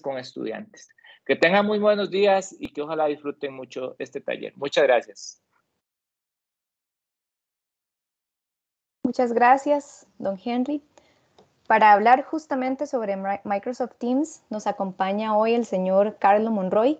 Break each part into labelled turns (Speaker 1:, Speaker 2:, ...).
Speaker 1: con estudiantes. Que tengan muy buenos días y que ojalá disfruten mucho este taller. Muchas gracias.
Speaker 2: Muchas gracias, don Henry. Para hablar justamente sobre Microsoft Teams, nos acompaña hoy el señor Carlo Monroy.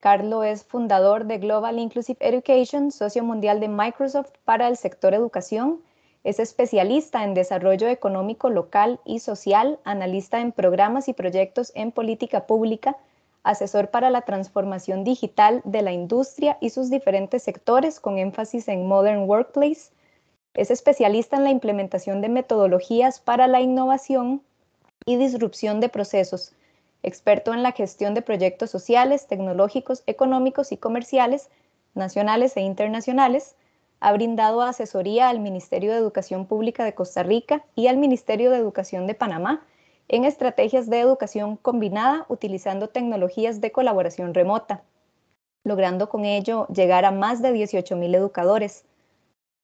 Speaker 2: Carlo es fundador de Global Inclusive Education, socio mundial de Microsoft para el sector educación es especialista en desarrollo económico local y social, analista en programas y proyectos en política pública, asesor para la transformación digital de la industria y sus diferentes sectores con énfasis en Modern Workplace. Es especialista en la implementación de metodologías para la innovación y disrupción de procesos, experto en la gestión de proyectos sociales, tecnológicos, económicos y comerciales, nacionales e internacionales, ha brindado asesoría al Ministerio de Educación Pública de Costa Rica y al Ministerio de Educación de Panamá en estrategias de educación combinada utilizando tecnologías de colaboración remota, logrando con ello llegar a más de 18.000 educadores.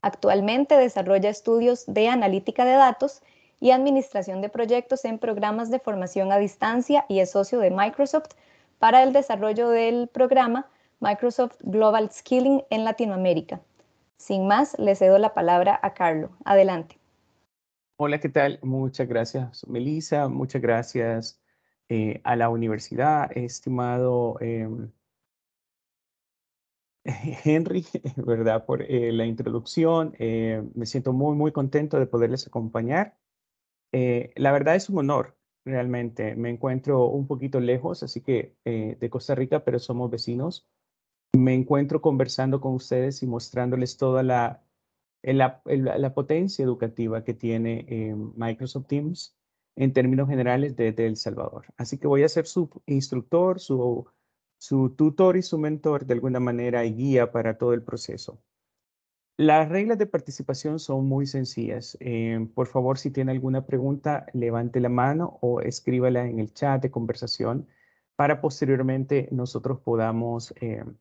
Speaker 2: Actualmente desarrolla estudios de analítica de datos y administración de proyectos en programas de formación a distancia y es socio de Microsoft para el desarrollo del programa Microsoft Global Skilling en Latinoamérica. Sin más, le cedo la palabra a Carlos. Adelante.
Speaker 3: Hola, ¿qué tal? Muchas gracias, Melissa. Muchas gracias eh, a la universidad, estimado em, Henry, ¿verdad? Por eh, la introducción. Eh, me siento muy, muy contento de poderles acompañar. la verdad es un honor, realmente. Me encuentro un poquito lejos, así que de Costa Rica, pero somos vecinos me encuentro conversando con ustedes y mostrándoles toda la, la, potencia educativa que tiene em, Microsoft Teams en términos generales desde El Salvador. Así que voy a ser su instructor, su, su tutor y su mentor de alguna manera y guía para todo el proceso. Las reglas de participación son muy sencillas. Em, por favor, si tiene alguna pregunta, levante la mano o escríbala en el chat de conversación para posteriormente nosotros podamos em,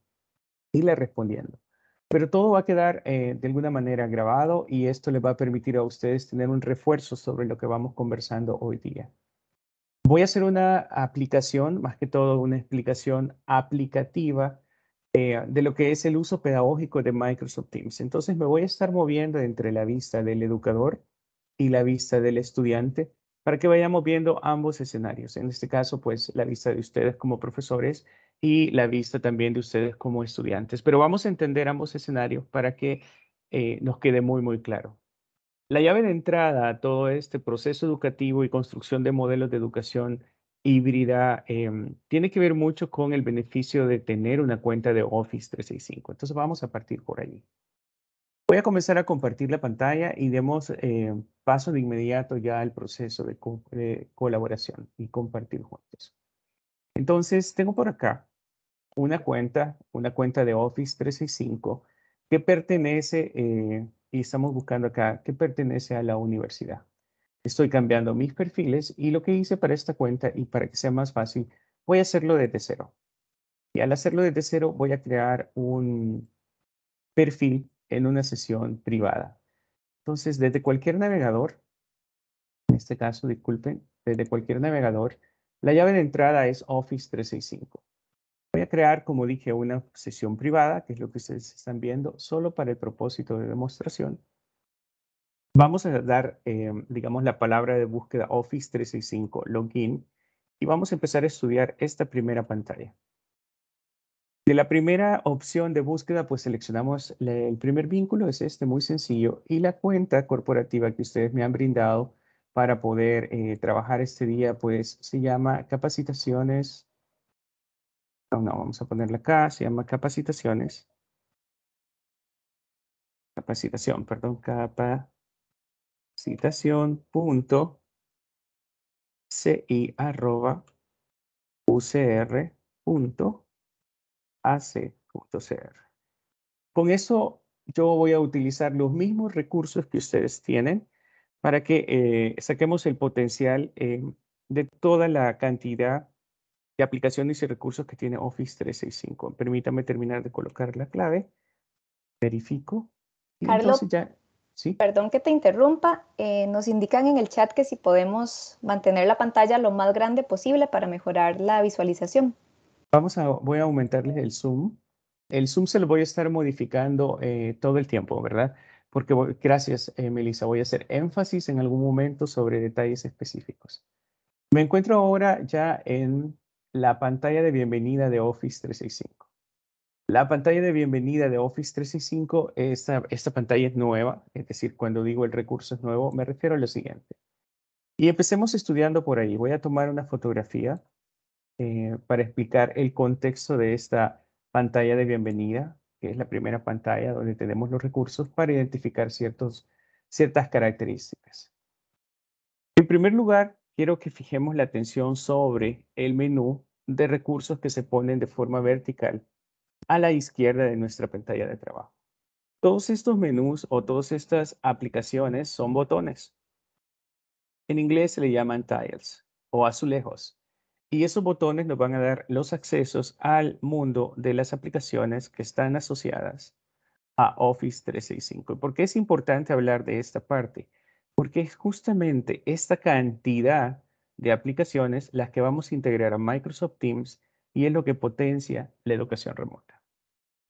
Speaker 3: irle respondiendo. Pero todo va a quedar eh, de alguna manera grabado y esto les va a permitir a ustedes tener un refuerzo sobre lo que vamos conversando hoy día. Voy a hacer una aplicación, más que todo una explicación aplicativa eh, de lo que es el uso pedagógico de Microsoft Teams. Entonces me voy a estar moviendo entre la vista del educador y la vista del estudiante para que vayamos viendo ambos escenarios. En este caso, pues la vista de ustedes como profesores y la vista también de ustedes como estudiantes. Pero vamos a entender ambos escenarios para que eh, nos quede muy, muy claro. La llave de entrada a todo este proceso educativo y construcción de modelos de educación híbrida em, tiene que ver mucho con el beneficio de tener una cuenta de Office 365. Entonces vamos a partir por allí. Voy a comenzar a compartir la pantalla y demos eh, paso de inmediato ya al proceso de, colaboración y compartir juntos. Entonces tengo por acá una cuenta, una cuenta de Office 365 que pertenece, eh, y estamos buscando acá, que pertenece a la universidad. Estoy cambiando mis perfiles y lo que hice para esta cuenta y para que sea más fácil, voy a hacerlo desde cero. Y al hacerlo desde cero, voy a crear un perfil en una sesión privada. Entonces, desde cualquier navegador, en este caso, disculpen, desde cualquier navegador, la llave de entrada es Office 365 crear, como dije, una sesión privada, que es lo que ustedes están viendo, solo para el propósito de demostración. Vamos a dar, em, digamos, la palabra de búsqueda Office 365 Login y vamos a empezar a estudiar esta primera pantalla. De la primera opción de búsqueda, pues seleccionamos el primer vínculo, es este muy sencillo, y la cuenta corporativa que ustedes me han brindado para poder eh, trabajar este día, pues se llama Capacitaciones no, no, vamos a
Speaker 1: ponerla acá, se llama capacitaciones. Capacitación, perdón, capacitación punto
Speaker 3: arroba ucr Con eso yo voy a utilizar los mismos recursos que ustedes tienen para que eh, saquemos el potencial eh, de toda la cantidad de aplicaciones y recursos que tiene Office 365. Permítame terminar de colocar la clave. Verifico. Carlos,
Speaker 2: ya, ¿sí? perdón que te interrumpa. Eh, nos indican en el chat que si podemos mantener la pantalla lo más grande posible para mejorar la visualización. Vamos a, voy a
Speaker 3: aumentarles el zoom. El zoom se lo voy a estar modificando eh, todo el tiempo, ¿verdad? Porque gracias, eh, Melissa. Voy a hacer énfasis en algún momento sobre detalles específicos. Me encuentro ahora ya en la pantalla de bienvenida de Office 365. La pantalla de bienvenida de Office 365, esta, esta pantalla es nueva, es decir, cuando digo el recurso es nuevo, me refiero a lo siguiente. Y empecemos estudiando por ahí. Voy a tomar una fotografía eh, para explicar el contexto de esta pantalla de bienvenida, que es la primera pantalla donde tenemos los recursos para identificar ciertos, ciertas características. En primer lugar, quiero que fijemos la atención sobre el menú de recursos que se ponen de forma vertical a la izquierda de nuestra pantalla de trabajo. Todos estos menús o todas estas aplicaciones son botones. En inglés se le llaman tiles o azulejos. Y esos botones nos van a dar los accesos al mundo de las aplicaciones que están asociadas a Office 365. ¿Por qué es importante hablar de esta parte? Porque es justamente esta cantidad de aplicaciones las que vamos a integrar a Microsoft Teams y es lo que potencia la educación remota.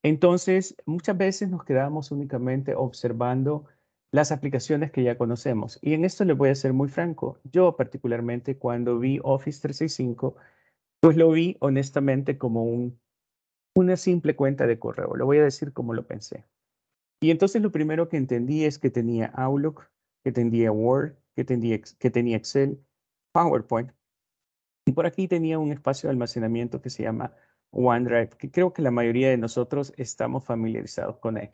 Speaker 3: Entonces, muchas veces nos quedamos únicamente observando las aplicaciones que ya conocemos. Y en esto les voy a ser muy franco. Yo particularmente cuando vi Office 365, pues lo vi honestamente como una simple cuenta de correo. Lo voy a decir como lo pensé. Y entonces lo primero que entendí es que tenía Outlook, que tenía Word, que tenía, que tenía Excel, PowerPoint. Y por aquí tenía un espacio de almacenamiento que se llama OneDrive, que creo que la mayoría de nosotros estamos familiarizados con él.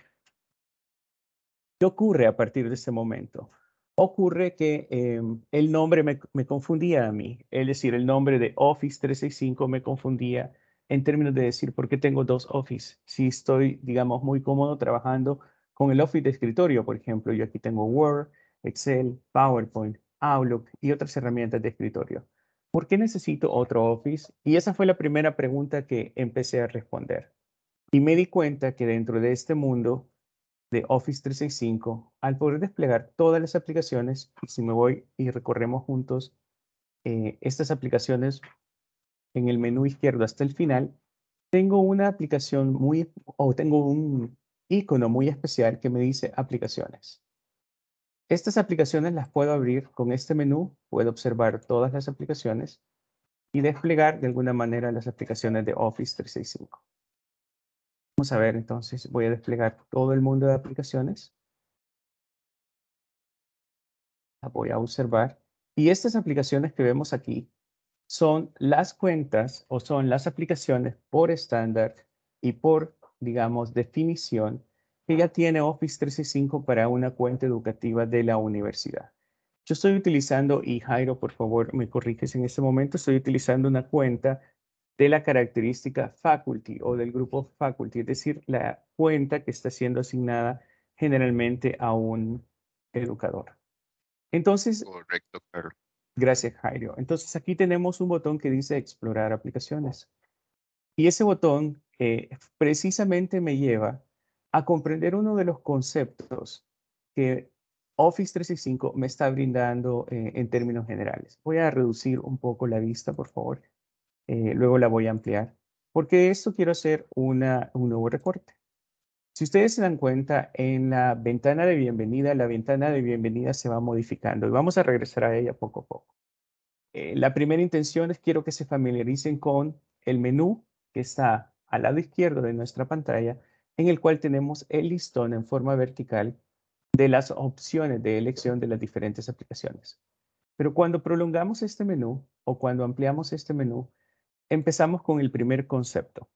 Speaker 3: ¿Qué ocurre a partir de ese momento? Ocurre que em, el nombre me, me, confundía a mí, es decir, el nombre de Office 365 me confundía en términos de decir, ¿por qué tengo dos Office? Si estoy, digamos, muy cómodo trabajando con el Office de escritorio, por ejemplo, yo aquí tengo Word, Excel, PowerPoint, Outlook y otras herramientas de escritorio. ¿Por qué necesito otro Office? Y esa fue la primera pregunta que empecé a responder. Y me di cuenta que dentro de este mundo de Office 365, al poder desplegar todas las aplicaciones, si me voy y recorremos juntos eh, estas aplicaciones en el menú izquierdo hasta el final, tengo una aplicación muy, o tengo un icono muy especial que me dice aplicaciones. Estas aplicaciones las puedo abrir con este menú, puedo observar todas las aplicaciones y desplegar de alguna manera las aplicaciones de Office 365.
Speaker 1: Vamos a ver entonces, voy a desplegar todo el mundo de aplicaciones. Las voy a observar y estas aplicaciones que
Speaker 3: vemos aquí son las cuentas o son las aplicaciones por estándar y por, digamos, definición que ya tiene Office 365 para una cuenta educativa de la universidad. Yo estoy utilizando, y Jairo, por favor, me corriges en este momento, estoy utilizando una cuenta de la característica faculty o del grupo faculty, es decir, la cuenta que está siendo asignada generalmente a un educador. Entonces, correcto, Gracias, Jairo. Entonces, aquí tenemos un botón que dice explorar aplicaciones. Y ese botón eh, precisamente me lleva a comprender uno de los conceptos que Office 365 me está brindando eh, en términos generales. Voy a reducir un poco la vista, por favor. Eh, luego la voy a ampliar, porque de esto quiero hacer una, un nuevo recorte. Si ustedes se dan cuenta, en la ventana de bienvenida, la ventana de bienvenida se va modificando y vamos a regresar a ella poco a poco. Eh, la primera intención es quiero que se familiaricen con el menú que está al lado izquierdo de nuestra pantalla en el cual tenemos el listón en forma vertical de las opciones de elección de las diferentes aplicaciones. Pero cuando prolongamos este menú o cuando ampliamos este menú, empezamos con el primer concepto.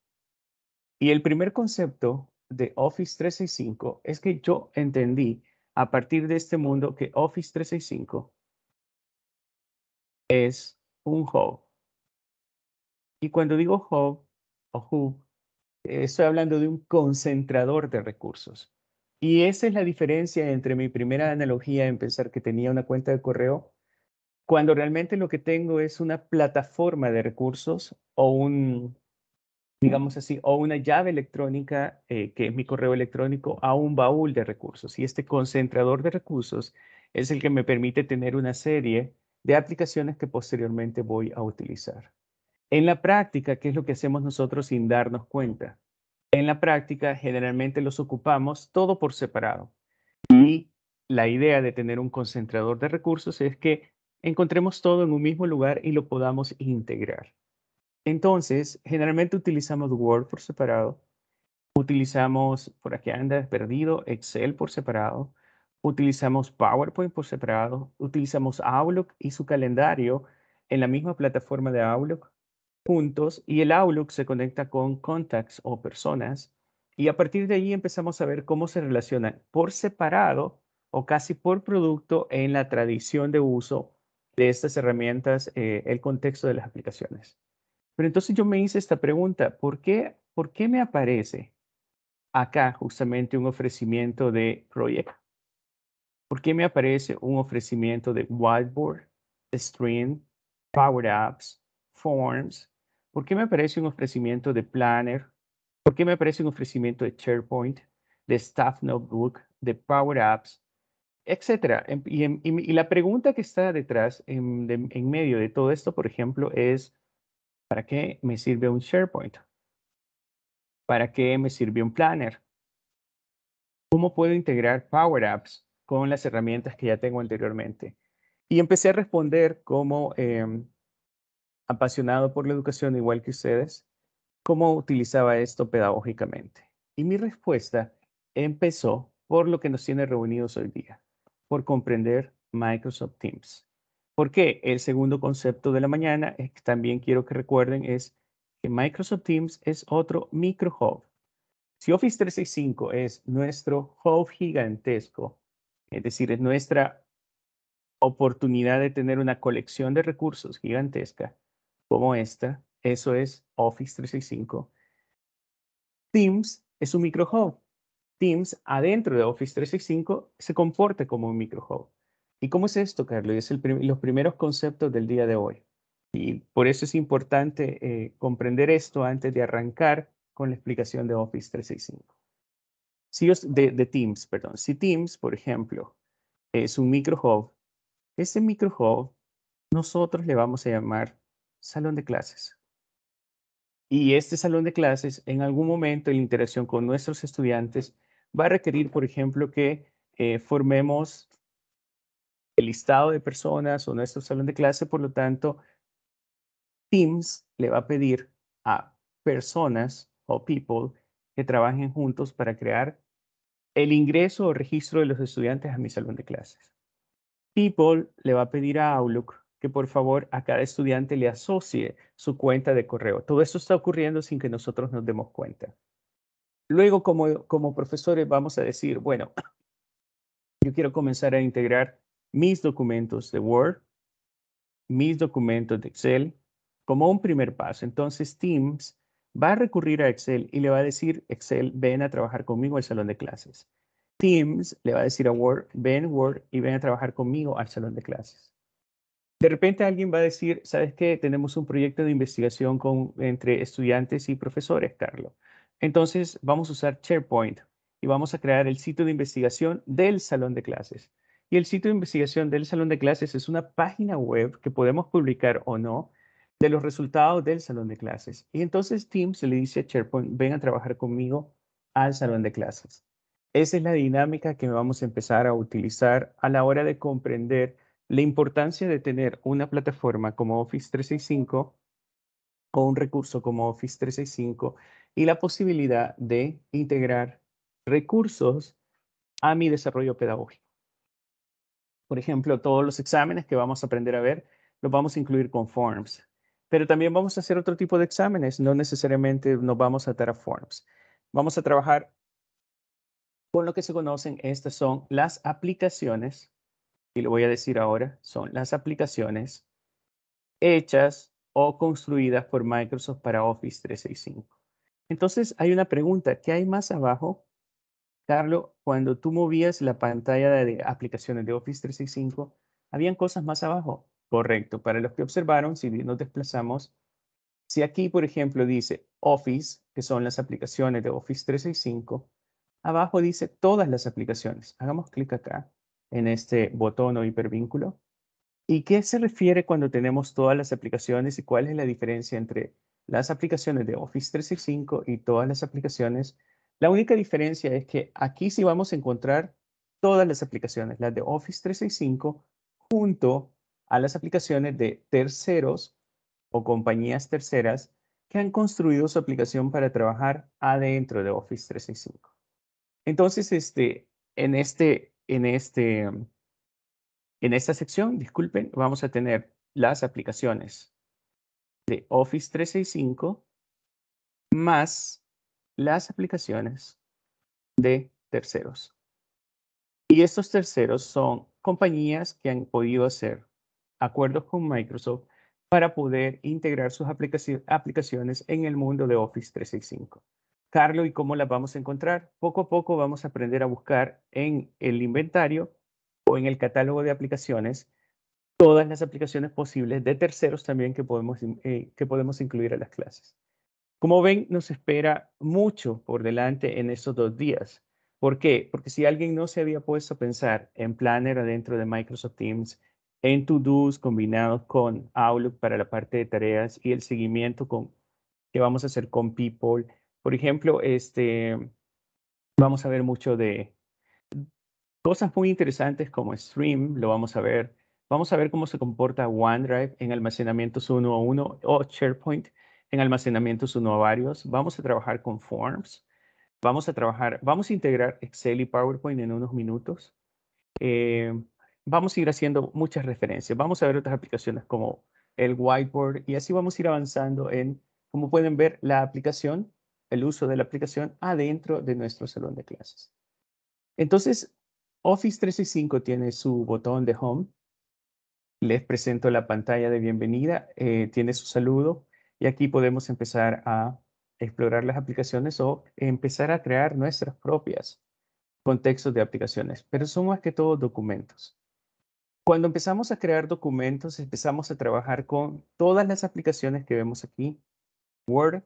Speaker 3: Y el primer concepto de Office 365 es que yo entendí a partir de este mundo que Office 365 es un hub. Y cuando digo hub o hub, Estoy hablando de un concentrador de recursos. Y esa es la diferencia entre mi primera analogía en pensar que tenía una cuenta de correo, cuando realmente lo que tengo es una plataforma de recursos o un, digamos así, o una llave electrónica, eh, que es mi correo electrónico, a un baúl de recursos. Y este concentrador de recursos es el que me permite tener una serie de aplicaciones que posteriormente voy a utilizar. En la práctica, ¿qué es lo que hacemos nosotros sin darnos cuenta? En la práctica, generalmente los ocupamos todo por separado. Y la idea de tener un concentrador de recursos es que encontremos todo en un mismo lugar y lo podamos integrar. Entonces, generalmente utilizamos Word por separado, utilizamos, por aquí anda perdido, Excel por separado, utilizamos PowerPoint por separado, utilizamos Outlook y su calendario en la misma plataforma de Outlook, puntos y el Outlook se conecta con contacts o personas y a partir de ahí empezamos a ver cómo se relacionan por separado o casi por producto en la tradición de uso de estas herramientas, eh, el contexto de las aplicaciones. Pero entonces yo me hice esta pregunta, ¿por qué, ¿por qué me aparece acá justamente un ofrecimiento de proyecto? ¿Por qué me aparece un ofrecimiento de Whiteboard, Stream, Power Apps, Forms, ¿Por qué me aparece un ofrecimiento de Planner? ¿Por qué me aparece un ofrecimiento de SharePoint, de Staff Notebook, de Power Apps, etcétera? Em, em, y, la pregunta que está detrás, em, en, medio de todo esto, por ejemplo, es, ¿para qué me sirve un SharePoint? ¿Para qué me sirve un Planner? ¿Cómo puedo integrar Power Apps con las herramientas que ya tengo anteriormente? Y empecé a responder cómo apasionado por la educación igual que ustedes, ¿cómo utilizaba esto pedagógicamente? Y mi respuesta empezó por lo que nos tiene reunidos hoy día, por comprender Microsoft Teams. Porque el segundo concepto de la mañana, eh, que también quiero que recuerden, es que Microsoft Teams es otro micro hub. Si Office 365 es nuestro hub gigantesco, es decir, es nuestra oportunidad de tener una colección de recursos gigantesca, como esta. Eso es Office 365. Teams es un micro Teams adentro de Office 365 se comporta como un micro ¿Y cómo es esto, Carlos? Es los primeros conceptos del día de hoy. Y por eso es importante eh, comprender esto antes de arrancar con la explicación de Office 365. Si e de, Teams, perdón. Si Teams, por ejemplo, es un micro hub, ese micro hub nosotros le vamos a llamar salón de clases. Y este salón de clases, en algún momento en interacción con nuestros estudiantes, va a requerir, por ejemplo, que eh, formemos el listado de personas o nuestro salón de clases. Por lo tanto, Teams le va a pedir a personas o people que trabajen juntos para crear el ingreso o registro de los estudiantes a mi salón de clases. People le va a pedir a Outlook que por favor a cada estudiante le asocie su cuenta de correo. Todo esto está ocurriendo sin que nosotros nos demos cuenta. Luego, como, como profesores, vamos a decir, bueno, yo quiero comenzar a integrar mis documentos de Word, mis documentos de Excel, como un primer paso. Entonces, Teams va a recurrir a Excel y le va a decir, Excel, ven a trabajar conmigo al salón de clases. Teams le va a decir a Word, ven Word y ven a trabajar conmigo al salón de clases. De repente alguien va a decir, ¿sabes qué? Tenemos un proyecto de investigación con, entre estudiantes y profesores, Carlos. Entonces vamos a usar SharePoint y vamos a crear el sitio de investigación del salón de clases. Y el sitio de investigación del salón de clases es una página web que podemos publicar o no de los resultados del salón de clases. Y entonces se le dice a SharePoint, ven a trabajar conmigo al salón de clases. Esa es la dinámica que vamos a empezar a utilizar a la hora de comprender la importancia de tener una plataforma como Office 365 o un recurso como Office 365 y la posibilidad de integrar recursos a mi desarrollo pedagógico. Por ejemplo, todos los exámenes que vamos a aprender a ver los vamos a incluir con Forms, pero también vamos a hacer otro tipo de exámenes, no necesariamente nos vamos a atar a Forms. Vamos a trabajar con lo que se conocen, estas son las aplicaciones y lo voy a decir ahora, son las aplicaciones hechas o construidas por Microsoft para Office 365. Entonces hay una pregunta, ¿qué hay más abajo? Carlos, cuando tú movías la pantalla de aplicaciones de Office 365, ¿habían cosas más abajo? Correcto. Para los que observaron, si nos desplazamos, si aquí, por ejemplo, dice Office, que son las aplicaciones de Office 365, abajo dice todas las aplicaciones. Hagamos clic acá en este botón o hipervínculo. ¿Y qué se refiere cuando tenemos todas las aplicaciones y cuál es la diferencia entre las aplicaciones de Office 365 y todas las aplicaciones? La única diferencia es que aquí sí vamos a encontrar todas las aplicaciones, las de Office 365, junto a las aplicaciones de terceros o compañías terceras que han construido su aplicación para trabajar adentro de Office 365. Entonces, este, en este en, este, en esta sección, disculpen, vamos a tener las aplicaciones de Office 365 más las aplicaciones de terceros. Y estos terceros son compañías que han podido hacer acuerdos con Microsoft para poder integrar sus aplicaciones en el mundo de Office 365. Carlos, ¿y cómo las vamos a encontrar? Poco a poco vamos a aprender a buscar en el inventario o en el catálogo de aplicaciones todas las aplicaciones posibles de terceros también que podemos, eh, que podemos incluir a las clases. Como ven, nos espera mucho por delante en estos dos días. ¿Por qué? Porque si alguien no se había puesto a pensar en Planner dentro de Microsoft Teams, en To-Dos combinados con Outlook para la parte de tareas y el seguimiento con, que vamos a hacer con People, por ejemplo, este, vamos a ver mucho de cosas muy interesantes como Stream, lo vamos a ver. Vamos a ver cómo se comporta OneDrive en almacenamientos uno a uno o SharePoint en almacenamientos uno a varios. Vamos a trabajar con Forms. Vamos a trabajar, vamos a integrar Excel y PowerPoint en unos minutos. Eh, vamos a ir haciendo muchas referencias. Vamos a ver otras aplicaciones como el whiteboard y así vamos a ir avanzando en, como pueden ver, la aplicación el uso de la aplicación adentro de nuestro salón de clases. Entonces, Office 365 tiene su botón de Home. Les presento la pantalla de bienvenida, eh, tiene su saludo y aquí podemos empezar a explorar las aplicaciones o empezar a crear nuestras propias contextos de aplicaciones, pero son más que todos documentos. Cuando empezamos a crear documentos, empezamos a trabajar con todas las aplicaciones que vemos aquí, Word,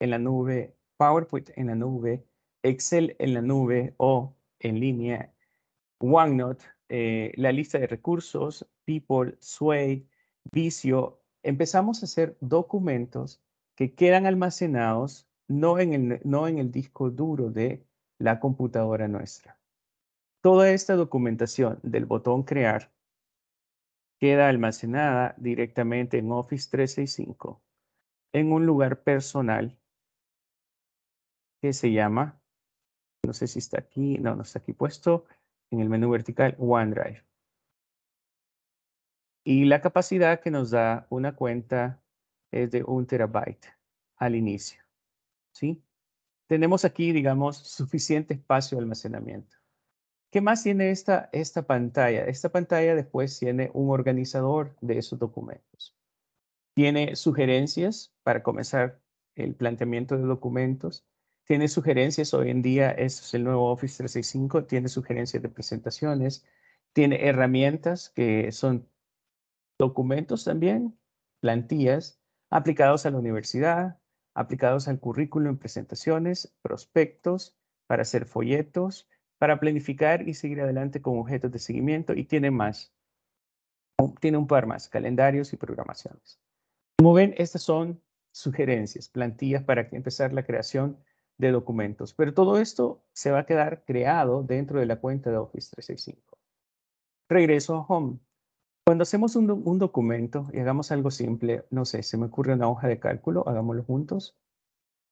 Speaker 3: en la nube, PowerPoint en la nube, Excel en la nube o en línea, OneNote, eh, la lista de recursos, People, Sway, Visio, Empezamos a hacer documentos que quedan almacenados no en el, no en el disco duro de la computadora nuestra. Toda esta documentación del botón crear queda almacenada directamente en Office 365 en un lugar personal que se llama, no sé si está aquí, no, no está aquí puesto, en el menú vertical OneDrive. Y la capacidad que nos da una cuenta es de un terabyte al inicio. ¿sí? Tenemos aquí, digamos, suficiente espacio de almacenamiento. ¿Qué más tiene esta, esta pantalla? Esta pantalla después tiene un organizador de esos documentos. Tiene sugerencias para comenzar el planteamiento de documentos tiene sugerencias, hoy en día esto es el nuevo Office 365, tiene sugerencias de presentaciones, tiene herramientas que son documentos también, plantillas, aplicados a la universidad, aplicados al en presentaciones, prospectos, para hacer folletos, para planificar y seguir adelante con objetos de seguimiento y tiene más. Tiene un par más, calendarios y programaciones. Como ven, estas son sugerencias, plantillas para empezar la creación de documentos. Pero todo esto se va a quedar creado dentro de la cuenta de Office 365. Regreso a Home. Cuando hacemos un, documento y hagamos algo simple, no sé, se me ocurre una hoja de cálculo, hagámoslo juntos.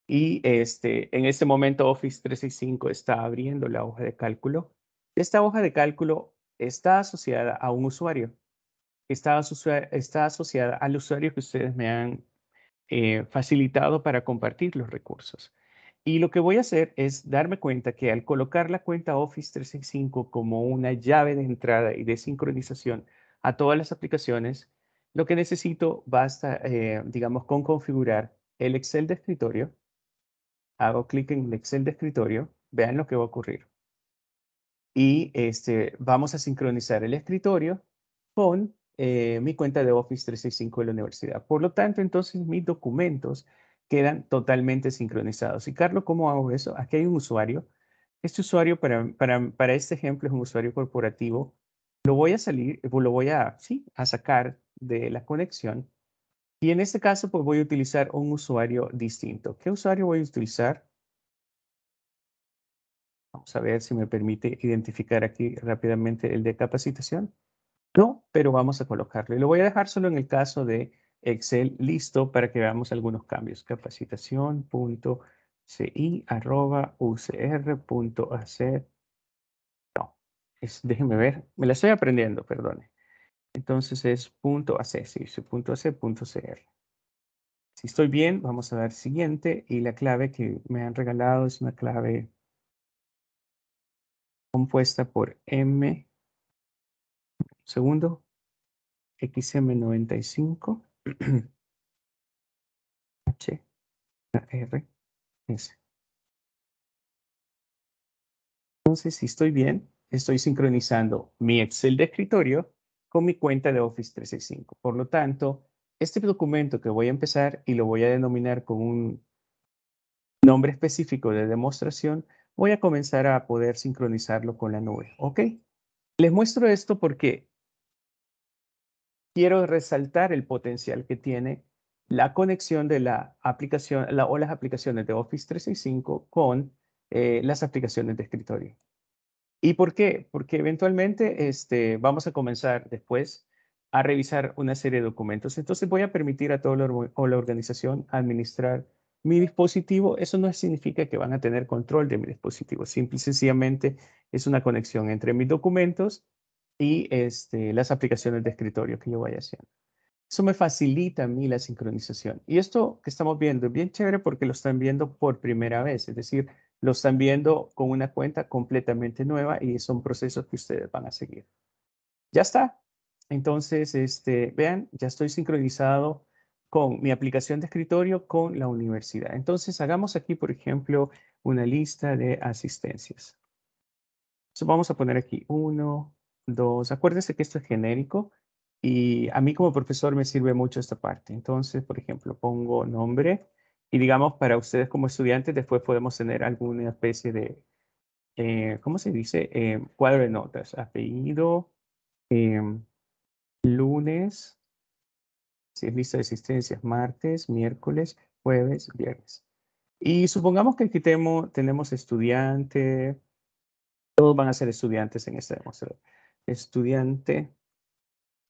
Speaker 3: Y este, en este momento Office 365 está abriendo la hoja de cálculo. Esta hoja de cálculo está asociada a un usuario. Está, está asociada al usuario que ustedes me han eh, facilitado para compartir los recursos. Y lo que voy a hacer es darme cuenta que al colocar la cuenta Office 365 como una llave de entrada y de sincronización a todas las aplicaciones, lo que necesito basta, eh, digamos, con configurar el Excel de escritorio. Hago clic en el Excel de escritorio. Vean lo que va a ocurrir. Y este, vamos a sincronizar el escritorio con eh, mi cuenta de Office 365 de la universidad. Por lo tanto, entonces mis documentos quedan totalmente sincronizados. Y Carlos, ¿cómo hago eso? Aquí hay un usuario. Este usuario para, para, para este ejemplo es un usuario corporativo. Lo voy a salir, eh, lo voy a, sí, a sacar de la conexión. Y en este caso, pues voy a utilizar un usuario distinto. ¿Qué usuario voy a utilizar? Vamos a ver si me permite identificar aquí rápidamente el de capacitación. No, pero vamos a colocarlo. Y lo voy a dejar solo en el caso de Excel listo para que veamos algunos cambios. Capacitación.ci.ucr.ac. No, es, déjenme ver, me la estoy aprendiendo, perdone. Entonces es punto .ac, si punto Si estoy bien, vamos a dar siguiente y la clave que me han regalado es una clave compuesta por M, segundo, XM95
Speaker 1: H, R, Entonces, si estoy bien, estoy sincronizando
Speaker 3: mi Excel de escritorio con mi cuenta de Office 365. Por lo tanto, este documento que voy a empezar y lo voy a denominar con un nombre específico de demostración, voy a comenzar a poder sincronizarlo con la nube. ¿Ok? Les muestro esto porque quiero resaltar el potencial que tiene la conexión de la aplicación o las aplicaciones de Office 365 con eh, las aplicaciones de escritorio. ¿Y por qué? Porque eventualmente este, vamos a comenzar después a revisar una serie de documentos. Entonces voy a permitir a toda la, la organización administrar mi dispositivo. Eso no significa que van a tener control de mi dispositivo. Simple y sencillamente es una conexión entre mis documentos y este, las aplicaciones de escritorio que yo vaya haciendo. Eso me facilita a mí la sincronización. Y esto que estamos viendo es bien chévere porque lo están viendo por primera vez, es decir, lo están viendo con una cuenta completamente nueva y son procesos que ustedes van a seguir. Ya está. Entonces, este, vean, ya estoy sincronizado con mi aplicación de escritorio con la universidad. Entonces, hagamos aquí, por ejemplo, una lista de asistencias. vamos a poner aquí uno dos, acuérdense que esto es genérico y a mí como profesor me sirve mucho esta parte. Entonces, por ejemplo, pongo nombre y digamos para ustedes como estudiantes después podemos tener alguna especie de, eh, ¿cómo se dice? Eh, cuadro de notas, apellido, em, lunes, si es lista de existencias, martes, miércoles, jueves, viernes. Y supongamos que aquí tenemos, tenemos estudiante, todos van a ser estudiantes en esta demostración estudiante,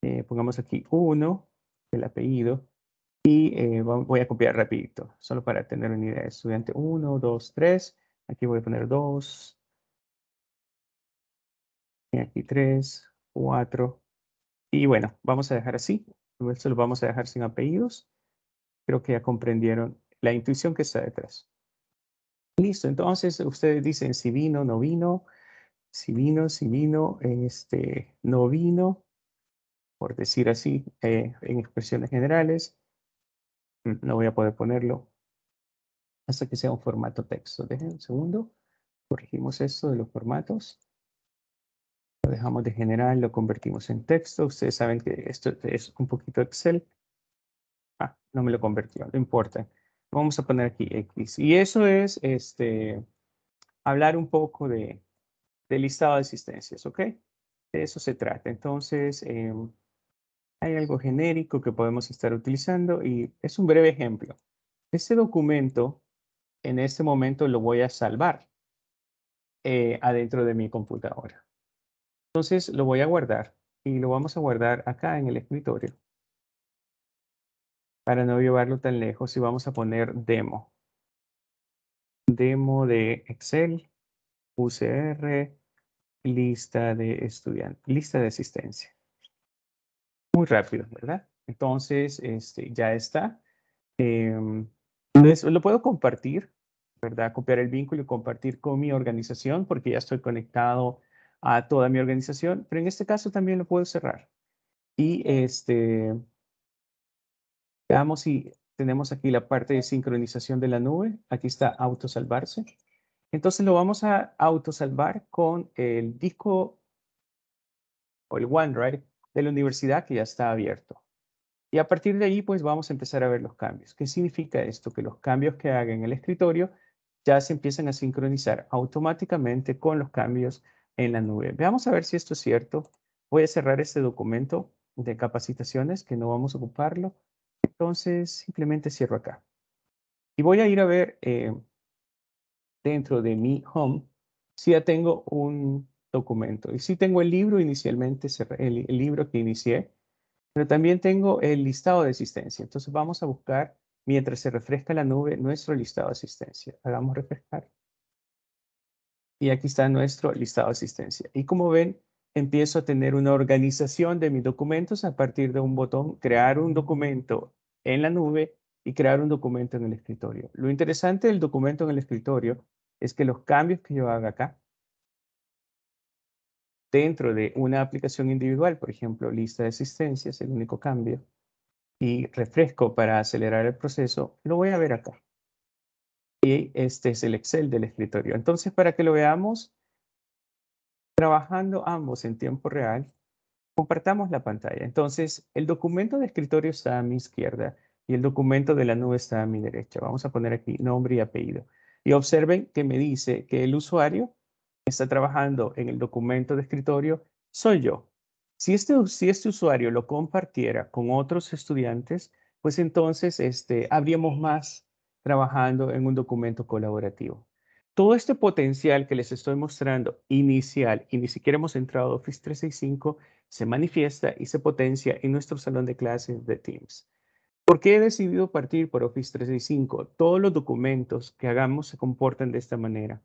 Speaker 3: eh, pongamos aquí uno el apellido, y eh, voy a copiar rapidito, solo para tener una idea. Estudiante 1, 2, 3, aquí voy a poner dos, y aquí tres, cuatro, y bueno, vamos a dejar así, solo lo vamos a dejar sin apellidos. Creo que ya comprendieron la intuición que está detrás. Listo, entonces ustedes dicen si vino, no vino, si vino, si vino, este, no vino, por decir así, eh, en expresiones generales. Mm, no voy a poder ponerlo hasta que sea un formato texto. Dejen un segundo, corregimos esto de los formatos. Lo dejamos de general, lo convertimos en texto. Ustedes saben que esto es un poquito Excel. Ah, no me lo convirtió, no importa. Vamos a poner aquí X. Y eso es este, hablar un poco de, de listado de asistencias, ¿ok? De eso se trata. Entonces, em, hay algo genérico que podemos estar utilizando y es un breve ejemplo. Este documento, en este momento, lo voy a salvar eh, adentro de mi computadora. Entonces, lo voy a guardar y lo vamos a guardar acá en el escritorio para no llevarlo tan lejos y vamos a poner demo. Demo de Excel, UCR, lista de estudiantes, lista de asistencia. Muy rápido, ¿verdad? Entonces, este, ya está. Eh, lo puedo compartir, ¿verdad? Copiar el vínculo y compartir con mi organización porque ya estoy conectado a toda mi organización, pero en este caso también lo puedo cerrar. Y este, veamos si tenemos aquí la parte de sincronización de la nube. Aquí está autosalvarse. Entonces lo vamos a autosalvar con el disco o el OneDrive de la universidad que ya está abierto. Y a partir de ahí, pues vamos a empezar a ver los cambios. ¿Qué significa esto? Que los cambios que haga en el escritorio ya se empiezan a sincronizar automáticamente con los cambios en la nube. Veamos a ver si esto es cierto. Voy a cerrar este documento de capacitaciones que no vamos a ocuparlo. Entonces, simplemente cierro acá. Y voy a ir a ver eh, dentro de mi home, si ya tengo un documento. Y si tengo el libro inicialmente, el, libro que inicié, pero también tengo el listado de asistencia. Entonces vamos a buscar, mientras se refresca la nube, nuestro listado de asistencia. Hagamos refrescar. Y aquí está nuestro listado de asistencia. Y como ven, empiezo a tener una organización de mis documentos a partir de un botón, crear un documento en la nube y crear un documento en el escritorio. Lo interesante del documento en el escritorio es que los cambios que yo haga acá, dentro de una aplicación individual, por ejemplo, lista de asistencias, el único cambio, y refresco para acelerar el proceso, lo voy a ver acá. Y este es el Excel del escritorio. Entonces, para que lo veamos trabajando ambos en tiempo real, compartamos la pantalla. Entonces, el documento de escritorio está a mi izquierda y el documento de la nube está a mi derecha. Vamos a poner aquí nombre y apellido. Y observen que me dice que el usuario está trabajando en el documento de escritorio soy yo. Si este, si este usuario lo compartiera con otros estudiantes, pues entonces este, habríamos más trabajando en un documento colaborativo. Todo este potencial que les estoy mostrando inicial, y ni siquiera hemos entrado a Office 365, se manifiesta y se potencia en nuestro salón de clases de Teams. ¿Por qué he decidido partir por Office 365? Todos los documentos que hagamos se comportan de esta manera.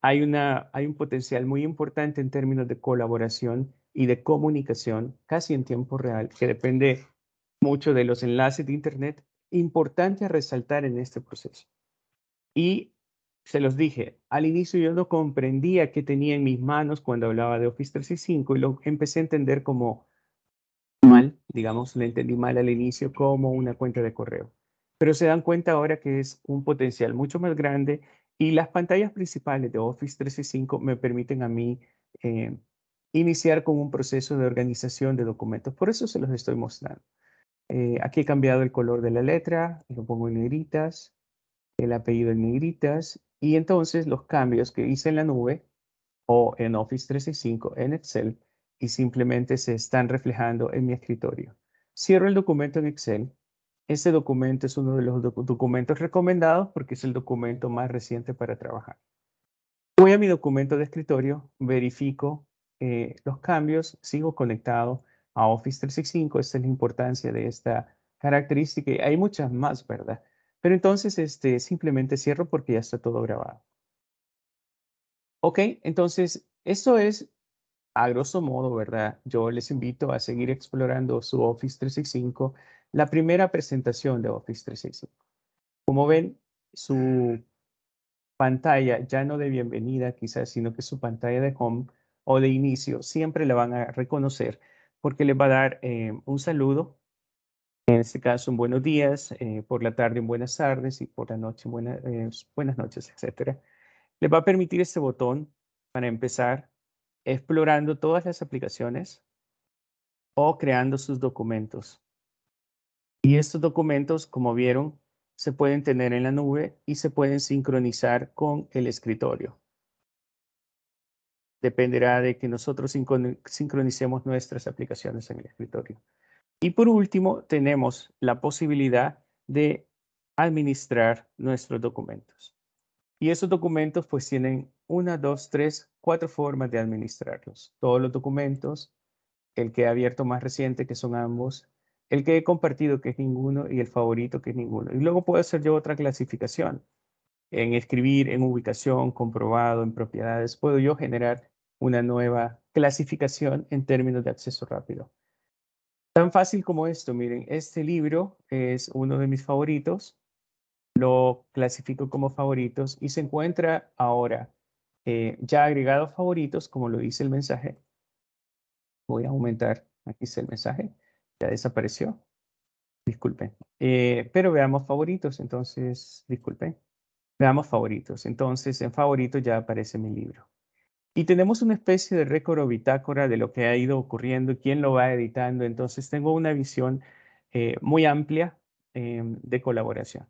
Speaker 3: Hay, una, hay un potencial muy importante en términos de colaboración y de comunicación casi en tiempo real, que depende mucho de los enlaces de Internet, importante a resaltar en este proceso. Y se los dije, al inicio yo no comprendía qué tenía en mis manos cuando hablaba de Office 365 y lo empecé a entender como digamos, le entendí mal al inicio como una cuenta de correo. Pero se dan cuenta ahora que es un potencial mucho más grande y las pantallas principales de Office 365 me permiten a mí eh, iniciar con un proceso de organización de documentos. Por eso se los estoy mostrando. Eh, aquí he cambiado el color de la letra, lo pongo en negritas, el apellido en negritas y entonces los cambios que hice en la nube o en Office 365 en Excel y simplemente se están reflejando en mi escritorio. Cierro el documento en Excel. Este documento es uno de los documentos recomendados porque es el documento más reciente para trabajar. Voy a mi documento de escritorio, verifico eh, los cambios, sigo conectado a Office 365. Esta es la importancia de esta característica y hay muchas más, ¿verdad? Pero entonces este, simplemente cierro porque ya está todo grabado. Ok, entonces eso es a grosso modo, ¿verdad? Yo les invito a seguir explorando su Office 365, la primera presentación de Office 365. Como ven, su pantalla, ya no de bienvenida quizás, sino que su pantalla de home o de inicio, siempre la van a reconocer porque les va a dar eh, un saludo, en este caso un buenos días, eh, por la tarde un buenas tardes y por la noche eh, buenas noches, etc. Les va a permitir este botón para empezar explorando todas las aplicaciones o creando sus documentos. Y estos documentos, como vieron, se pueden tener en la nube y se pueden sincronizar con el escritorio. Dependerá de que nosotros sincronicemos nuestras aplicaciones en el escritorio. Y por último, tenemos la posibilidad de administrar nuestros documentos. Y esos documentos pues tienen una, dos, tres, cuatro formas de administrarlos. Todos los documentos, el que he abierto más reciente, que son ambos, el que he compartido, que es ninguno, y el favorito, que es ninguno. Y luego puedo hacer yo otra clasificación en escribir, en ubicación, comprobado, en propiedades. Puedo yo generar una nueva clasificación en términos de acceso rápido. Tan fácil como esto, miren, este libro es uno de mis favoritos, lo clasifico como favoritos y se encuentra ahora eh, ya agregado favoritos, como lo dice el mensaje, voy a aumentar, aquí está el mensaje, ya desapareció, disculpe eh, pero veamos favoritos, entonces, disculpe veamos favoritos, entonces en favoritos ya aparece mi libro. Y tenemos una especie de récord o bitácora de lo que ha ido ocurriendo, quién lo va editando, entonces tengo una visión eh, muy amplia em, de colaboración.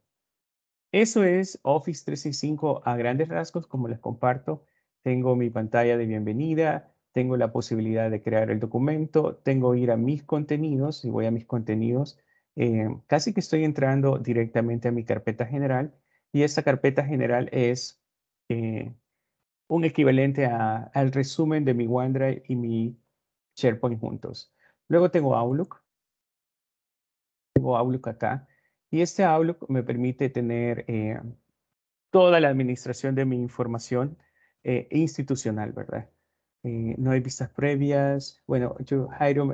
Speaker 3: Eso es Office 365 a grandes rasgos, como les comparto. Tengo mi pantalla de bienvenida, tengo la posibilidad de crear el documento, tengo ir a mis contenidos, y voy a mis contenidos, eh, casi que estoy entrando directamente a mi carpeta general y esa carpeta general es eh, un equivalente al resumen de mi OneDrive y mi SharePoint juntos. Luego tengo Outlook. Tengo Outlook acá. Y este Outlook me permite tener eh, toda la administración de mi información eh, institucional, ¿verdad? Eh, no hay vistas previas. Bueno, yo, Jairo,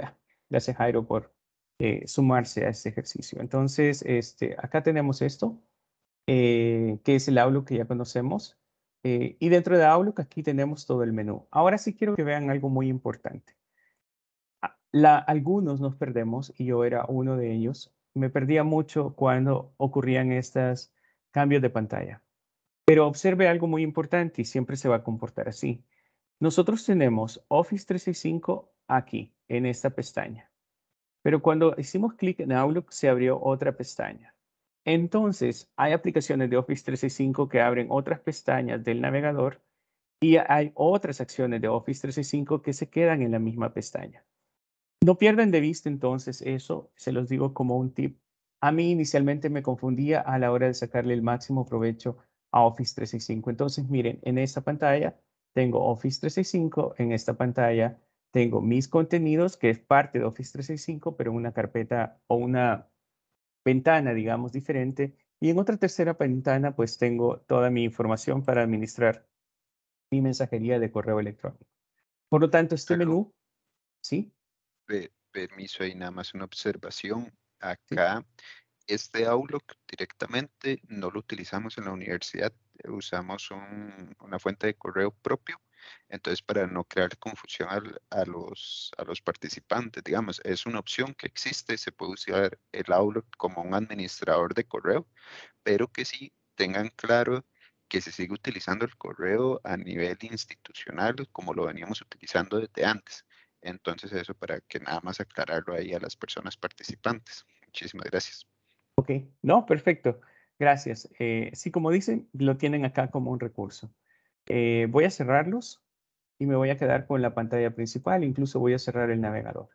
Speaker 3: gracias Jairo por sumarse a este ejercicio. Entonces, este, acá tenemos esto, que es el Outlook que ya conocemos. y dentro de Outlook aquí tenemos todo el menú. Ahora sí quiero que vean algo muy importante. La, algunos nos perdemos, y yo era uno de ellos, me perdía mucho cuando ocurrían estos cambios de pantalla. Pero observe algo muy importante y siempre se va a comportar así. Nosotros tenemos Office 365 aquí, en esta pestaña. Pero cuando hicimos clic en Outlook, se abrió otra pestaña. Entonces, hay aplicaciones de Office 365 que abren otras pestañas del navegador y hay otras acciones de Office 365 que se quedan en la misma pestaña. No pierden de vista entonces eso, se los digo como un tip. A mí inicialmente me confundía a la hora de sacarle el máximo provecho a Office 365. Entonces, miren, en esta pantalla tengo Office 365, en esta pantalla tengo mis contenidos, que es parte de Office 365, pero una carpeta o una ventana, digamos, diferente. Y en otra tercera ventana, pues tengo toda mi información para administrar mi mensajería de correo electrónico. Por lo tanto, este menú, ¿sí?
Speaker 2: permiso, ahí nada más una observación. Acá, este Outlook directamente no lo utilizamos en la universidad, usamos
Speaker 3: una fuente de correo propio. Entonces, para no crear confusión a, los, a los participantes, digamos, es una opción que existe, se puede usar el Outlook como un administrador de correo, pero que sí tengan claro que se sigue utilizando el correo a nivel institucional como lo veníamos utilizando desde antes. Entonces eso para que nada más aclararlo ahí a las personas participantes. Muchísimas gracias. Ok, no, perfecto. Gracias. Eh, sí, como dicen, lo tienen acá como un recurso. Eh, voy a cerrarlos y me voy a quedar con la pantalla principal, incluso voy a cerrar el navegador.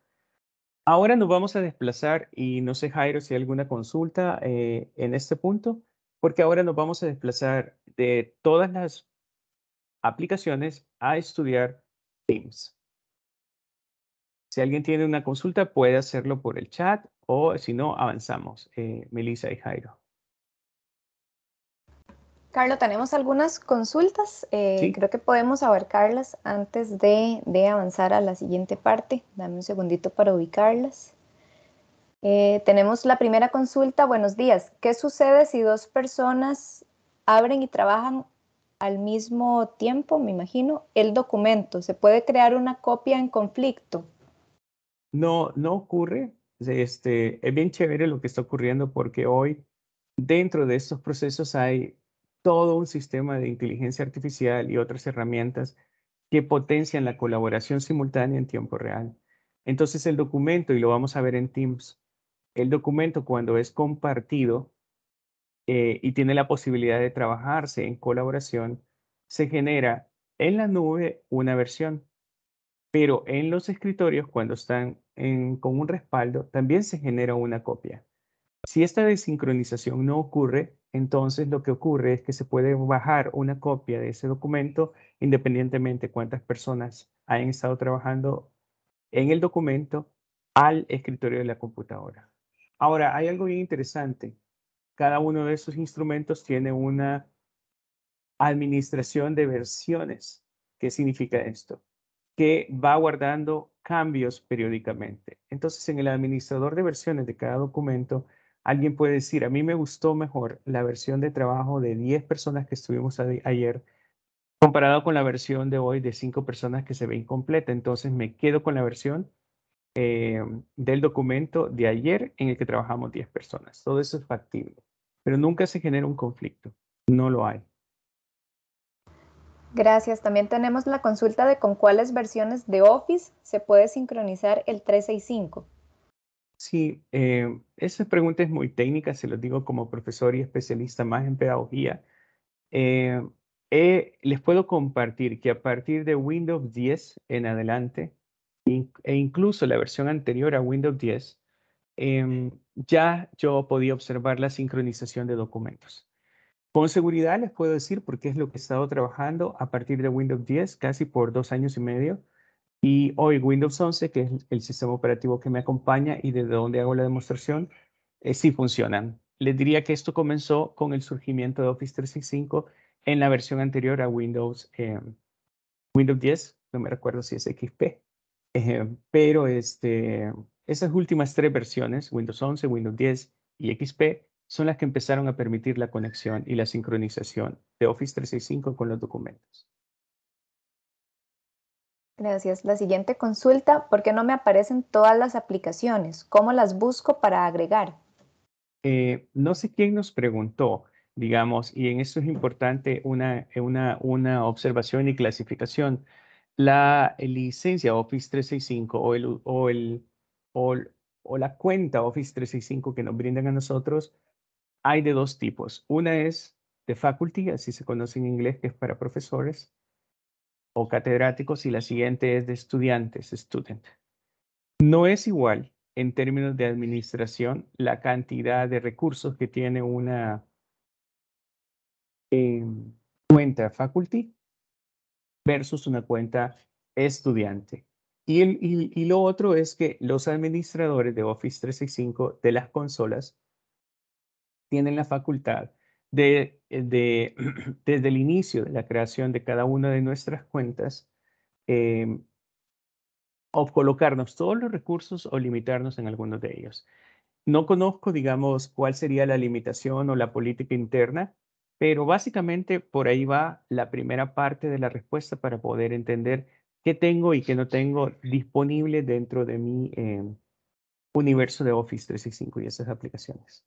Speaker 3: Ahora nos vamos a desplazar y no sé Jairo si hay alguna consulta eh, en este punto, porque ahora nos vamos a desplazar de todas las aplicaciones a estudiar Teams. Si alguien tiene una consulta, puede hacerlo por el chat o si no, avanzamos. Eh, Melissa y Jairo.
Speaker 2: Carlos, tenemos algunas consultas. Eh, creo que podemos abarcarlas antes de, avanzar a la siguiente parte. Dame un segundito para ubicarlas. Eh, tenemos la primera consulta. Buenos días. ¿Qué sucede si dos personas abren y trabajan al mismo tiempo, me imagino, el documento? ¿Se puede crear una copia en conflicto?
Speaker 3: no, no ocurre. Este, es bien chévere lo que está ocurriendo porque hoy dentro de estos procesos hay todo un sistema de inteligencia artificial y otras herramientas que potencian la colaboración simultánea en tiempo real. Entonces el documento, y lo vamos a ver en Teams, el documento cuando es compartido eh, y tiene la posibilidad de trabajarse en colaboración, se genera en la nube una versión pero en los escritorios, cuando están con un respaldo, también se genera una copia. Si esta desincronización no ocurre, entonces lo que ocurre es que se puede bajar una copia de ese documento independientemente cuántas personas hayan estado trabajando en el documento al escritorio de la computadora. Ahora, hay algo bien interesante. Cada uno de esos instrumentos tiene una administración de versiones. ¿Qué significa esto? que va guardando cambios periódicamente. Entonces, en el administrador de versiones de cada documento, alguien puede decir, a mí me gustó mejor la versión de trabajo de 10 personas que estuvimos ayer comparado con la versión de hoy de 5 personas que se ve incompleta. Entonces, me quedo con la versión eh, del documento de ayer en el que trabajamos 10 personas. Todo eso es factible, pero nunca se genera un conflicto. No lo hay.
Speaker 2: Gracias. También tenemos la consulta de con cuáles versiones de Office se puede sincronizar el 365.
Speaker 3: Sí, eh, esa pregunta es muy técnica, se lo digo como profesor y especialista más en pedagogía. Eh, les puedo compartir que a partir de Windows 10 en adelante, e incluso la versión anterior a Windows 10, em, ya yo podía observar la sincronización de documentos. Con seguridad les puedo decir porque es lo que he estado trabajando a partir de Windows 10 casi por dos años y medio y hoy Windows 11, que es el sistema operativo que me acompaña y desde donde hago la demostración, eh, sí funcionan. Les diría que esto comenzó con el surgimiento de Office 365 en la versión anterior a Windows, eh, Windows 10, no me recuerdo si es XP, eh, pero este, esas últimas tres versiones, Windows 11, Windows 10 y XP, son las que empezaron a permitir la conexión y la sincronización de Office 365 con los
Speaker 1: documentos.
Speaker 2: Gracias. La siguiente consulta, ¿por qué no me aparecen todas las aplicaciones? ¿Cómo las busco para agregar?
Speaker 1: Eh,
Speaker 3: no sé quién nos preguntó, digamos, y en esto es importante una, una, una observación y clasificación. La licencia Office 365 o, o, el, o la cuenta Office 365 que nos brindan a nosotros hay de dos tipos. Una es de faculty, así se conoce en inglés, que es para profesores o catedráticos, y la siguiente es de estudiantes, student. No es igual en términos de administración la cantidad de recursos que tiene una eh, cuenta faculty versus una cuenta estudiante. y lo otro es que los administradores de Office 365 de las consolas tienen la facultad de, eh, desde el inicio de la creación de cada una de nuestras cuentas, em, o colocarnos todos los recursos o limitarnos en algunos de ellos. No conozco, digamos, cuál sería la limitación o la política interna, pero básicamente por ahí va la primera parte de la respuesta para poder entender qué tengo y qué no tengo disponible dentro de mi em, universo de Office 365 y esas aplicaciones.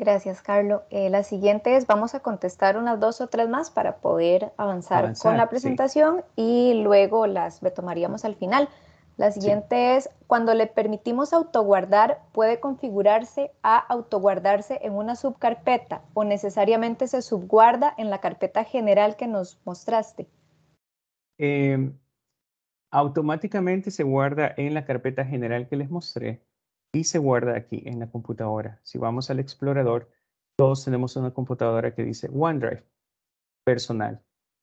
Speaker 2: Gracias, Carlos. Eh, la siguiente es, vamos a contestar unas dos o tres más para poder avanzar, con la presentación y luego las retomaríamos al final. La siguiente es, cuando le permitimos autoguardar, puede configurarse a autoguardarse en una subcarpeta o necesariamente se subguarda en la carpeta general que nos mostraste.
Speaker 3: Em, automáticamente se guarda en la carpeta general que les mostré y se guarda aquí en la computadora. Si vamos al explorador, todos tenemos una computadora que dice OneDrive personal.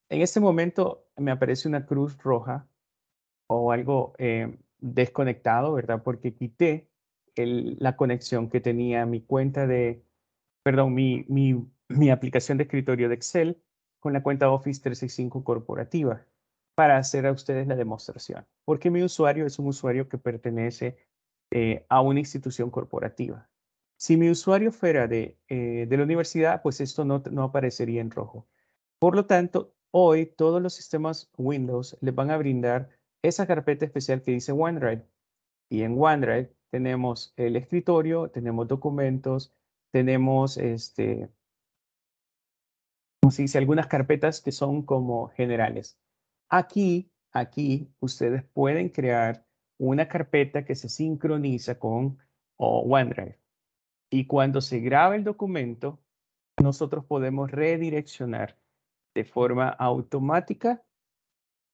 Speaker 3: En este momento me aparece una cruz roja o algo eh, desconectado, ¿verdad? Porque quité la conexión que tenía mi cuenta de, perdón, mi, mi aplicación de escritorio de Excel con la cuenta Office 365 corporativa para hacer a ustedes la demostración. Porque mi usuario es un usuario que pertenece eh, a una institución corporativa. Si mi usuario fuera de, eh, la universidad, pues esto no, aparecería en rojo. Por lo tanto, hoy todos los sistemas Windows les van a brindar esa carpeta especial que dice OneDrive. Y en OneDrive tenemos el escritorio, tenemos documentos, tenemos este, como se dice, algunas carpetas que son como generales. Aquí, aquí ustedes pueden crear una carpeta que se sincroniza con OneDrive. Y cuando se graba el documento, nosotros podemos redireccionar de forma automática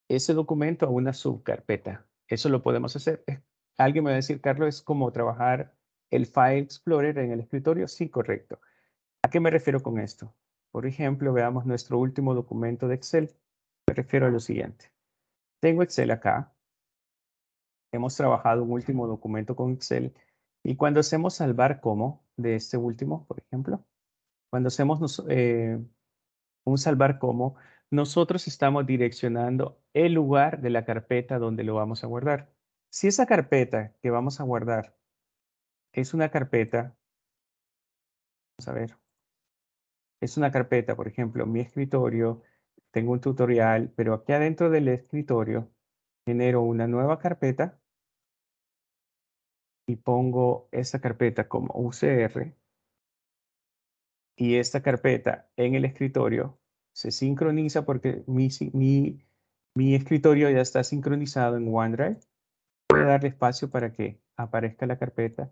Speaker 3: ese documento a una subcarpeta. Eso lo podemos hacer. Alguien me va a decir, Carlos, es como trabajar el File Explorer en el escritorio. Sí, correcto. ¿A qué me refiero con esto? Por ejemplo, veamos nuestro último documento de Excel. Me refiero a lo siguiente. Tengo Excel acá hemos trabajado un último documento con Excel y cuando hacemos salvar como de este último, por ejemplo, cuando hacemos eh, un salvar como, nosotros estamos direccionando el lugar de la carpeta donde lo vamos a guardar. Si esa carpeta que vamos a guardar es una carpeta, vamos a ver, es una carpeta, por ejemplo, mi escritorio, tengo un tutorial, pero aquí adentro del escritorio genero una nueva
Speaker 1: carpeta y pongo esa carpeta como UCR y
Speaker 3: esta carpeta
Speaker 1: en el escritorio
Speaker 3: se sincroniza porque mi, mi, mi escritorio ya está sincronizado en OneDrive. Voy a darle espacio para que aparezca la carpeta.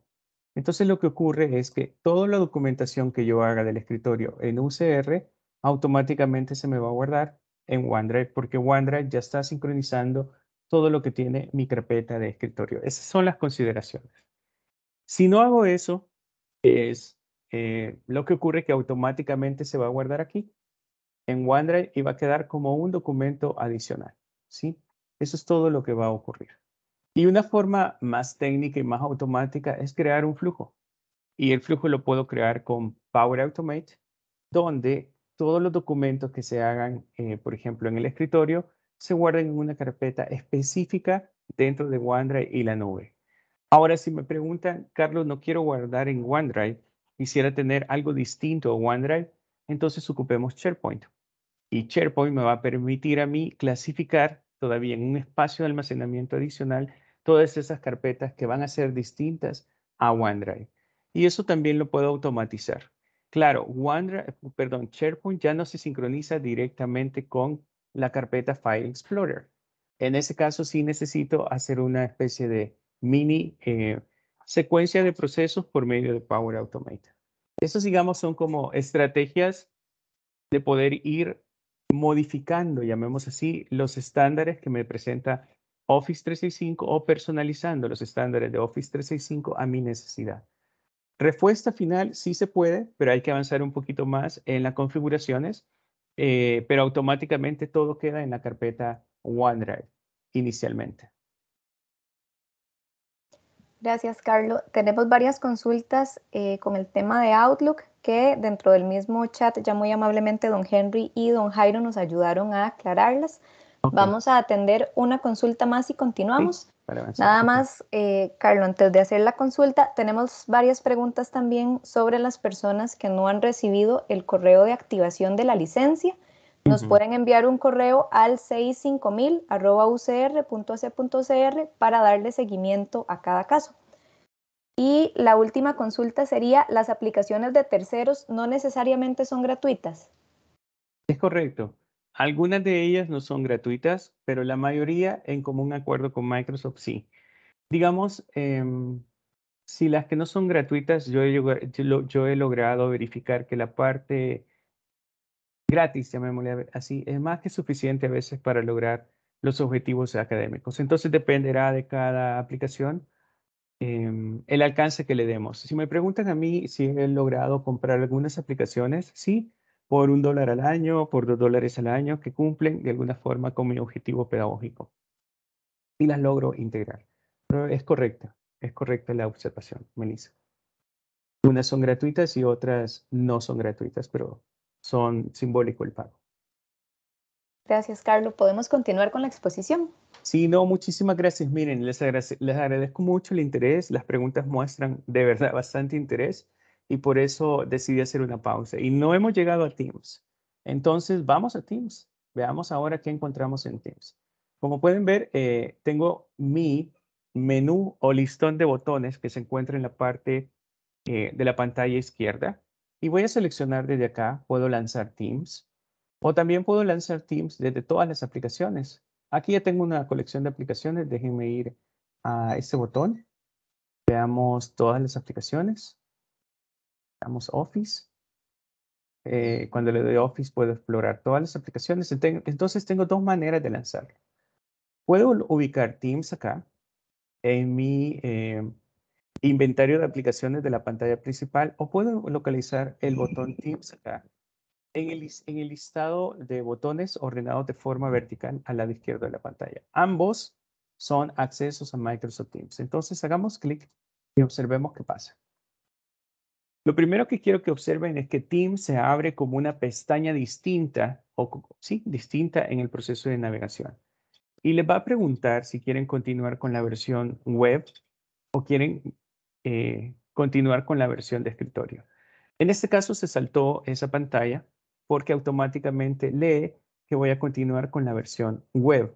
Speaker 3: Entonces lo que ocurre es que toda la documentación que yo haga del escritorio en UCR automáticamente se me va a guardar en OneDrive porque OneDrive ya está sincronizando todo lo que tiene mi carpeta de escritorio. Esas son las consideraciones. Si no hago eso, es eh, lo que ocurre que automáticamente se va a guardar aquí en OneDrive y va a quedar como un documento adicional. ¿sí? Eso es todo lo que va a ocurrir. Y una forma más técnica y más automática es crear un flujo. Y el flujo lo puedo crear con Power Automate, donde todos los documentos que se hagan, eh, por ejemplo, en el escritorio, se guardan en una carpeta específica dentro de OneDrive y la nube. Ahora, si me preguntan, Carlos, no quiero guardar en OneDrive, quisiera tener algo distinto a OneDrive, entonces ocupemos SharePoint. Y SharePoint me va a permitir a mí clasificar todavía en un espacio de almacenamiento adicional todas esas carpetas que van a ser distintas a OneDrive. Y eso también lo puedo automatizar. Claro, OneDrive, perdón, SharePoint ya no se sincroniza directamente con la carpeta File Explorer. En ese caso sí necesito hacer una especie de mini eh, secuencia de procesos por medio de Power Automate. Estas, digamos, son como estrategias de poder ir modificando, llamemos así, los estándares que me presenta Office 365 o personalizando los estándares de Office 365 a mi necesidad. Respuesta final sí se puede, pero hay que avanzar un poquito más en las configuraciones eh, pero automáticamente todo queda en la carpeta OneDrive inicialmente.
Speaker 2: Gracias, Carlos. Tenemos varias consultas eh, con el tema de Outlook que dentro del mismo chat ya muy amablemente don Henry y don Jairo nos ayudaron a aclararlas. Vamos a atender una consulta más y continuamos. Nada más, eh, Carlos, antes de hacer la consulta, tenemos varias preguntas también sobre las personas que no han recibido el correo de activación de la licencia. Nos pueden enviar un correo al 65000.ucr.ac.cr para darle seguimiento a cada caso. Y la última consulta sería, ¿las aplicaciones de terceros no necesariamente son gratuitas?
Speaker 3: Es correcto. Algunas de ellas no son gratuitas, pero la mayoría en común acuerdo con Microsoft sí. Digamos, em, si las que no son gratuitas, yo he, logrado verificar que la parte gratis, llamémosle así, es más que suficiente a veces para lograr los objetivos académicos. Entonces dependerá de cada aplicación em, el alcance que le demos. Si me preguntan a mí si he logrado comprar algunas aplicaciones, sí, por un dólar al año, por dos dólares al año, que cumplen de alguna forma con mi objetivo pedagógico. Y las logro integrar. Pero es correcta, es correcta la observación, Melissa. Unas son gratuitas y otras no son gratuitas, pero son simbólico el pago.
Speaker 2: Gracias, Carlos. ¿Podemos continuar con la exposición?
Speaker 3: Sí, no, muchísimas gracias. Miren, les, les agradezco mucho el interés. Las preguntas muestran de verdad bastante interés y por eso decidí hacer una pausa. Y no hemos llegado a Teams. Entonces, vamos a Teams. Veamos ahora qué encontramos en Teams. Como pueden ver, eh, tengo mi menú o listón de botones que se encuentra en la parte eh, de la pantalla izquierda. Y voy a seleccionar desde acá, puedo lanzar Teams. O también puedo lanzar Teams desde todas las aplicaciones. Aquí ya tengo una colección de aplicaciones. Déjenme ir a este botón. Veamos todas las aplicaciones damos Office. Eh, cuando le doy Office puedo explorar todas las aplicaciones. Entonces tengo dos maneras de lanzarlo. Puedo ubicar Teams acá en mi em, inventario de aplicaciones de la pantalla principal o puedo localizar el botón Teams acá en el, en el listado de botones ordenados de forma vertical al lado izquierdo de la pantalla. Ambos son accesos a Microsoft Teams. Entonces hagamos clic y observemos qué pasa. Lo primero que quiero que observen es que Teams se abre como una pestaña distinta, o sí, distinta en el proceso de navegación. Y les va a preguntar si quieren continuar con la versión web o quieren eh, continuar con la versión de escritorio. En este caso se saltó esa pantalla porque automáticamente lee que voy a continuar con la versión web,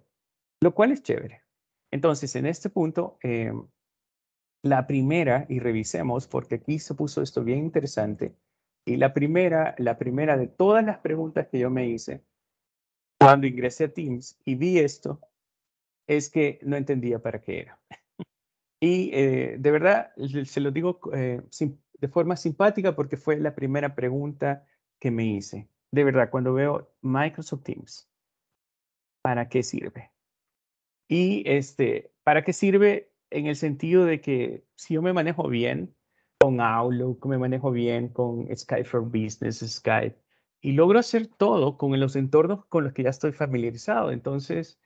Speaker 3: lo cual es chévere. Entonces, en este punto, em, la primera, y revisemos porque aquí se puso esto bien interesante, y la primera, la primera de todas las preguntas que yo me hice cuando ingresé a Teams y vi esto, es que no entendía para qué era. Y eh, de verdad, se lo digo eh, de forma simpática porque fue la primera pregunta que me hice. De verdad, cuando veo Microsoft Teams, ¿para qué sirve? Y este, ¿para qué sirve? en el sentido de que si yo me manejo bien con Outlook, me manejo bien con Skype for Business, Skype, y logro hacer todo con los entornos con los que ya estoy familiarizado. Entonces,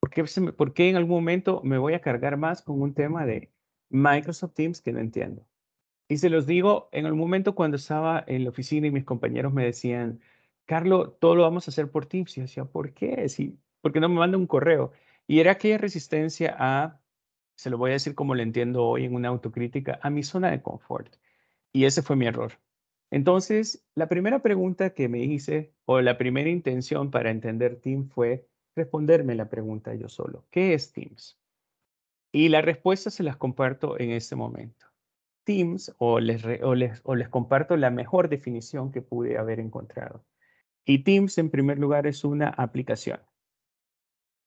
Speaker 3: ¿por qué, en algún momento me voy a cargar más con un tema de Microsoft Teams que no entiendo? Y se los digo, en el momento cuando estaba en la oficina y mis compañeros me decían, Carlos, todo lo vamos a hacer por Teams. Y yo decía, ¿por qué? Si, ¿Por qué no me manda un correo? Y era aquella resistencia a se lo voy a decir como lo entiendo hoy en una autocrítica, a mi zona de confort. Y ese fue mi error. Entonces, la primera pregunta que me hice o la primera intención para entender Teams fue responderme la pregunta yo solo. ¿Qué es Teams? Y la respuesta se las comparto en este momento. Teams, o les, les, o les comparto la mejor definición que pude haber encontrado. Y Teams, en primer lugar, es una aplicación.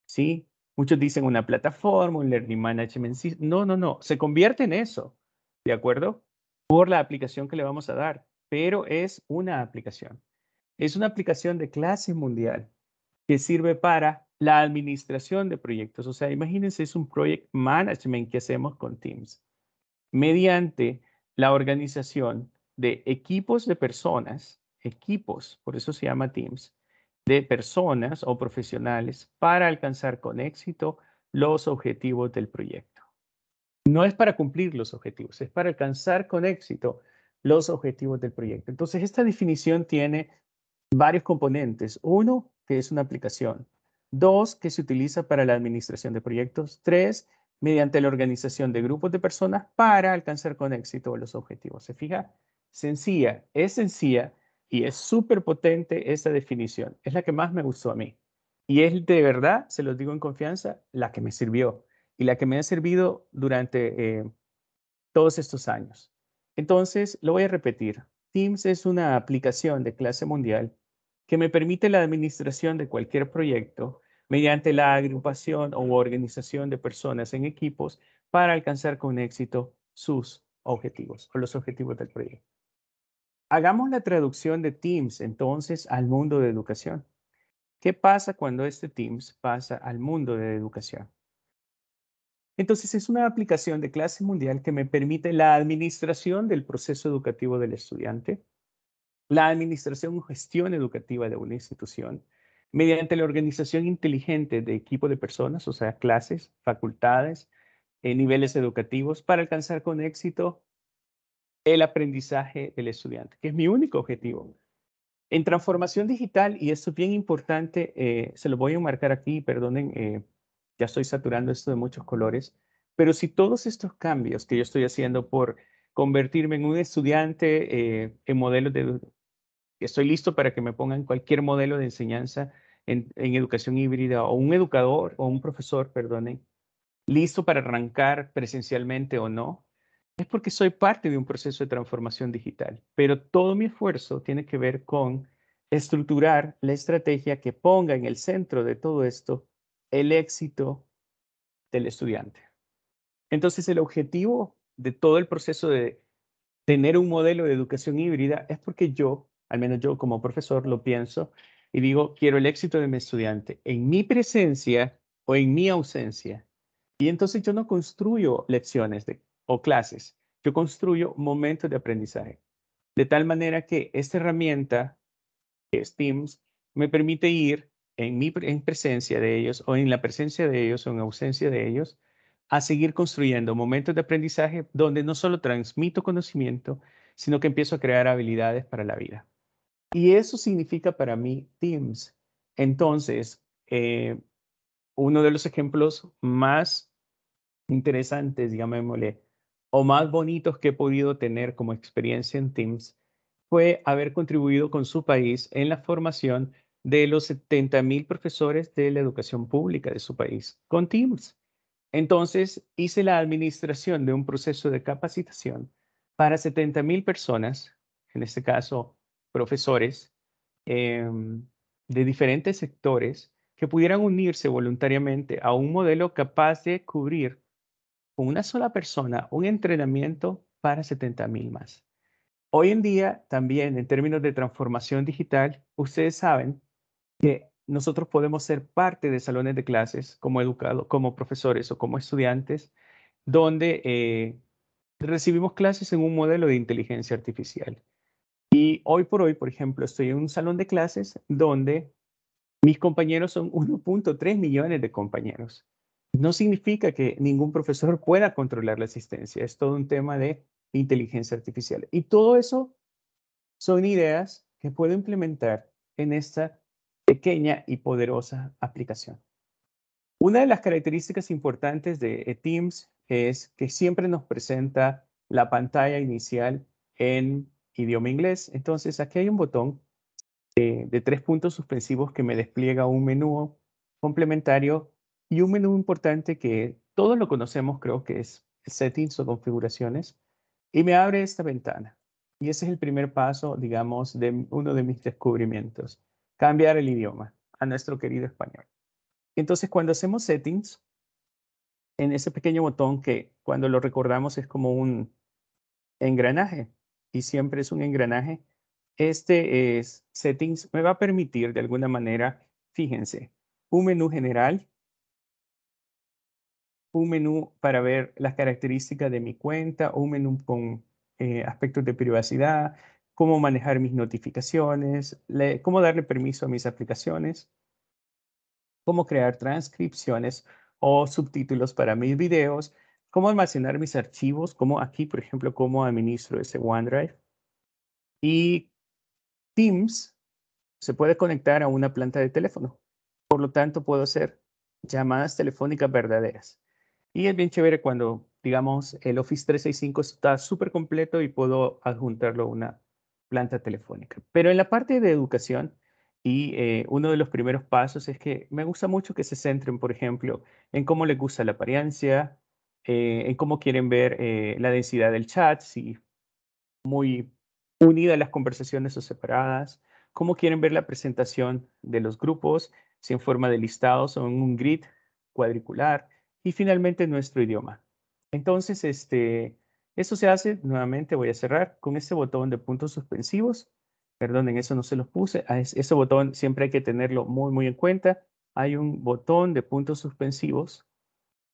Speaker 3: ¿Sí? Muchos dicen una plataforma, un learning management No, no, no. Se convierte en eso, ¿de acuerdo? Por la aplicación que le vamos a dar, pero es una aplicación. Es una aplicación de clase mundial que sirve para la administración de proyectos. O sea, imagínense, es un project management que hacemos con Teams mediante la organización de equipos de personas, equipos, por eso se llama Teams, de personas o profesionales para alcanzar con éxito los objetivos del proyecto. No es para cumplir los objetivos, es para alcanzar con éxito los objetivos del proyecto. Entonces, esta definición tiene varios componentes. Uno, que es una aplicación. Dos, que se utiliza para la administración de proyectos. Tres, mediante la organización de grupos de personas para alcanzar con éxito los objetivos. ¿Se fija? Sencilla, es sencilla, y es súper potente esa definición. Es la que más me gustó a mí. Y es de verdad, se los digo en confianza, la que me sirvió y la que me ha servido durante eh, todos estos años. Entonces, lo voy a repetir. Teams es una aplicación de clase mundial que me permite la administración de cualquier proyecto mediante la agrupación o organización de personas en equipos para alcanzar con éxito sus objetivos o los objetivos del proyecto. Hagamos la traducción de Teams entonces al mundo de educación. ¿Qué pasa cuando este Teams pasa al mundo de educación? Entonces es una aplicación de clase mundial que me permite la administración del proceso educativo del estudiante, la administración o gestión educativa de una institución, mediante la organización inteligente de equipos de personas, o sea, clases, facultades, eh, niveles educativos, para alcanzar con éxito el aprendizaje del estudiante, que es mi único objetivo. En transformación digital, y esto es bien importante, eh, se lo voy a marcar aquí, perdonen, eh, ya estoy saturando esto de muchos colores, pero si todos estos cambios que yo estoy haciendo por convertirme en un estudiante eh, en modelo de... Estoy listo para que me pongan cualquier modelo de enseñanza en educación híbrida o un educador o un profesor, perdonen, listo para arrancar presencialmente o no, es porque soy parte de un proceso de transformación digital, pero todo mi esfuerzo tiene que ver con estructurar la estrategia que ponga en el centro de todo esto el éxito del estudiante. Entonces, el objetivo de todo el proceso de tener un modelo de educación híbrida es porque yo, al menos yo como profesor, lo pienso y digo, quiero el éxito de mi estudiante en mi presencia o en mi ausencia. Y entonces yo no construyo lecciones de o clases, yo construyo momentos de aprendizaje. De tal manera que esta herramienta, que es Teams, me permite ir en, mi, presencia de ellos o en la presencia de ellos o en ausencia de ellos a seguir construyendo momentos de aprendizaje donde no solo transmito conocimiento, sino que empiezo a crear habilidades para la vida. Y eso significa para mí Teams. Entonces, eh, uno de los ejemplos más interesantes, llamémosle, o más bonitos que he podido tener como experiencia en Teams fue haber contribuido con su país en la formación de los 70.000 profesores de la educación pública de su país con Teams. Entonces hice la administración de un proceso de capacitación para 70.000 personas, en este caso profesores em, de diferentes sectores, que pudieran unirse voluntariamente a un modelo capaz de cubrir con una sola persona un entrenamiento para 70 mil más. Hoy en día, también en términos de transformación digital, ustedes saben que nosotros podemos ser parte de salones de clases como educados, como profesores o como estudiantes, donde eh, recibimos clases en un modelo de inteligencia artificial. Y hoy por hoy, por ejemplo, estoy en un salón de clases donde mis compañeros son 1.3 millones de compañeros. No significa que ningún profesor pueda controlar la asistencia, es todo un tema de inteligencia artificial. Y todo eso son ideas que puedo implementar en esta pequeña y poderosa aplicación. Una de las características importantes de Teams es que siempre nos presenta la pantalla inicial en idioma inglés. Entonces aquí hay un botón de, tres puntos suspensivos que me despliega un menú complementario y un menú importante que todos lo conocemos, creo que es settings o configuraciones. Y me abre esta ventana. Y ese es el primer paso, digamos, de uno de mis descubrimientos. Cambiar el idioma a nuestro querido español. Entonces, cuando hacemos settings, en ese pequeño botón que cuando lo recordamos es como un engranaje y siempre es un engranaje, este es settings, me va a permitir de alguna manera, fíjense, un menú general un menú para ver las características de mi cuenta, un menú con eh, aspectos de privacidad, cómo manejar mis notificaciones, cómo darle permiso a mis aplicaciones, cómo crear transcripciones o subtítulos para mis videos, cómo almacenar mis archivos, como aquí, por ejemplo, cómo administro ese OneDrive. Y Teams se puede conectar a una planta de teléfono. Por lo tanto, puedo hacer llamadas telefónicas verdaderas. Y es bien chévere cuando, digamos, el Office 365 está súper completo y puedo adjuntarlo a una planta telefónica. Pero en la parte de educación, y eh, uno de los primeros pasos es que me gusta mucho que se centren, por ejemplo, en cómo les gusta la apariencia, eh, en cómo quieren ver eh, la densidad del chat, si muy unidas las conversaciones o separadas, cómo quieren ver la presentación de los grupos, si en forma de listados o en un grid cuadricular, y finalmente nuestro idioma. Entonces, este, esto se hace, nuevamente voy a cerrar con este botón de puntos suspensivos. en eso no se los puse. Ah, ese botón siempre hay que tenerlo muy, muy en cuenta. Hay un botón de puntos suspensivos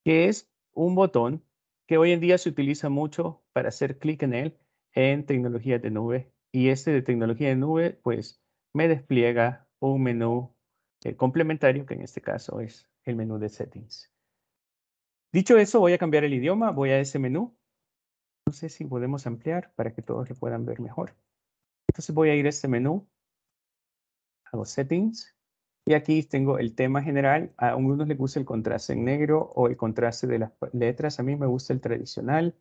Speaker 3: que es un botón que hoy en día se utiliza mucho para hacer clic en él en tecnología de nube. Y este de tecnología de nube, pues me despliega un menú eh, complementario que en este caso es el menú de settings. Dicho eso, voy a cambiar el idioma, voy a ese menú. No sé si podemos ampliar para que todos lo puedan ver mejor. Entonces voy a ir a ese menú, hago Settings, y aquí tengo el tema general. A algunos les gusta el contraste en negro o el contraste de las letras. A mí me gusta el tradicional.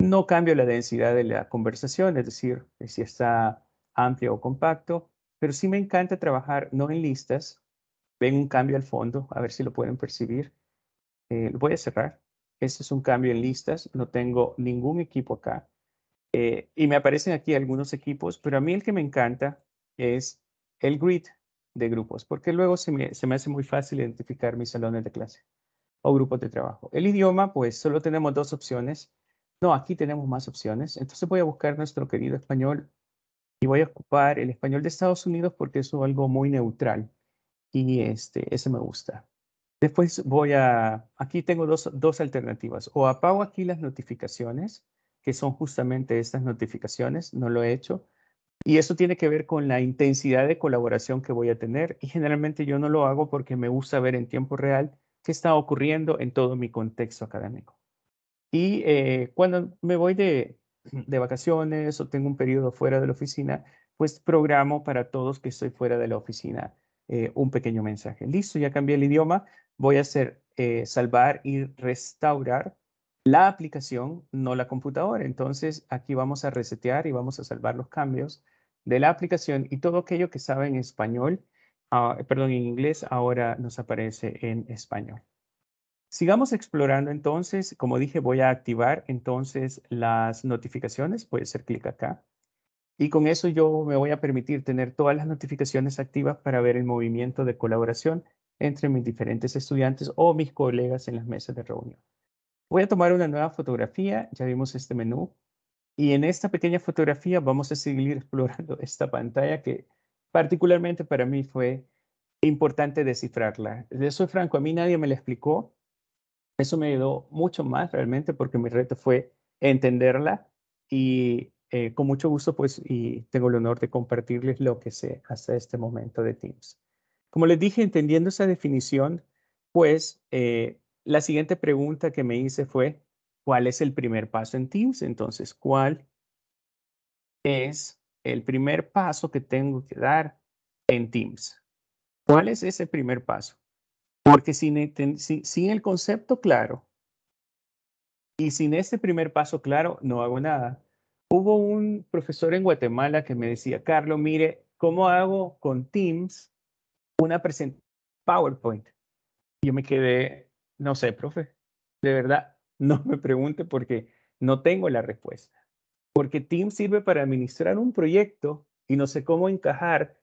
Speaker 3: No cambio la densidad de la conversación, es decir, si está amplio o compacto, pero sí me encanta trabajar no en listas. Ven un cambio al fondo, a ver si lo pueden percibir. Eh, voy a cerrar. Este es un cambio en listas. No tengo ningún equipo acá. Eh, y me aparecen aquí algunos equipos, pero a mí el que me encanta es el grid de grupos, porque luego se me, hace muy fácil identificar mis salones de clase o grupos de trabajo. El idioma, pues solo tenemos dos opciones. No, aquí tenemos más opciones. Entonces voy a buscar nuestro querido español y voy a ocupar el español de Estados Unidos porque es algo muy neutral y este, ese me gusta. Después voy a, aquí tengo dos, dos alternativas. O apago aquí las notificaciones, que son justamente estas notificaciones, no lo he hecho. Y eso tiene que ver con la intensidad de colaboración que voy a tener. Y generalmente yo no lo hago porque me gusta ver en tiempo real qué está ocurriendo en todo mi contexto académico. Y eh, cuando me voy de, vacaciones o tengo un periodo fuera de la oficina, pues programo para todos que estoy fuera de la oficina eh, un pequeño mensaje. Listo, ya cambié el idioma, voy a hacer eh, salvar y restaurar la aplicación, no la computadora. Entonces aquí vamos a resetear y vamos a salvar los cambios de la aplicación y todo aquello que sabe en español, ah, perdón, en inglés, ahora nos aparece en español. Sigamos explorando entonces, como dije, voy a activar entonces las notificaciones, Puede ser clic acá. Y con eso yo me voy a permitir tener todas las notificaciones activas para ver el movimiento de colaboración entre mis diferentes estudiantes o mis colegas en las mesas de reunión. Voy a tomar una nueva fotografía, ya vimos este menú, y en esta pequeña fotografía vamos a seguir explorando esta pantalla que particularmente para mí fue importante descifrarla. De eso, franco, a mí nadie me lo explicó. Eso me ayudó mucho más realmente porque mi reto fue entenderla y eh, con mucho gusto pues y tengo el honor de compartirles lo que sé hasta este momento de Teams. Como les dije, entendiendo esa definición, pues eh, la siguiente pregunta que me hice fue, ¿cuál es el primer paso en Teams? Entonces, ¿cuál es el primer paso que tengo que dar en Teams? ¿Cuál es ese primer paso? Porque sin, sin el concepto claro y sin ese primer paso claro, no hago nada. Hubo un profesor en Guatemala que me decía, Carlos, mire, ¿cómo hago con Teams una presentación PowerPoint. Yo me quedé, no sé, profe, de verdad, no me pregunte porque no tengo la respuesta. Porque Teams sirve para administrar un proyecto y no sé cómo encajar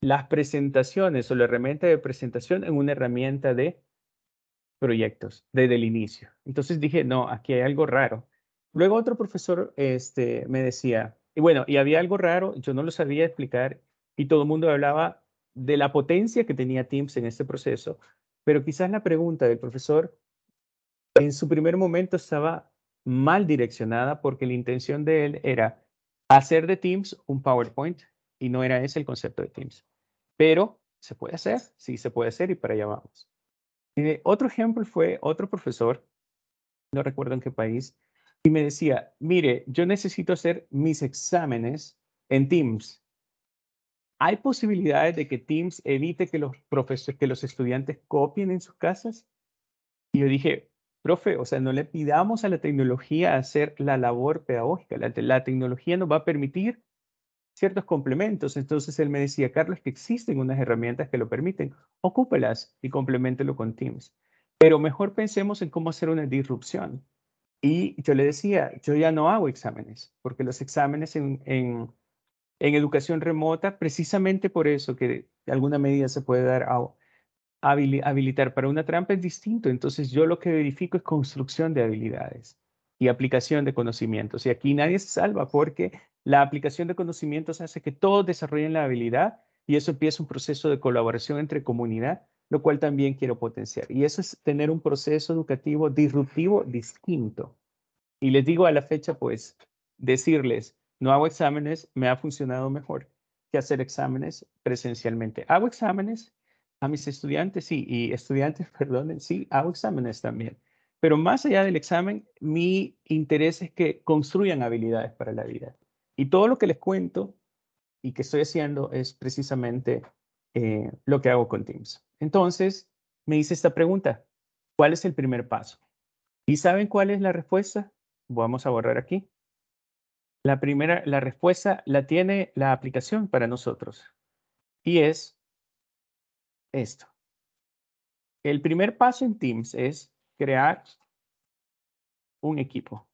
Speaker 3: las presentaciones o la herramienta de presentación en una herramienta de proyectos desde el inicio. Entonces dije, no, aquí hay algo raro. Luego otro profesor este, me decía, y bueno, y había algo raro, yo no lo sabía explicar y todo el mundo hablaba de la potencia que tenía Teams en este proceso, pero quizás la pregunta del profesor en su primer momento estaba mal direccionada porque la intención de él era hacer de Teams un PowerPoint y no era ese el concepto de Teams. Pero se puede hacer, sí se puede hacer y para allá vamos. otro ejemplo fue otro profesor, no recuerdo en qué país, y me decía, mire, yo necesito hacer mis exámenes en Teams. ¿Hay posibilidades de que Teams evite que los profesores, que los estudiantes copien en sus casas? Y yo dije, profe, o sea, no le pidamos a la tecnología hacer la labor pedagógica. La, tecnología nos va a permitir ciertos complementos. Entonces él me decía, Carlos, que existen unas herramientas que lo permiten. Ocúpelas y complementelo con Teams. Pero mejor pensemos en cómo hacer una disrupción. Y yo le decía, yo ya no hago exámenes, porque los exámenes en en educación remota, precisamente por eso que alguna medida se puede dar a, habilitar para una trampa es distinto. Entonces yo lo que verifico es construcción de habilidades y aplicación de conocimientos. Y aquí nadie se salva porque la aplicación de conocimientos hace que todos desarrollen la habilidad y eso empieza un proceso de colaboración entre comunidad, lo cual también quiero potenciar. Y eso es tener un proceso educativo disruptivo distinto. Y les digo a la fecha, pues, decirles, no hago exámenes, me ha funcionado mejor que hacer exámenes presencialmente. Hago exámenes a mis estudiantes, sí, y estudiantes, perdonen, sí, hago exámenes también. Pero más allá del examen, mi interés es que construyan habilidades para la vida. Y todo lo que les cuento y que estoy haciendo es precisamente eh, lo que hago con Teams. Entonces, me hice esta pregunta, ¿cuál es el primer paso? ¿Y saben cuál es la respuesta? Vamos a borrar aquí. La primera, la respuesta la tiene la aplicación para nosotros y es esto.
Speaker 1: El primer paso en Teams es crear un equipo.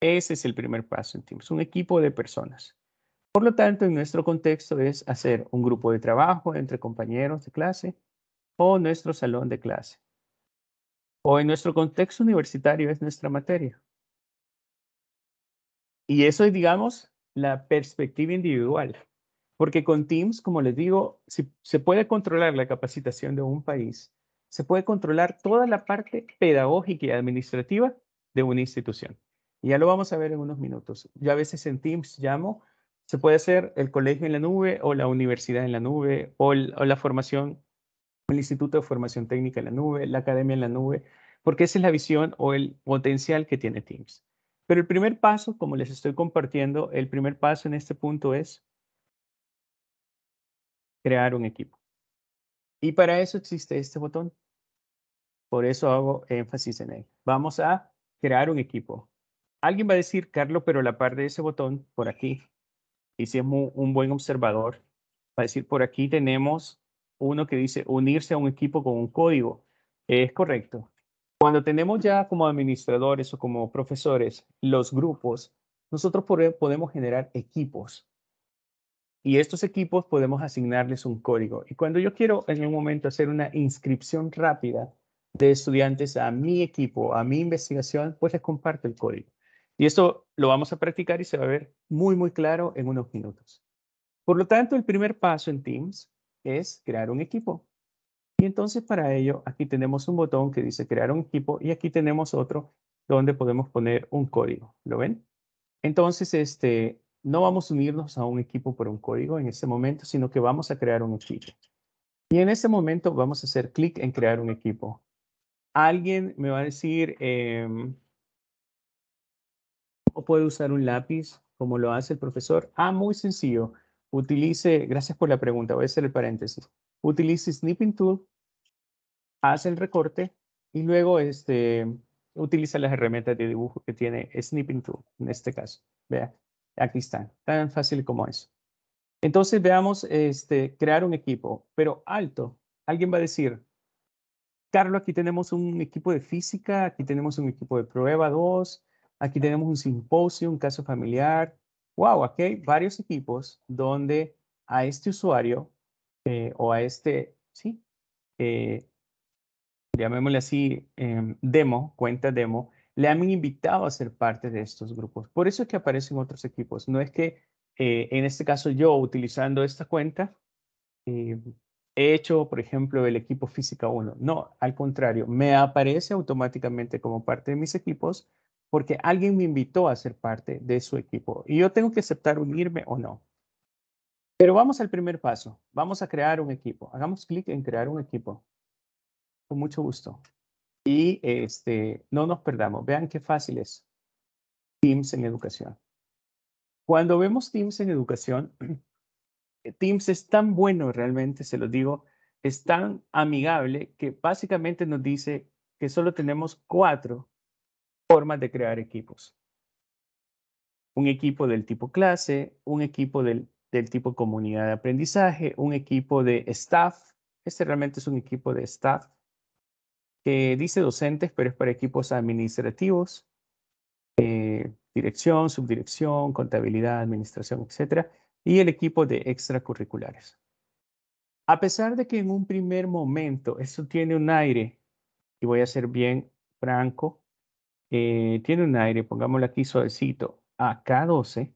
Speaker 1: Ese es el primer paso en Teams, un equipo
Speaker 3: de personas. Por lo tanto, en nuestro contexto es hacer un grupo de trabajo entre compañeros de clase o nuestro salón de clase. O en nuestro contexto universitario es nuestra materia. Y eso es, digamos, la perspectiva individual. Porque con Teams, como les digo, si se puede controlar la capacitación de un país, se puede controlar toda la parte pedagógica y administrativa de una institución. Y ya lo vamos a ver en unos minutos. Yo a veces en Teams llamo, se puede hacer el colegio en la nube o la universidad en la nube o, o la formación, el Instituto de Formación Técnica en la nube, la academia en la nube, porque esa es la visión o el potencial que tiene Teams. Pero el primer paso, como les estoy compartiendo, el primer paso en este punto es crear un equipo. Y para eso existe este botón. Por eso hago énfasis en él. Vamos a crear un equipo. Alguien va a decir, Carlos, pero la parte de ese botón por aquí, y si es un buen observador, va a decir, por aquí tenemos uno que dice unirse a un equipo con un código. Es correcto. Cuando tenemos ya como administradores o como profesores los grupos, nosotros podemos generar equipos. Y estos equipos podemos asignarles un código. Y cuando yo quiero en un momento hacer una inscripción rápida de estudiantes a mi equipo, a mi investigación, pues les comparto el código. Y esto lo vamos a practicar y se va a ver muy, muy claro en unos minutos. Por lo tanto, el primer paso en Teams es crear un equipo. Y entonces para ello, aquí tenemos un botón que dice crear un equipo y aquí tenemos otro donde podemos poner un código. ¿Lo ven? Entonces, este, no vamos a unirnos a un equipo por un código en este momento, sino que vamos a crear un equipo. Y en este momento vamos a hacer clic en crear un equipo. Alguien me va a decir, em, o puede usar un lápiz, como lo hace el profesor. Ah, muy sencillo. Utilice, gracias por la pregunta, voy a hacer el paréntesis. Utilice Snipping Tool hace el recorte y luego este, utiliza las herramientas de dibujo que tiene Snipping Tool en este caso. Vea, aquí están, tan fácil como eso. Entonces veamos este, crear un equipo, pero alto. Alguien va a decir, Carlos, aquí tenemos un equipo de física, aquí tenemos un equipo de prueba 2, aquí tenemos un simposio, un caso familiar. Wow, aquí varios equipos donde a este usuario eh, o a este, sí, eh, llamémosle así, em, demo, cuenta demo, le han invitado a ser parte de estos grupos. Por eso es que aparecen otros equipos. No es que eh, en este caso yo utilizando esta cuenta eh, he hecho, por ejemplo, el equipo física 1. No, al contrario, me aparece automáticamente como parte de mis equipos porque alguien me invitó a ser parte de su equipo y yo tengo que aceptar unirme o no. Pero vamos al primer paso. Vamos a crear un equipo. Hagamos clic en crear un equipo. Con mucho gusto. Y este, no nos perdamos. Vean qué fácil es Teams en educación. Cuando vemos Teams en educación, Teams es tan bueno realmente, se lo digo, es tan amigable que básicamente nos dice que solo tenemos cuatro formas de crear equipos. Un equipo del tipo clase, un equipo del, del tipo comunidad de aprendizaje, un equipo de staff. Este realmente es un equipo de staff que dice docentes, pero es para equipos administrativos, eh, dirección, subdirección, contabilidad, administración, etc. Y el equipo de extracurriculares. A pesar de que en un primer momento esto tiene un aire, y voy a ser bien franco, eh, tiene un aire, pongámoslo aquí suavecito, a K12,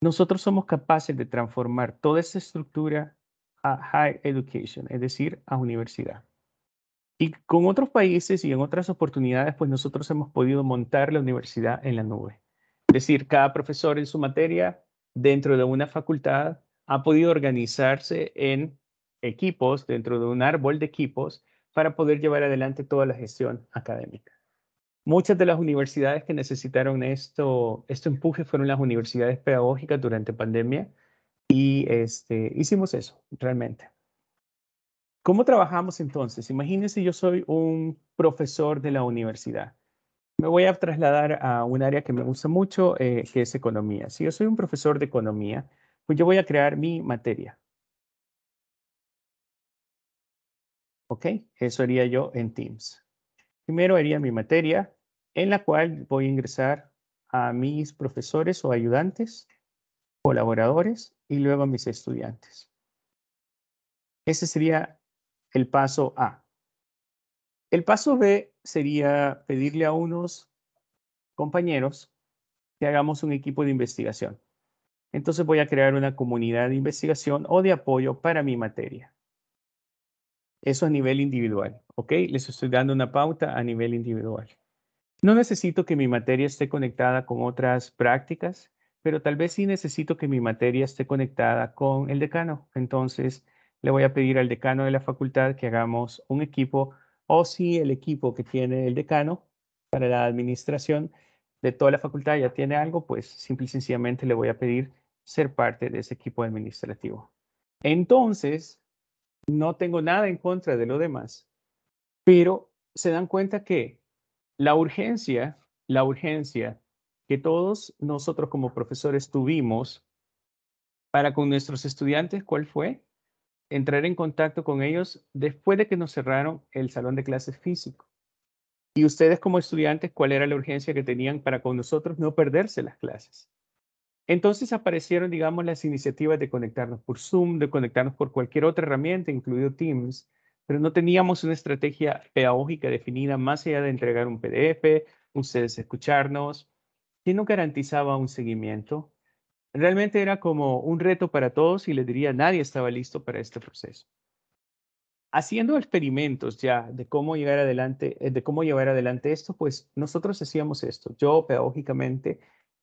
Speaker 3: nosotros somos capaces de transformar toda esa estructura a high education, es decir, a universidad. Y con otros países y en otras oportunidades, pues nosotros hemos podido montar la universidad en la nube. Es decir, cada profesor en su materia, dentro de una facultad, ha podido organizarse en equipos, dentro de un árbol de equipos, para poder llevar adelante toda la gestión académica. Muchas de las universidades que necesitaron esto, este empuje fueron las universidades pedagógicas durante pandemia y este, hicimos eso realmente. ¿Cómo trabajamos entonces? Imagínense, yo soy un profesor de la universidad. Me voy a trasladar a un área que me gusta mucho, eh, que es economía. Si yo soy un profesor de economía, pues yo voy a crear mi materia. ¿Ok? Eso haría yo en Teams. Primero haría mi materia, en la cual voy a ingresar a mis profesores o ayudantes, colaboradores y luego a mis estudiantes. Ese sería el paso A. El paso B sería pedirle a unos compañeros que hagamos un equipo de investigación. Entonces voy a crear una comunidad de investigación o de apoyo para mi materia. Eso a nivel individual, ¿ok? Les estoy dando una pauta a nivel individual. No necesito que mi materia esté conectada con otras prácticas, pero tal vez sí necesito que mi materia esté conectada con el decano. Entonces, le voy a pedir al decano de la facultad que hagamos un equipo o si el equipo que tiene el decano para la administración de toda la facultad ya tiene algo, pues simple y sencillamente le voy a pedir ser parte de ese equipo administrativo. Entonces, no tengo nada en contra de lo demás, pero se dan cuenta que la urgencia, la urgencia que todos nosotros como profesores tuvimos para con nuestros estudiantes, ¿cuál fue? entrar en contacto con ellos después de que nos cerraron el salón de clases físico. Y ustedes como estudiantes, ¿cuál era la urgencia que tenían para con nosotros no perderse las clases? Entonces aparecieron, digamos, las iniciativas de conectarnos por Zoom, de conectarnos por cualquier otra herramienta, incluido Teams, pero no teníamos una estrategia pedagógica definida más allá de entregar un PDF, ustedes escucharnos, que no garantizaba un seguimiento Realmente era como un reto para todos y les diría, nadie estaba listo para este proceso. Haciendo experimentos ya de cómo llegar adelante, eh, de cómo llevar adelante esto, pues nosotros hacíamos esto. Yo pedagógicamente,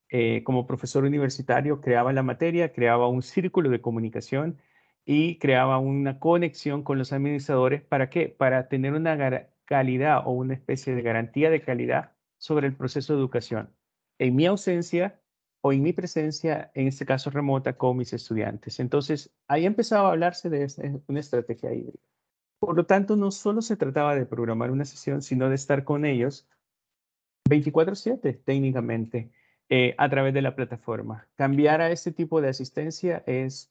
Speaker 3: eh, como profesor universitario, creaba la materia, creaba un círculo de comunicación y creaba una conexión con los administradores. ¿Para qué? Para tener una calidad o una especie de garantía de calidad sobre el proceso de educación. En mi ausencia, o en mi presencia, en este caso remota, con mis estudiantes. Entonces, ahí empezaba a hablarse de eh, una estrategia híbrida. Por lo tanto, no solo se trataba de programar una sesión, sino de estar con ellos 24/7 técnicamente eh, a través de la plataforma. Cambiar a este tipo de asistencia es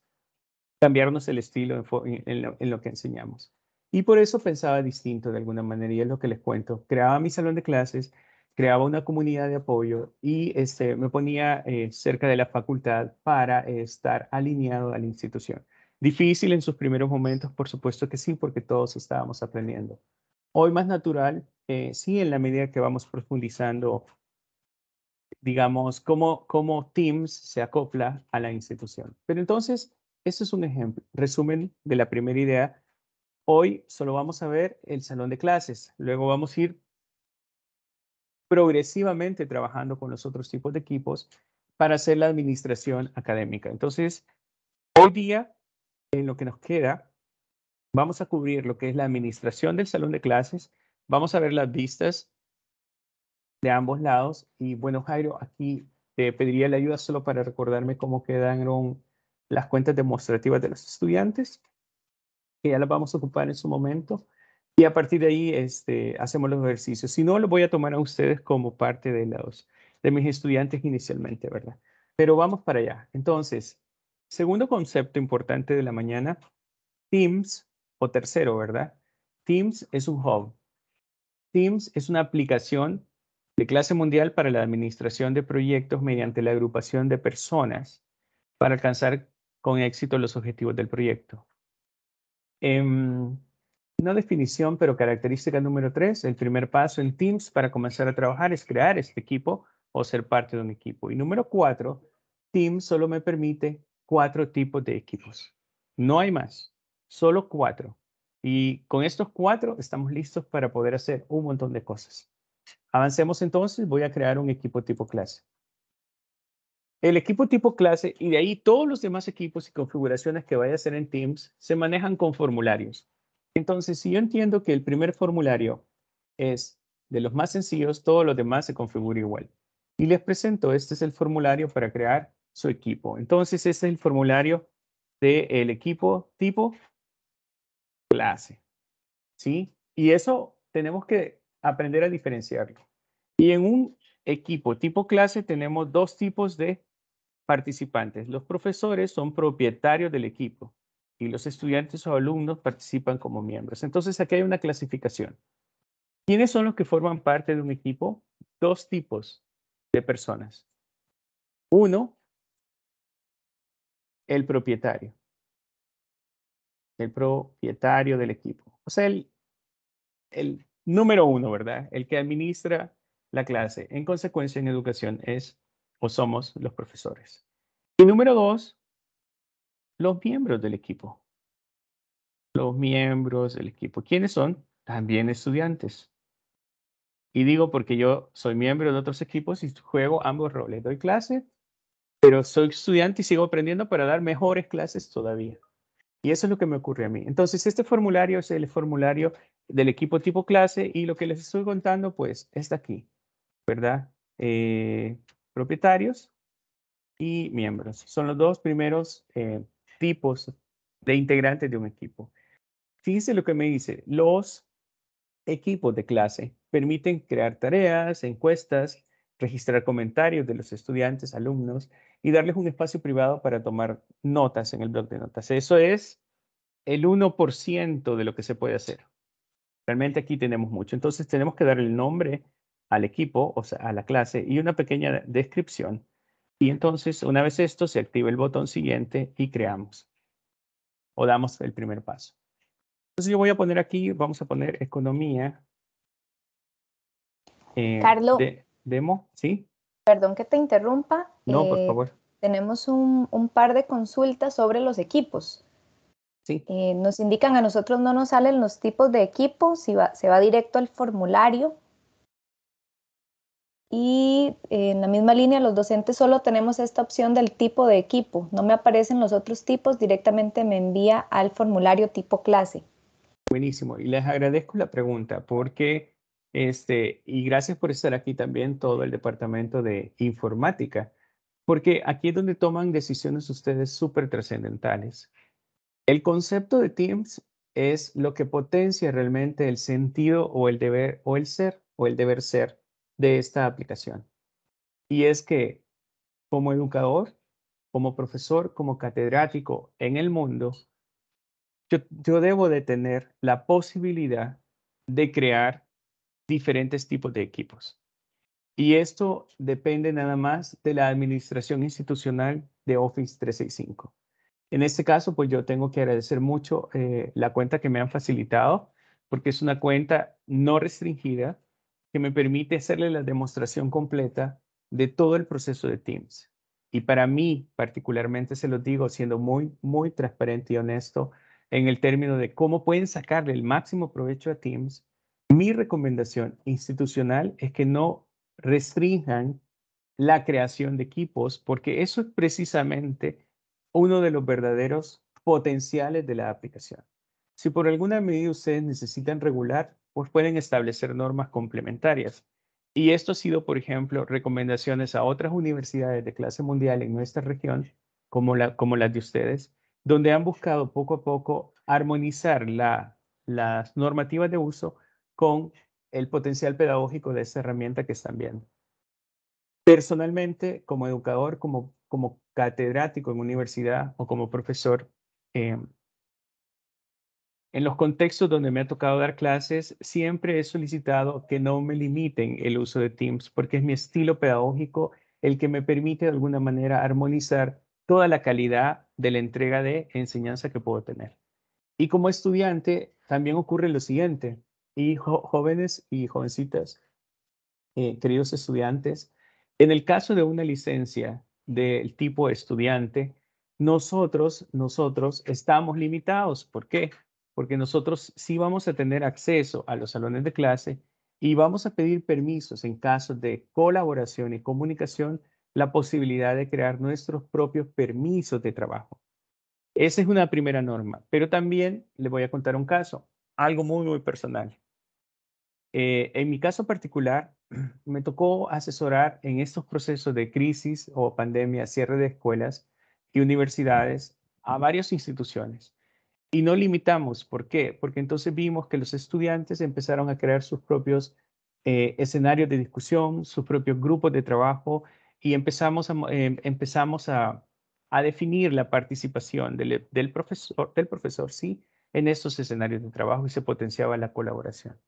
Speaker 3: cambiarnos el estilo en, lo, en lo que enseñamos. Y por eso pensaba distinto de alguna manera, y es lo que les cuento. Creaba mi salón de clases, creaba una comunidad de apoyo y este, me ponía eh, cerca de la facultad para estar alineado a la institución. Difícil en sus primeros momentos, por supuesto que sí, porque todos estábamos aprendiendo. Hoy más natural, eh, sí, en la medida que vamos profundizando, digamos, cómo, cómo Teams se acopla a la institución. Pero entonces, este es un ejemplo, resumen de la primera idea. Hoy solo vamos a ver el salón de clases, luego vamos a ir progresivamente trabajando con los otros tipos de equipos para hacer la administración académica. Entonces, hoy día, en lo que nos queda, vamos a cubrir lo que es la administración del salón de clases, vamos a ver las vistas de ambos lados y bueno, Jairo, aquí te pediría la ayuda solo para recordarme cómo quedaron las cuentas demostrativas de los estudiantes, que ya las vamos a ocupar en su momento. Y a partir de ahí este, hacemos los ejercicios. Si no, lo voy a tomar a ustedes como parte de, los, de mis estudiantes inicialmente, ¿verdad? Pero vamos para allá. Entonces, segundo concepto importante de la mañana, Teams, o tercero, ¿verdad? Teams es un hub. Teams es una aplicación de clase mundial para la administración de proyectos mediante la agrupación de personas para alcanzar con éxito los objetivos del proyecto. Em, no definición, pero característica número tres, el primer paso en Teams para comenzar a trabajar es crear este equipo o ser parte de un equipo. Y número cuatro, Teams solo me permite cuatro tipos de equipos. No hay más, solo cuatro. Y con estos cuatro estamos listos para poder hacer un montón de cosas. Avancemos entonces, voy a crear un equipo tipo clase. El equipo tipo clase y de ahí todos los demás equipos y configuraciones que vaya a hacer en Teams se manejan con formularios. Entonces, si yo entiendo que el primer formulario es de los más sencillos, todos los demás se configuran igual. Y les presento, este es el formulario para crear su equipo. Entonces, este es el formulario del equipo tipo clase. ¿Sí? Y eso tenemos que aprender a diferenciarlo. Y en un equipo tipo clase tenemos dos tipos de participantes. Los profesores son propietarios del equipo y los estudiantes o alumnos participan como miembros. Entonces, aquí hay una clasificación. ¿Quiénes son los que forman parte
Speaker 1: de un equipo? Dos tipos de personas. Uno, el propietario. El propietario del equipo. O sea, el, el número uno, ¿verdad? El que
Speaker 3: administra la clase. En consecuencia, en educación es o somos los profesores. Y número dos, los miembros del equipo. Los miembros del equipo. ¿Quiénes son? También estudiantes. Y digo porque yo soy miembro de otros equipos y juego ambos roles. Doy clase, pero soy estudiante y sigo aprendiendo para dar mejores clases todavía. Y eso es lo que me ocurre a mí. Entonces, este formulario es el formulario del equipo tipo clase y lo que les estoy contando, pues, está aquí, ¿verdad? Eh, propietarios y miembros. Son los dos primeros eh, tipos de integrantes de un equipo. Fíjense lo que me dice, los equipos de clase permiten crear tareas, encuestas, registrar comentarios de los estudiantes, alumnos y darles un espacio privado para tomar notas en el blog de notas. Eso es el 1% de lo que se puede hacer. Realmente aquí tenemos mucho. Entonces tenemos que dar el nombre al equipo, o sea, a la clase y una pequeña descripción y entonces, una vez esto, se activa el botón siguiente y creamos o damos el primer paso. Entonces yo voy a poner aquí, vamos a poner economía. Eh, Carlos. demo, ¿sí?
Speaker 2: Perdón que te interrumpa. No, por eh, favor. Tenemos un, par de consultas sobre los equipos. Sí. Eh, nos indican, a nosotros no nos salen los tipos de equipos, se va directo al formulario y en la misma línea, los docentes solo tenemos esta opción del tipo de equipo. No me aparecen los otros tipos, directamente me envía al formulario tipo clase.
Speaker 3: Buenísimo. Y les agradezco la pregunta porque, este, y gracias por estar aquí también todo el departamento de informática, porque aquí es donde toman decisiones ustedes súper trascendentales. El concepto de Teams es lo que potencia realmente el sentido o el deber o el ser o el deber ser de esta aplicación. Y es que como educador, como profesor, como catedrático en el mundo, yo, debo de tener la posibilidad de crear diferentes tipos de equipos. Y esto depende nada más de la administración institucional de Office 365. En este caso, pues yo tengo que agradecer mucho eh, la cuenta que me han facilitado, porque es una cuenta no restringida, que me permite hacerle la demostración completa de todo el proceso de Teams. Y para mí, particularmente, se lo digo siendo muy, muy transparente y honesto en el término de cómo pueden sacarle el máximo provecho a Teams, mi recomendación institucional es que no restrinjan la creación de equipos, porque eso es precisamente uno de los verdaderos potenciales de la aplicación. Si por alguna medida ustedes necesitan regular pues, pueden establecer normas complementarias. Y esto ha sido, por ejemplo, recomendaciones a otras universidades de clase mundial en nuestra región, como, la, como las de ustedes, donde han buscado poco a poco armonizar la, las normativas de uso con el potencial pedagógico de esa herramienta que están viendo. Personalmente, como educador, como, como catedrático en universidad o como profesor, eh, en los contextos donde me ha tocado dar clases, siempre he solicitado que no me limiten el uso de Teams, porque es mi estilo pedagógico el que me permite de alguna manera armonizar toda la calidad de la entrega de enseñanza que puedo tener. Y como estudiante, también ocurre lo siguiente, y jóvenes y jovencitas, eh, queridos estudiantes, en el caso de una licencia del tipo estudiante, nosotros, nosotros estamos limitados. ¿Por qué? porque nosotros sí vamos a tener acceso a los salones de clase y vamos a pedir permisos en casos de colaboración y comunicación, la posibilidad de crear nuestros propios permisos de trabajo. Esa es una primera norma, pero también les voy a contar un caso, algo muy, muy personal. Eh, en mi caso particular, me tocó asesorar en estos procesos de crisis o pandemia, cierre de escuelas y universidades a varias instituciones. Y no limitamos, ¿por qué? Porque entonces vimos que los estudiantes empezaron a crear sus propios eh, escenarios de discusión, sus propios grupos de trabajo y empezamos a, em, empezamos a, definir la participación del, profesor, del profesor, sí, en estos escenarios de trabajo y se potenciaba la colaboración.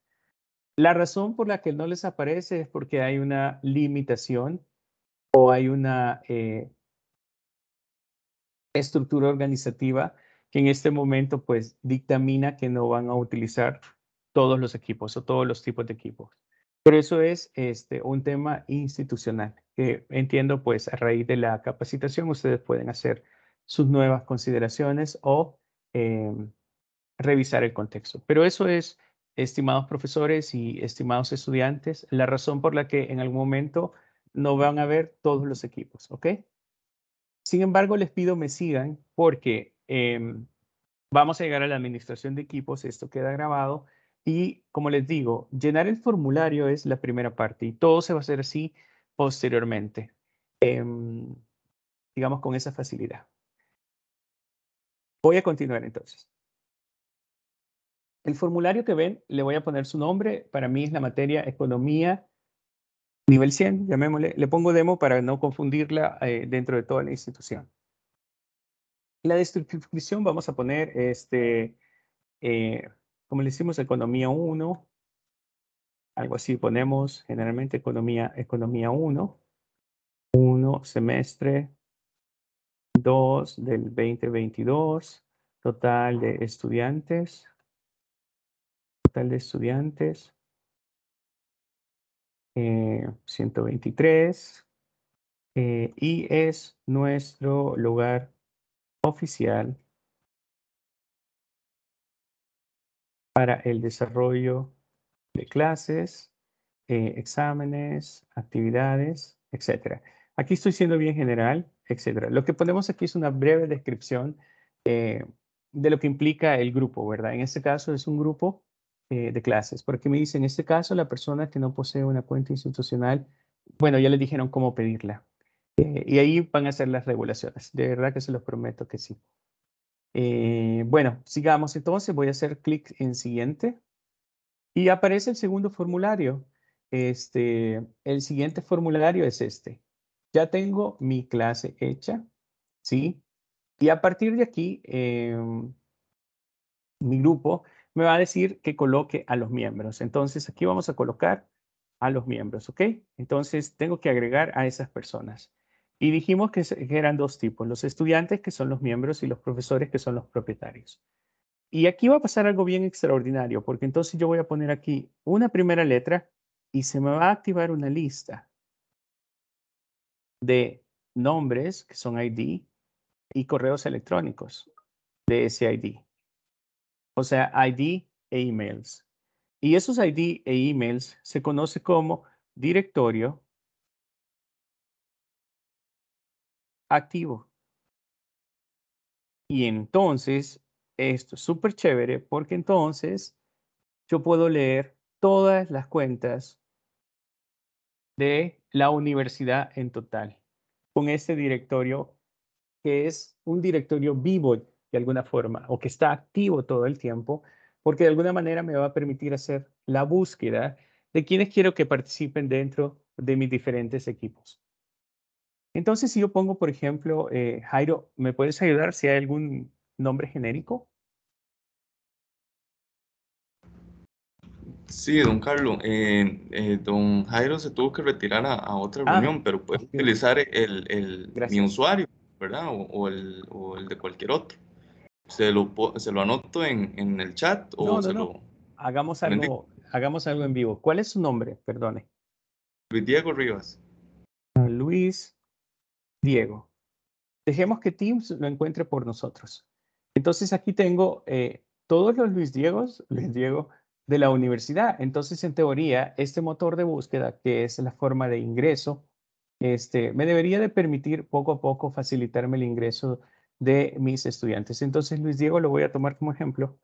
Speaker 3: La razón por la que no les aparece es porque hay una limitación o hay una eh, estructura organizativa que en este momento pues dictamina que no van a utilizar todos los equipos o todos los tipos de equipos. Pero eso es este, un tema institucional que entiendo pues a raíz de la capacitación ustedes pueden hacer sus nuevas consideraciones o em, revisar el contexto. Pero eso es, estimados profesores y estimados estudiantes, la razón por la que en algún momento no van a ver todos los equipos, ¿ok? Sin embargo, les pido me sigan porque Em, vamos a llegar a la administración de equipos, esto queda grabado. Y como les digo, llenar el formulario es la primera parte y todo se va a hacer así posteriormente, em, digamos con esa facilidad. Voy a continuar entonces. El formulario que ven, le voy a poner su nombre, para mí es la materia Economía nivel 100, llamémosle, le pongo demo para no confundirla eh, dentro de toda la institución la distribución vamos a poner, este, eh, como le decimos, economía 1, algo así ponemos, generalmente economía, economía 1, 1 semestre 2 del 2022, total de estudiantes,
Speaker 1: total de estudiantes, 123, eh, eh, y es nuestro lugar oficial para el desarrollo de clases, eh,
Speaker 3: exámenes, actividades, etc. Aquí estoy siendo bien general, etc. Lo que ponemos aquí es una breve descripción eh, de lo que implica el grupo, ¿verdad? En este caso es un grupo eh, de clases, porque me dice, en este caso la persona que no posee una cuenta institucional, bueno, ya les dijeron cómo pedirla, eh, y ahí van a ser las regulaciones. De verdad que se los prometo que sí. Eh, bueno, sigamos entonces. Voy a hacer clic en siguiente. Y aparece el segundo formulario. Este, el siguiente formulario es este. Ya tengo mi clase hecha, ¿sí? Y a partir de aquí, em, mi grupo me va a decir que coloque a los miembros. Entonces, aquí vamos a colocar a los miembros, ¿ok? Entonces, tengo que agregar a esas personas. Y dijimos que, eran dos tipos, los estudiantes que son los miembros y los profesores que son los propietarios. Y aquí va a pasar algo bien extraordinario, porque entonces yo voy a poner aquí una primera letra y se me va a activar una lista de nombres, que son ID, y correos electrónicos de ese ID. O sea, ID e emails. Y esos ID e emails se conoce como
Speaker 1: directorio activo. Y entonces, esto es súper chévere
Speaker 3: porque entonces yo puedo leer todas las cuentas de la universidad en total con este directorio que es un directorio vivo de alguna forma o que está activo todo el tiempo porque de alguna manera me va a permitir hacer la búsqueda de quienes quiero que participen dentro de mis diferentes equipos. Entonces, si yo pongo, por ejemplo, eh, Jairo, ¿me puedes ayudar si hay algún nombre genérico?
Speaker 1: Sí, don Carlos, eh, eh, don
Speaker 3: Jairo se tuvo que retirar a, otra ah, reunión, pero puedes utilizar el, mi usuario, ¿verdad? O, el, de cualquier otro. Se lo, anoto en, el chat o Hagamos algo, hagamos algo en vivo. ¿Cuál es su nombre? Perdone.
Speaker 1: Luis Diego Rivas.
Speaker 3: Luis Diego. Dejemos que Teams lo encuentre por nosotros. Entonces aquí tengo eh, todos los Luis Diegos, Luis Diego de la universidad. Entonces, en teoría, este motor de búsqueda, que es la forma de ingreso, este, me debería de permitir poco a poco facilitarme el ingreso de mis estudiantes. Entonces, Luis Diego lo voy a tomar como ejemplo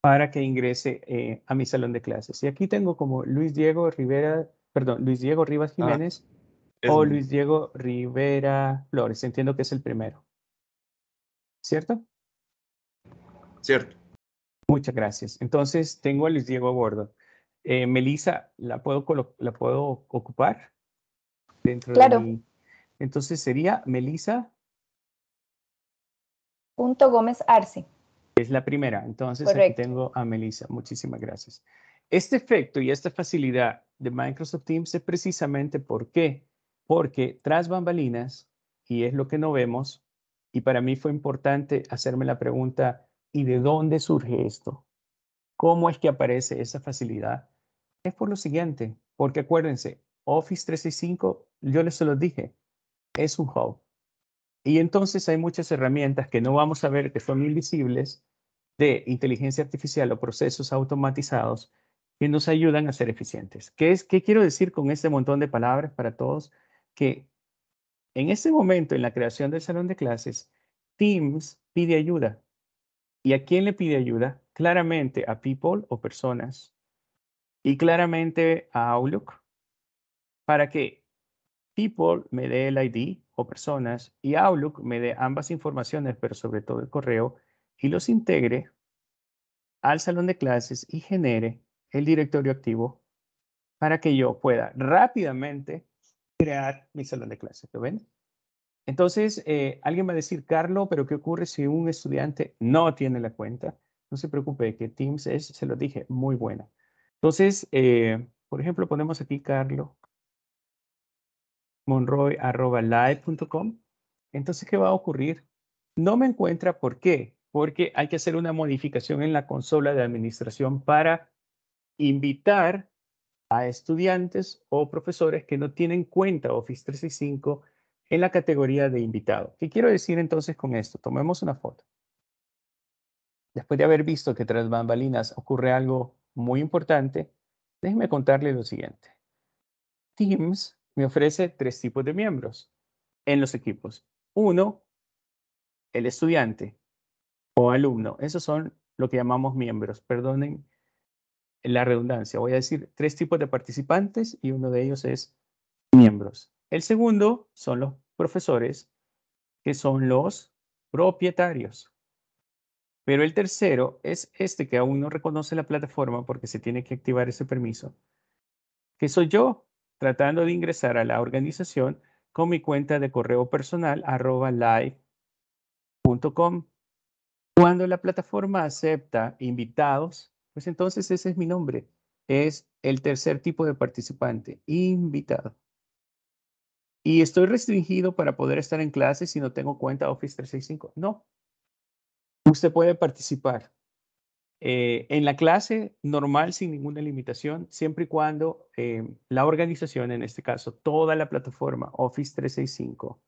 Speaker 3: para que ingrese eh, a mi salón de clases. Y aquí tengo como Luis Diego Rivera, perdón, Luis Diego Rivas ah. Jiménez o Luis Diego Rivera Flores, entiendo que es el primero.
Speaker 1: ¿Cierto? Cierto.
Speaker 3: Muchas gracias. Entonces, tengo a Luis Diego a bordo. Eh, Melissa, ¿la puedo, ¿la puedo ocupar? Dentro claro. Entonces sería Melisa
Speaker 2: Punto Gómez Arce.
Speaker 3: Es la primera. Entonces tengo a Melissa. Muchísimas gracias. Este efecto y esta facilidad de Microsoft Teams es precisamente porque porque tras bambalinas, y es lo que no vemos, y para mí fue importante hacerme la pregunta, ¿y de dónde surge esto? ¿Cómo es que aparece esa facilidad? Es por lo siguiente, porque acuérdense, Office 365, yo les se los dije, es un hub. Y entonces hay muchas herramientas que no vamos a ver, que son invisibles, de inteligencia artificial o procesos automatizados que nos ayudan a ser eficientes. ¿Qué, es, qué quiero decir con este montón de palabras para todos? que en ese momento, en la creación del salón de clases, Teams pide ayuda. ¿Y a quién le pide ayuda? Claramente a people o personas y claramente a Outlook para que people me dé el ID o personas y Outlook me dé ambas informaciones, pero sobre todo el correo, y los integre al salón de clases y genere el directorio activo para que yo pueda rápidamente crear mi salón de clase. ¿lo ven? Entonces, eh, alguien va a decir, Carlos, pero ¿qué ocurre si un estudiante no tiene la cuenta? No se preocupe, que Teams es, se lo dije, muy buena. Entonces, eh, por ejemplo, ponemos aquí Carlos monroy.live.com. Entonces, ¿qué va a ocurrir? No me encuentra, ¿por qué? Porque hay que hacer una modificación en la consola de administración para invitar a estudiantes o profesores que no tienen cuenta Office 365 en la categoría de invitado. ¿Qué quiero decir entonces con esto? Tomemos una foto. Después de haber visto que tras bambalinas ocurre algo muy importante, déjenme contarles lo siguiente. Teams me ofrece tres tipos de miembros en los equipos. Uno, el estudiante o alumno. Esos son lo que llamamos miembros. Perdonen la redundancia. Voy a decir tres tipos de participantes y uno de ellos es miembros. El segundo son los profesores, que son los propietarios. Pero el tercero es este que aún no reconoce la plataforma porque se tiene que activar ese permiso, que soy yo tratando de ingresar a la organización con mi cuenta de correo personal arroba live.com. Cuando la plataforma acepta invitados, pues entonces ese es mi nombre. Es el tercer tipo de participante, invitado. ¿Y estoy restringido para poder estar en clase si no tengo cuenta Office 365? No. Usted puede participar eh, en la clase normal sin ninguna limitación, siempre y cuando eh, la organización, en este caso toda la plataforma Office 365,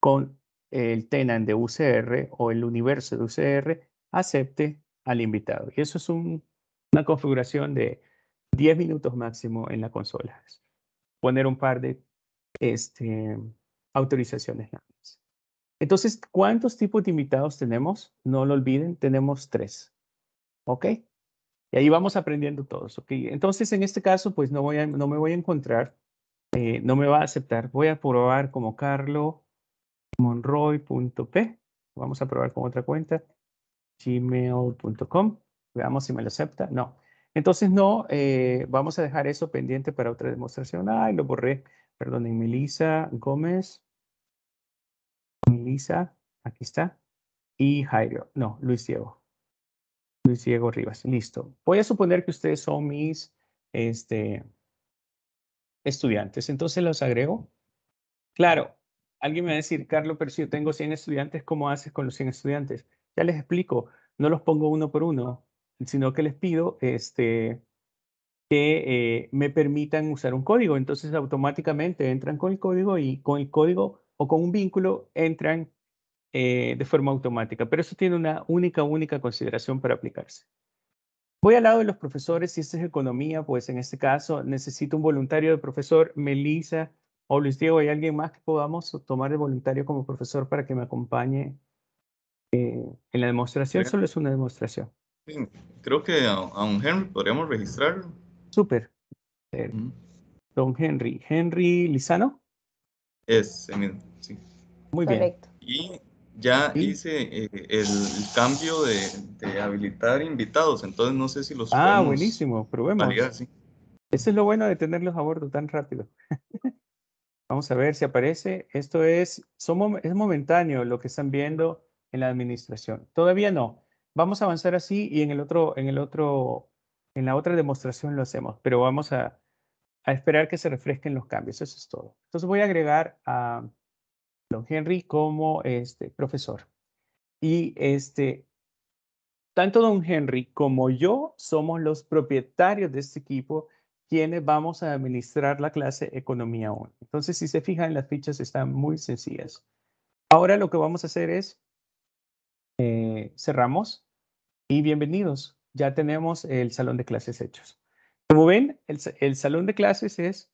Speaker 3: con el tenant de UCR o el universo de UCR, acepte al invitado. Y eso es una configuración de 10 minutos máximo en la consola. Poner un par de este, autorizaciones Entonces, ¿cuántos tipos de invitados tenemos? No lo olviden, tenemos tres. ¿Ok? Y ahí vamos aprendiendo todos. ¿Ok? Entonces, en este caso, pues no, voy no me voy a encontrar, eh, no me va a aceptar. Voy a probar como carlo monroy.p. Vamos a probar con otra cuenta gmail.com. Veamos si me lo acepta. No. Entonces, no, eh, vamos a dejar eso pendiente para otra demostración. Ay, lo borré. Perdonen, Melissa Gómez. Melissa, aquí está. Y Jairo. No, Luis Diego. Luis Diego Rivas. Listo. Voy a suponer que ustedes son mis este, estudiantes. Entonces los agrego. Claro, alguien me va a decir, Carlos, pero si yo tengo 100 estudiantes, ¿cómo haces con los 100 estudiantes? Ya les explico, no los pongo uno por uno, sino que les pido este, que eh, me permitan usar un código. Entonces automáticamente entran con el código y con el código o con un vínculo entran eh, de forma automática. Pero eso tiene una única, única consideración para aplicarse. Voy al lado de los profesores, si esta es economía, pues en este caso necesito un voluntario de profesor, Melissa o Luis Diego, ¿hay alguien más que podamos tomar de voluntario como profesor para que me acompañe en la demostración solo es una demostración.
Speaker 1: creo que a, un Henry podríamos registrarlo.
Speaker 3: Súper. Don Henry. Henry Lizano.
Speaker 1: Es, sí.
Speaker 3: Muy bien. Y ya hice eh, el, cambio de, habilitar invitados, entonces no sé si los. Ah, buenísimo, probemos. Eso es lo bueno de tenerlos a bordo tan rápido. Vamos a ver si aparece. Esto es, es momentáneo lo que están viendo en la administración. Todavía no. Vamos a avanzar así y en el otro, en el otro, en la otra demostración lo hacemos, pero vamos a, esperar que se refresquen los cambios. Eso es todo. Entonces voy a agregar a don Henry como este profesor. Y este, tanto don Henry como yo somos los propietarios de este equipo quienes vamos a administrar la clase Economía 1. Entonces, si se fijan, las fichas están muy sencillas. Ahora lo que vamos a hacer es eh, cerramos y bienvenidos. Ya tenemos el salón de clases hechos. Como ven, el, salón de clases es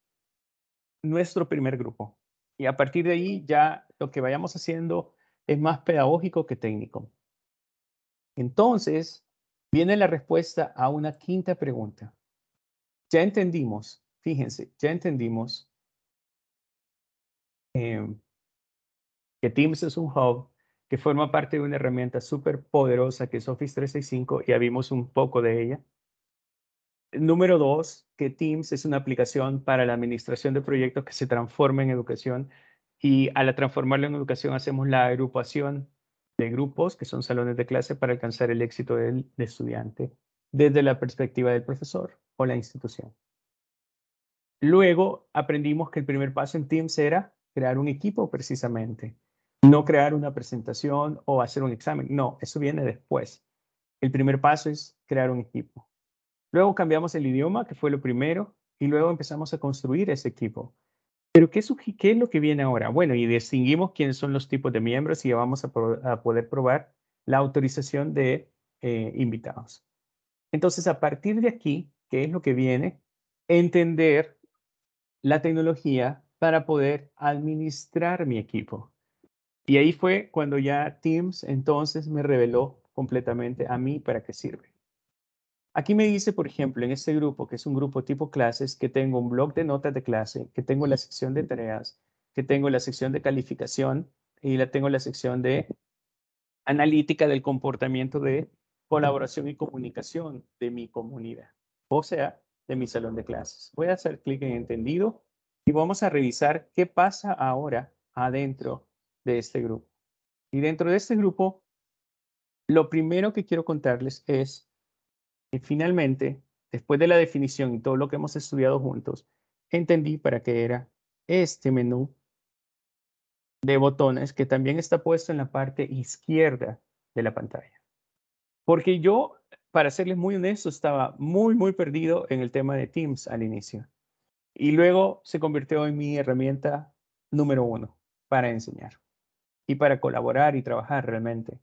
Speaker 3: nuestro primer grupo. Y a partir de ahí ya lo que vayamos haciendo es más pedagógico que técnico. Entonces, viene la respuesta a una quinta pregunta. Ya entendimos, fíjense, ya entendimos eh, que Teams es un hub, que forma parte de una herramienta súper poderosa que es Office 365, ya vimos un poco de ella. Número dos, que Teams es una aplicación para la administración de proyectos que se transforma en educación y al transformarlo en educación hacemos la agrupación de grupos, que son salones de clase, para alcanzar el éxito del estudiante desde la perspectiva del profesor o la institución. Luego aprendimos que el primer paso en Teams era crear un equipo precisamente no crear una presentación o hacer un examen. No, eso viene después. El primer paso es crear un equipo. Luego cambiamos el idioma, que fue lo primero, y luego empezamos a construir ese equipo. Pero ¿qué, qué es lo que viene ahora? Bueno, y distinguimos quiénes son los tipos de miembros y vamos a, poder probar la autorización de eh, invitados. Entonces, a partir de aquí, ¿qué es lo que viene? Entender la tecnología para poder administrar mi equipo. Y ahí fue cuando ya Teams entonces me reveló completamente a mí para qué sirve. Aquí me dice, por ejemplo, en este grupo, que es un grupo tipo clases, que tengo un blog de notas de clase, que tengo la sección de tareas, que tengo la sección de calificación y la tengo la sección de analítica del comportamiento de colaboración y comunicación de mi comunidad, o sea, de mi salón de clases. Voy a hacer clic en entendido y vamos a revisar qué pasa ahora adentro de este grupo. Y dentro de este grupo, lo primero que quiero contarles es que finalmente, después de la definición y todo lo que hemos estudiado juntos, entendí para qué era este menú de botones que también está puesto en la parte izquierda de la pantalla. Porque yo, para serles muy honesto, estaba muy, muy perdido en el tema de Teams al inicio. Y luego se convirtió en mi herramienta número uno para enseñar y para colaborar y trabajar realmente.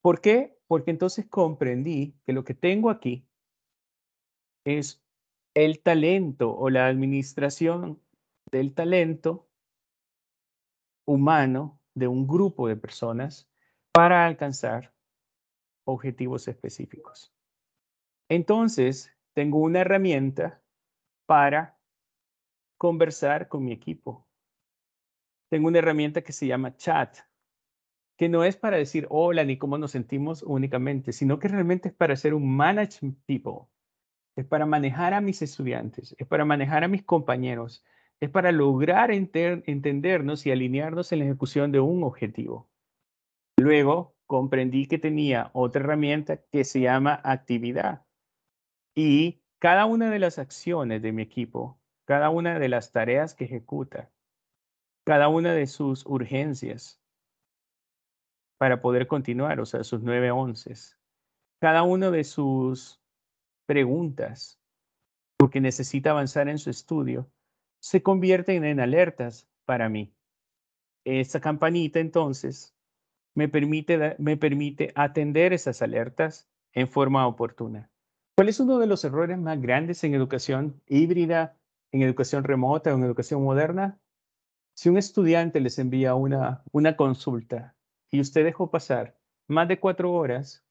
Speaker 3: ¿Por qué? Porque entonces comprendí que lo que tengo aquí es el talento o la administración del talento humano de un grupo de personas para alcanzar objetivos específicos. Entonces, tengo una herramienta para conversar con mi equipo, tengo una herramienta que se llama chat, que no es para decir hola ni cómo nos sentimos únicamente, sino que realmente es para hacer un management people, es para manejar a mis estudiantes, es para manejar a mis compañeros, es para lograr entendernos y alinearnos en la ejecución de un objetivo. Luego comprendí que tenía otra herramienta que se llama actividad y cada una de las acciones de mi equipo, cada una de las tareas que ejecuta, cada una de sus urgencias para poder continuar, o sea, sus nueve onces, cada una de sus preguntas, porque necesita avanzar en su estudio, se convierten en alertas para mí. Esta campanita entonces me permite, me permite atender esas alertas en forma oportuna. ¿Cuál es uno de los errores más grandes en educación híbrida, en educación remota o en educación moderna? si un estudiante les envía una, una consulta y usted dejó pasar más de cuatro horas,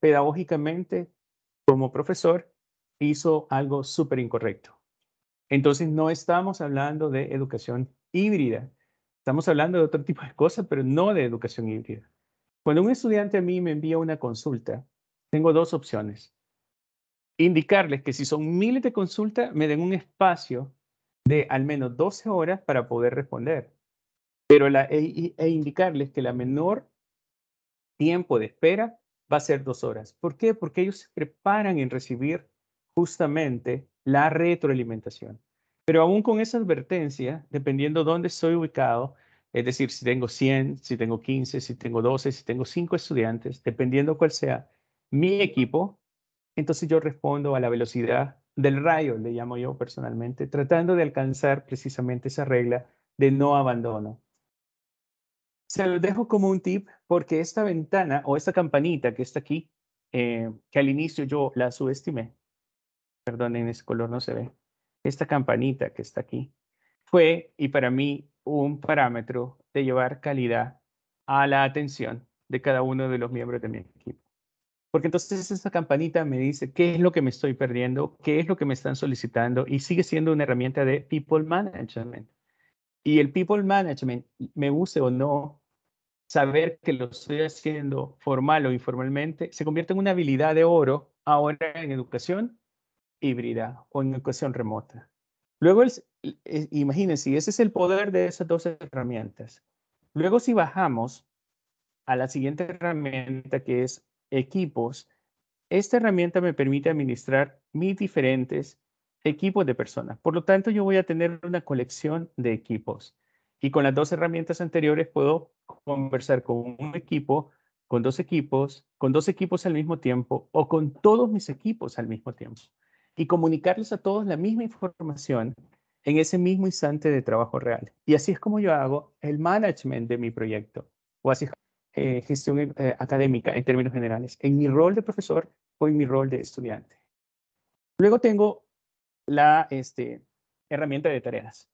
Speaker 3: pedagógicamente, como profesor, hizo algo súper incorrecto. Entonces, no estamos hablando de educación híbrida. Estamos hablando de otro tipo de cosas, pero no de educación híbrida. Cuando un estudiante a mí me envía una consulta, tengo dos opciones. Indicarles que si son miles de consultas, me den un espacio de al menos 12 horas para poder responder. Pero la, e, e, indicarles que la menor tiempo de espera va a ser dos horas. ¿Por qué? Porque ellos se preparan en recibir justamente la retroalimentación. Pero aún con esa advertencia, dependiendo dónde estoy ubicado, es decir, si tengo 100, si tengo 15, si tengo 12, si tengo 5 estudiantes, dependiendo cuál sea mi equipo, entonces yo respondo a la velocidad del rayo, le llamo yo personalmente, tratando de alcanzar precisamente esa regla de no abandono. Se lo dejo como un tip porque esta ventana o esta campanita que está aquí, eh, que al inicio yo la subestimé, en ese color no se ve, esta campanita que está aquí, fue y para mí un parámetro de llevar calidad a la atención de cada uno de los miembros de mi equipo. Porque entonces esa campanita me dice qué es lo que me estoy perdiendo, qué es lo que me están solicitando y sigue siendo una herramienta de people management. Y el people management, me use o no, saber que lo estoy haciendo formal o informalmente, se convierte en una habilidad de oro ahora en educación híbrida o en educación remota. Luego, imagínense, ese es el poder de esas dos herramientas. Luego, si bajamos a la siguiente herramienta que es equipos, esta herramienta me permite administrar mis diferentes equipos de personas. Por lo tanto, yo voy a tener una colección de equipos. Y con las dos herramientas anteriores puedo conversar con un equipo, con dos equipos, con dos equipos al mismo tiempo o con todos mis equipos al mismo tiempo. Y comunicarles a todos la misma información en ese mismo instante de trabajo real. Y así es como yo hago el management de mi proyecto. O así eh, gestión eh, académica en términos generales, en mi rol de profesor o en mi rol de estudiante. Luego tengo la este, herramienta de tareas.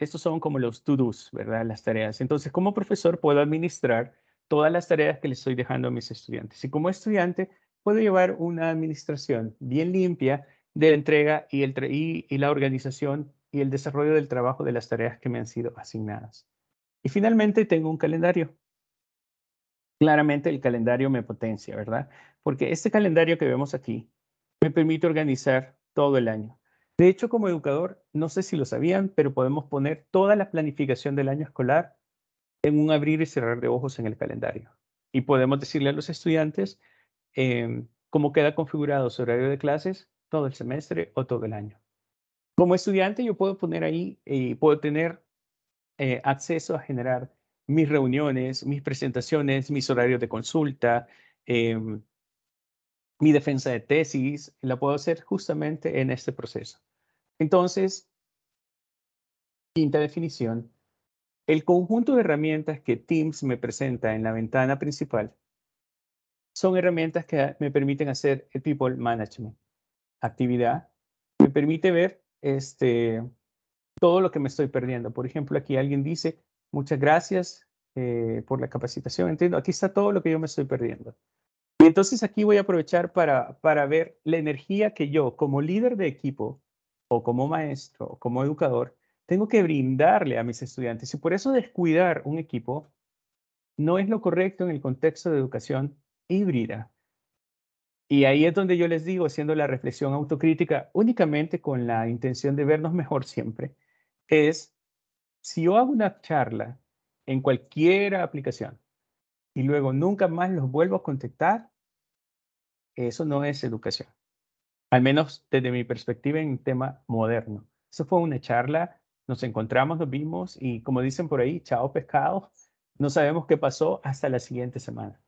Speaker 3: Estos son como los to-dos, ¿verdad? Las tareas. Entonces, como profesor puedo administrar todas las tareas que le estoy dejando a mis estudiantes. Y como estudiante puedo llevar una administración bien limpia de la entrega y la organización y el desarrollo del trabajo de las tareas que me han sido asignadas. Y finalmente tengo un calendario claramente el calendario me potencia, ¿verdad? Porque este calendario que vemos aquí me permite organizar todo el año. De hecho, como educador, no sé si lo sabían, pero podemos poner toda la planificación del año escolar en un abrir y cerrar de ojos en el calendario. Y podemos decirle a los estudiantes em, cómo queda configurado su horario de clases todo el semestre o todo el año. Como estudiante, yo puedo poner ahí y eh, puedo tener eh, acceso a generar mis reuniones, mis presentaciones, mis horarios de consulta, em, mi defensa de tesis, la puedo hacer justamente en este proceso. Entonces, quinta definición, el conjunto de herramientas que Teams me presenta en la ventana principal son herramientas que me permiten hacer el people management, actividad, me permite ver este, todo lo que me estoy perdiendo. Por ejemplo, aquí alguien dice, Muchas gracias eh, por la capacitación. Entiendo, aquí está todo lo que yo me estoy perdiendo. Y entonces aquí voy a aprovechar para, para ver la energía que yo, como líder de equipo, o como maestro, o como educador, tengo que brindarle a mis estudiantes. Y por eso descuidar un equipo no es lo correcto en el contexto de educación híbrida. Y ahí es donde yo les digo, haciendo la reflexión autocrítica únicamente con la intención de vernos mejor siempre, es si yo hago una charla en cualquier aplicación y luego nunca más los vuelvo a contactar, eso no es educación. Al menos desde mi perspectiva en un tema moderno. Eso fue una charla, nos encontramos, nos vimos y como dicen por ahí, chao pescado, no sabemos qué pasó hasta la siguiente semana.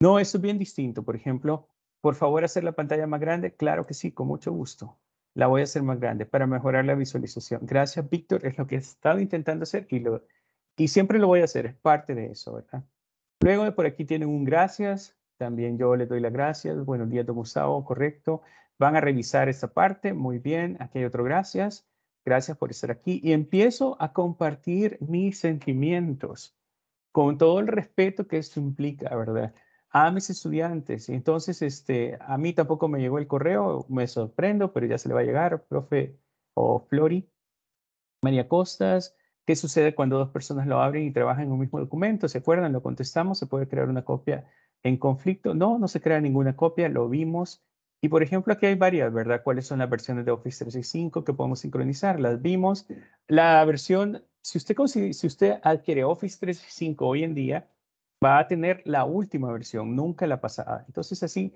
Speaker 3: No, eso es bien distinto. Por ejemplo, por favor hacer la pantalla más grande. Claro que sí, con mucho gusto la voy a hacer más grande para mejorar la visualización. Gracias, Víctor, es lo que he estado intentando hacer y, y siempre lo voy a hacer, es parte de eso, ¿verdad? Luego por aquí tienen un gracias, también yo les doy las gracias, buenos días, don Gustavo, correcto. Van a revisar esta parte, muy bien, aquí hay otro gracias, gracias por estar aquí y empiezo a compartir mis sentimientos con todo el respeto que esto implica, ¿verdad? a mis estudiantes. Entonces, este, a mí tampoco me llegó el correo, me sorprendo, pero ya se le va a llegar, profe o Flori. María Costas, ¿qué sucede cuando dos personas lo abren y trabajan en un mismo documento? ¿Se acuerdan? Lo contestamos, se puede crear una copia en conflicto. No, no se crea ninguna copia, lo vimos. Y por ejemplo, aquí hay varias, ¿verdad? ¿Cuáles son las versiones de Office 365 que podemos sincronizar? Las vimos. La versión, si usted, si usted adquiere Office 365 hoy en día, va a tener la última versión, nunca la pasada. Entonces así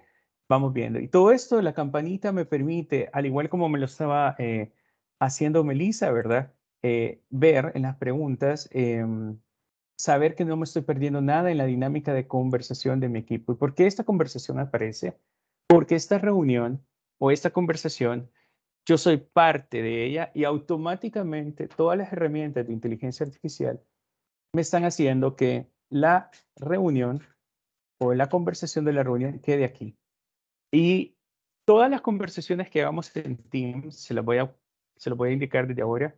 Speaker 3: vamos viendo. Y todo esto la campanita me permite, al igual como me lo estaba eh, haciendo Melissa, ¿verdad? Eh, ver en las preguntas, em, saber que no me estoy perdiendo nada en la dinámica de conversación de mi equipo. ¿Y por qué esta conversación aparece? Porque esta reunión o esta conversación, yo soy parte de ella y automáticamente todas las herramientas de inteligencia artificial me están haciendo que la reunión o la conversación de la reunión quede aquí. Y todas las conversaciones que hagamos en Teams, se las voy a, se voy a indicar desde ahora,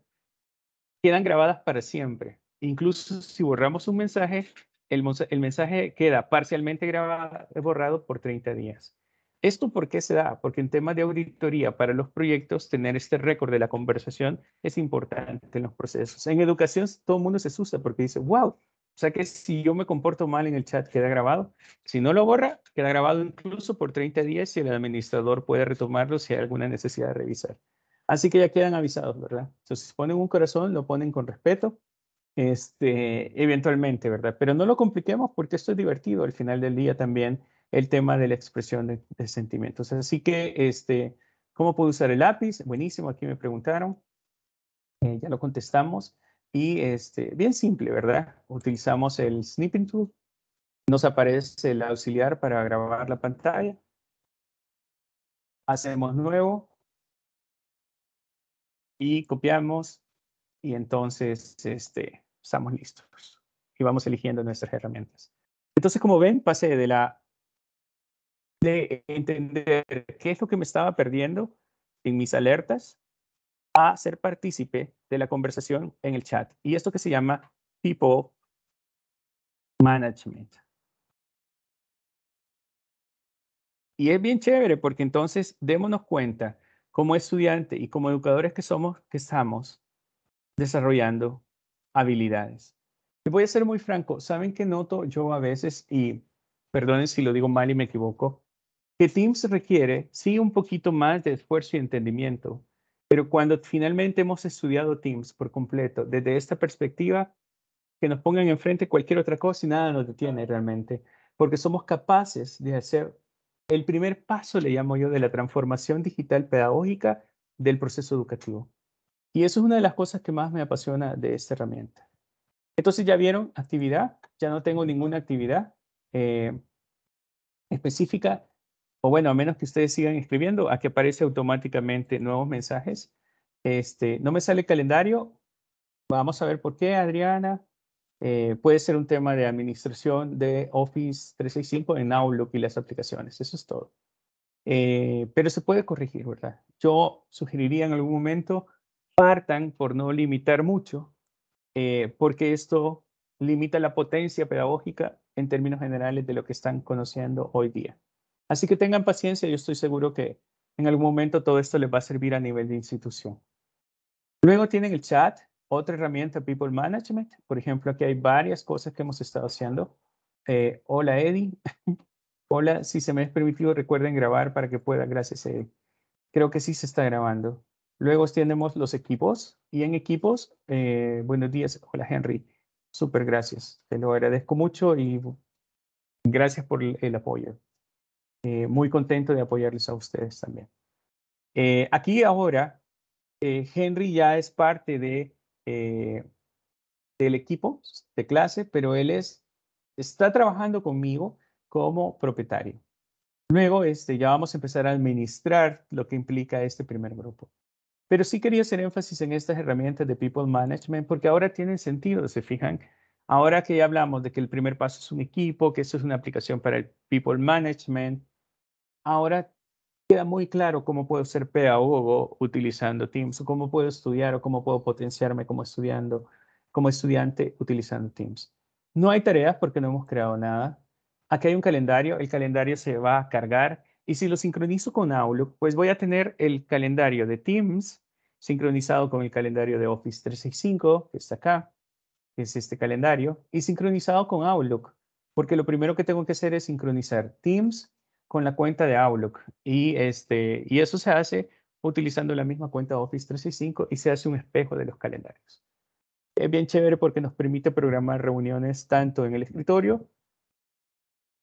Speaker 3: quedan grabadas para siempre. Incluso si borramos un mensaje, el, el mensaje queda parcialmente grabado, borrado por 30 días. ¿Esto por qué se da? Porque en temas de auditoría para los proyectos, tener este récord de la conversación es importante en los procesos. En educación todo el mundo se asusta porque dice, wow, o sea que si yo me comporto mal en el chat, queda grabado. Si no lo borra, queda grabado incluso por 30 días y el administrador puede retomarlo si hay alguna necesidad de revisar. Así que ya quedan avisados, ¿verdad? Entonces ponen un corazón, lo ponen con respeto, este, eventualmente, ¿verdad? Pero no lo compliquemos porque esto es divertido al final del día también, el tema de la expresión de, sentimientos. Así que, este, ¿cómo puedo usar el lápiz? Buenísimo, aquí me preguntaron. Eh, ya lo contestamos. Y este, bien simple, ¿verdad? Utilizamos el snipping tool.
Speaker 1: Nos aparece el auxiliar para grabar la pantalla. Hacemos nuevo. Y copiamos.
Speaker 3: Y entonces este, estamos listos. Y vamos eligiendo nuestras herramientas. Entonces, como ven, pasé de la de entender qué es lo que me estaba perdiendo en mis alertas a ser partícipe de la
Speaker 1: conversación en el chat. Y esto que se llama People Management. Y es bien chévere porque entonces
Speaker 3: démonos cuenta como estudiante y como educadores que somos, que estamos desarrollando habilidades. Y voy a ser muy franco, saben que noto yo a veces, y perdonen si lo digo mal y me equivoco, que Teams requiere sí un poquito más de esfuerzo y entendimiento pero cuando finalmente hemos estudiado Teams por completo, desde esta perspectiva, que nos pongan enfrente cualquier otra cosa y nada nos detiene realmente, porque somos capaces de hacer el primer paso, le llamo yo, de la transformación digital pedagógica del proceso educativo. Y eso es una de las cosas que más me apasiona de esta herramienta. Entonces ya vieron actividad, ya no tengo ninguna actividad eh, específica o bueno, a menos que ustedes sigan escribiendo, a que aparece automáticamente nuevos mensajes. Este, no me sale calendario. Vamos a ver por qué, Adriana. Eh, puede ser un tema de administración de Office 365 en Outlook y las aplicaciones. Eso es todo. Eh, pero se puede corregir, ¿verdad? Yo sugeriría en algún momento, partan por no limitar mucho, eh, porque esto limita la potencia pedagógica en términos generales de lo que están conociendo hoy día. Así que tengan paciencia, yo estoy seguro que en algún momento todo esto les va a servir a nivel de institución. Luego tienen el chat, otra herramienta, People Management. Por ejemplo, aquí hay varias cosas que hemos estado haciendo. Eh, hola, Eddie. hola, si se me es permitido, recuerden grabar para que pueda. Gracias, Eddie. Creo que sí se está grabando. Luego tenemos los equipos. Y en equipos, eh, buenos días. Hola, Henry. Súper, gracias. Te lo agradezco mucho y gracias por el apoyo. Eh, muy contento de apoyarles a ustedes también. Eh, aquí ahora, eh, Henry ya es parte de, del equipo de clase, pero él es, está trabajando conmigo como propietario. Luego este, ya vamos a empezar a administrar lo que implica este primer grupo. Pero sí quería hacer énfasis en estas herramientas de People Management porque ahora tienen sentido, se fijan. Ahora que ya hablamos de que el primer paso es un equipo, que eso es una aplicación para el People Management, ahora queda muy claro cómo puedo ser pedagogo utilizando Teams, o cómo puedo estudiar o cómo puedo potenciarme como, estudiando, como estudiante utilizando Teams. No hay tareas porque no hemos creado nada. Aquí hay un calendario, el calendario se va a cargar y si lo sincronizo con Outlook, pues voy a tener el calendario de Teams sincronizado con el calendario de Office 365, que está acá, que es este calendario, y sincronizado con Outlook, porque lo primero que tengo que hacer es sincronizar Teams con la cuenta de Outlook. Y, este, y eso se hace utilizando la misma cuenta de Office 365 y se hace un espejo de los calendarios. Es bien chévere porque nos permite programar reuniones tanto en el escritorio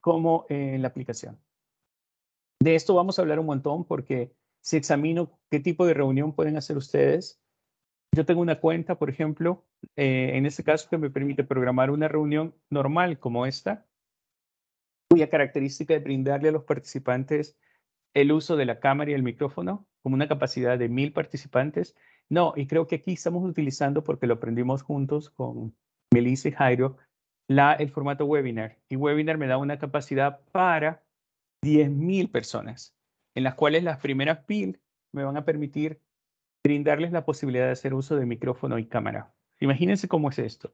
Speaker 3: como en la aplicación. De esto vamos a hablar un montón porque si examino qué tipo de reunión pueden hacer ustedes, yo tengo una cuenta, por ejemplo, eh, en este caso que me permite programar una reunión normal como esta, cuya característica es brindarle a los participantes el uso de la cámara y el micrófono como una capacidad de mil participantes. No, y creo que aquí estamos utilizando, porque lo aprendimos juntos con Melissa y Jairo, la, el formato webinar. Y webinar me da una capacidad para 10.000 personas, en las cuales las primeras PIN me van a permitir brindarles la posibilidad de hacer uso de micrófono y cámara. Imagínense cómo es esto.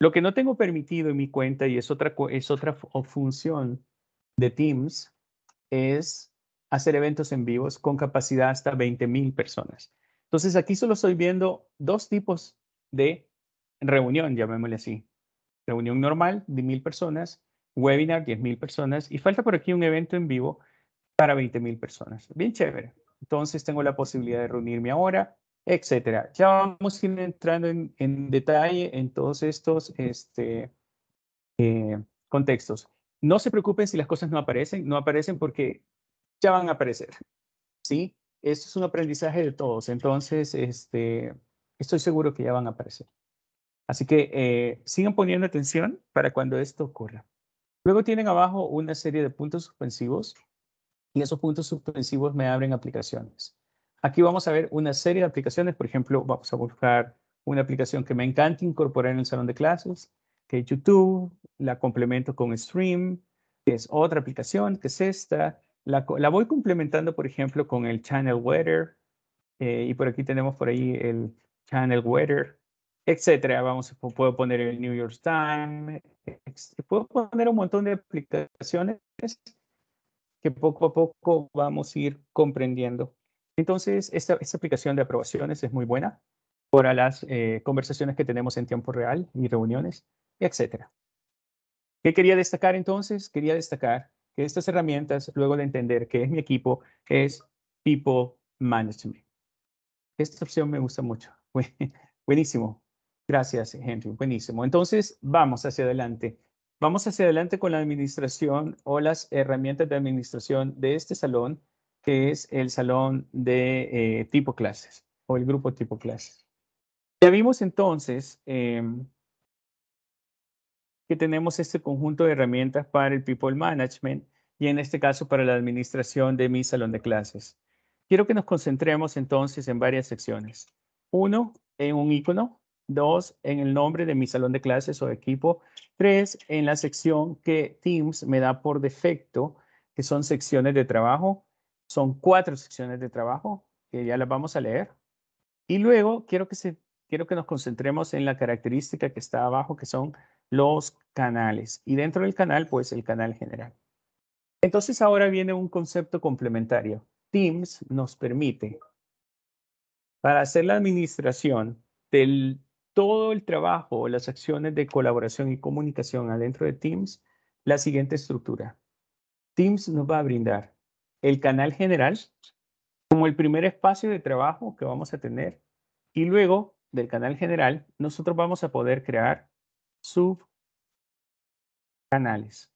Speaker 3: Lo que no tengo permitido en mi cuenta y es otra, es otra función de Teams es hacer eventos en vivos con capacidad hasta 20.000 personas. Entonces aquí solo estoy viendo dos tipos de reunión, llamémosle así. Reunión normal de 1.000 personas, webinar 10.000 personas y falta por aquí un evento en vivo para 20.000 personas. Bien chévere. Entonces tengo la posibilidad de reunirme ahora, etcétera. Ya vamos a ir entrando en, detalle en todos estos este, eh, contextos. No se preocupen si las cosas no aparecen, no aparecen porque ya van a aparecer, ¿sí? Esto es un aprendizaje de todos, entonces este, estoy seguro que ya van a aparecer. Así que eh, sigan poniendo atención para cuando esto ocurra. Luego tienen abajo una serie de puntos suspensivos y esos puntos suspensivos me abren aplicaciones. Aquí vamos a ver una serie de aplicaciones. Por ejemplo, vamos a buscar una aplicación que me encanta incorporar en el salón de clases, que es YouTube. La complemento con Stream, que es otra aplicación, que es esta. La, voy complementando, por ejemplo, con el Channel Weather. Eh, y por aquí tenemos por ahí el Channel Weather, etcétera. Vamos, puedo poner el New York Times, puedo poner un montón de aplicaciones que poco a poco vamos a ir comprendiendo entonces, esta, aplicación de aprobaciones es muy buena para las eh, conversaciones que tenemos en tiempo real y reuniones, etc. ¿Qué quería destacar entonces? Quería destacar que estas herramientas, luego de entender que es mi equipo, es People Management. Esta opción me gusta mucho. Buenísimo. Gracias, Henry. Buenísimo. Entonces, vamos hacia adelante. Vamos hacia adelante con la administración o las herramientas de administración de este salón que es el salón de eh, tipo clases o el grupo tipo clases. Ya vimos entonces em, que tenemos este conjunto de herramientas para el People Management y en este caso para la administración de mi salón de clases. Quiero que nos concentremos entonces en varias secciones. Uno, en un icono. Dos, en el nombre de mi salón de clases o equipo. Tres, en la sección que Teams me da por defecto, que son secciones de trabajo. Son cuatro secciones de trabajo que ya las vamos a leer. Y luego quiero que, quiero que nos concentremos en la característica que está abajo, que son los canales. Y dentro del canal, pues el canal general. Entonces ahora viene un concepto complementario. Teams nos permite, para hacer la administración de todo el trabajo, las acciones de colaboración y comunicación adentro de Teams, la siguiente estructura. Teams nos va a brindar el canal general como el primer espacio de trabajo que vamos a tener y luego del canal general
Speaker 1: nosotros vamos a poder crear subcanales.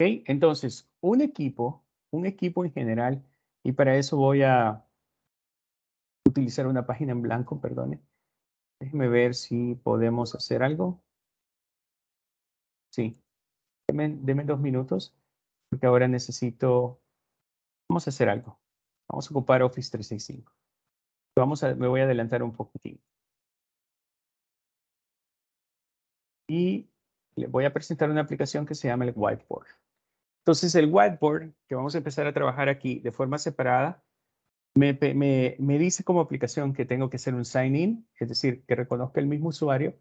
Speaker 1: ¿Ok? Entonces, un equipo, un equipo en general, y para eso voy a utilizar una página
Speaker 3: en blanco, perdone. Déjeme ver si podemos hacer algo. Sí, deme, deme dos minutos porque ahora necesito,
Speaker 1: vamos a hacer algo. Vamos a ocupar Office 365. Vamos a, me voy a adelantar un poquitín. Y
Speaker 3: le voy a presentar una aplicación que se llama el Whiteboard. Entonces el Whiteboard, que vamos a empezar a trabajar aquí de forma separada, me, me, me dice como aplicación que tengo que hacer un sign-in, es decir, que reconozca el mismo usuario.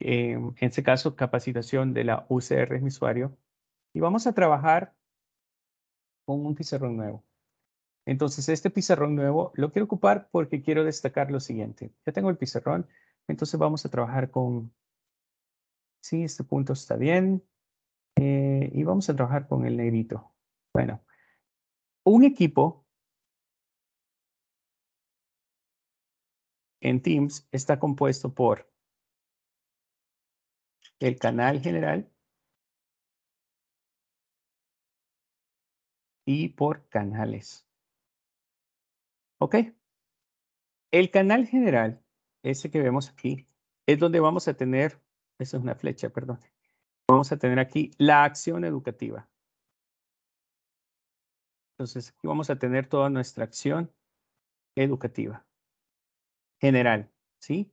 Speaker 3: Eh, en este caso, capacitación de la UCR es mi usuario. Y vamos a trabajar con un pizarrón nuevo. Entonces, este pizarrón nuevo lo quiero ocupar porque quiero destacar lo siguiente. Ya tengo el pizarrón, entonces vamos a trabajar con... Sí, este
Speaker 1: punto está bien. Eh, y vamos a trabajar con el negrito. Bueno, un equipo en Teams está compuesto por el canal general, y por canales. ¿Ok? El canal
Speaker 3: general, ese que vemos aquí, es donde vamos a tener, esa es una flecha, perdón, vamos a tener aquí la acción educativa. Entonces, aquí vamos a tener toda nuestra acción educativa general, ¿sí?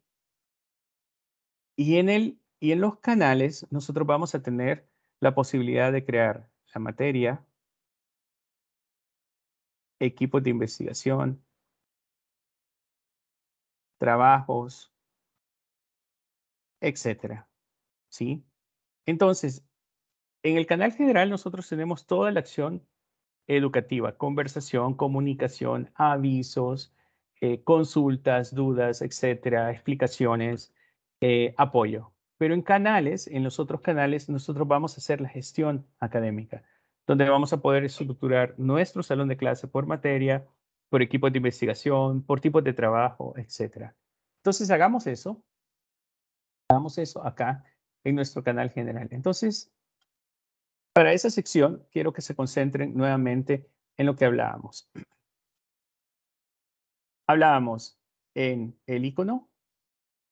Speaker 3: Y en, el, y en los canales
Speaker 1: nosotros vamos a tener la posibilidad de crear la materia, equipos de investigación, trabajos, etcétera. ¿Sí?
Speaker 3: Entonces, en el canal general nosotros tenemos toda la acción educativa, conversación, comunicación, avisos, eh, consultas, dudas, etcétera, explicaciones, eh, apoyo. Pero en canales, en los otros canales, nosotros vamos a hacer la gestión académica donde vamos a poder estructurar nuestro salón de clase por materia, por equipo de investigación, por tipos de trabajo, etc. Entonces, hagamos eso. Hagamos eso acá en nuestro canal general. Entonces, para esa sección, quiero que se concentren nuevamente en lo que hablábamos. Hablábamos en el icono,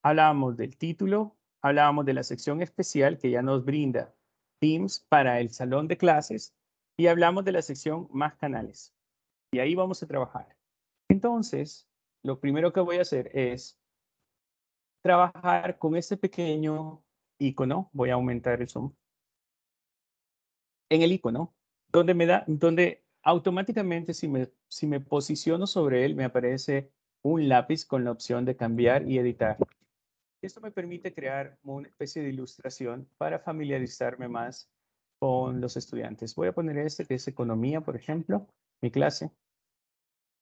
Speaker 3: hablábamos del título, hablábamos de la sección especial que ya nos brinda Teams para el salón de clases y hablamos de la sección más canales. Y ahí vamos a trabajar. Entonces, lo primero que voy a hacer es trabajar con este pequeño icono. Voy a aumentar el zoom. En el icono, donde me da, donde automáticamente si me, si me posiciono sobre él, me aparece un lápiz con la opción de cambiar y editar. Esto me permite crear una especie de ilustración para familiarizarme más con los estudiantes. Voy a poner este que es economía, por ejemplo, mi clase.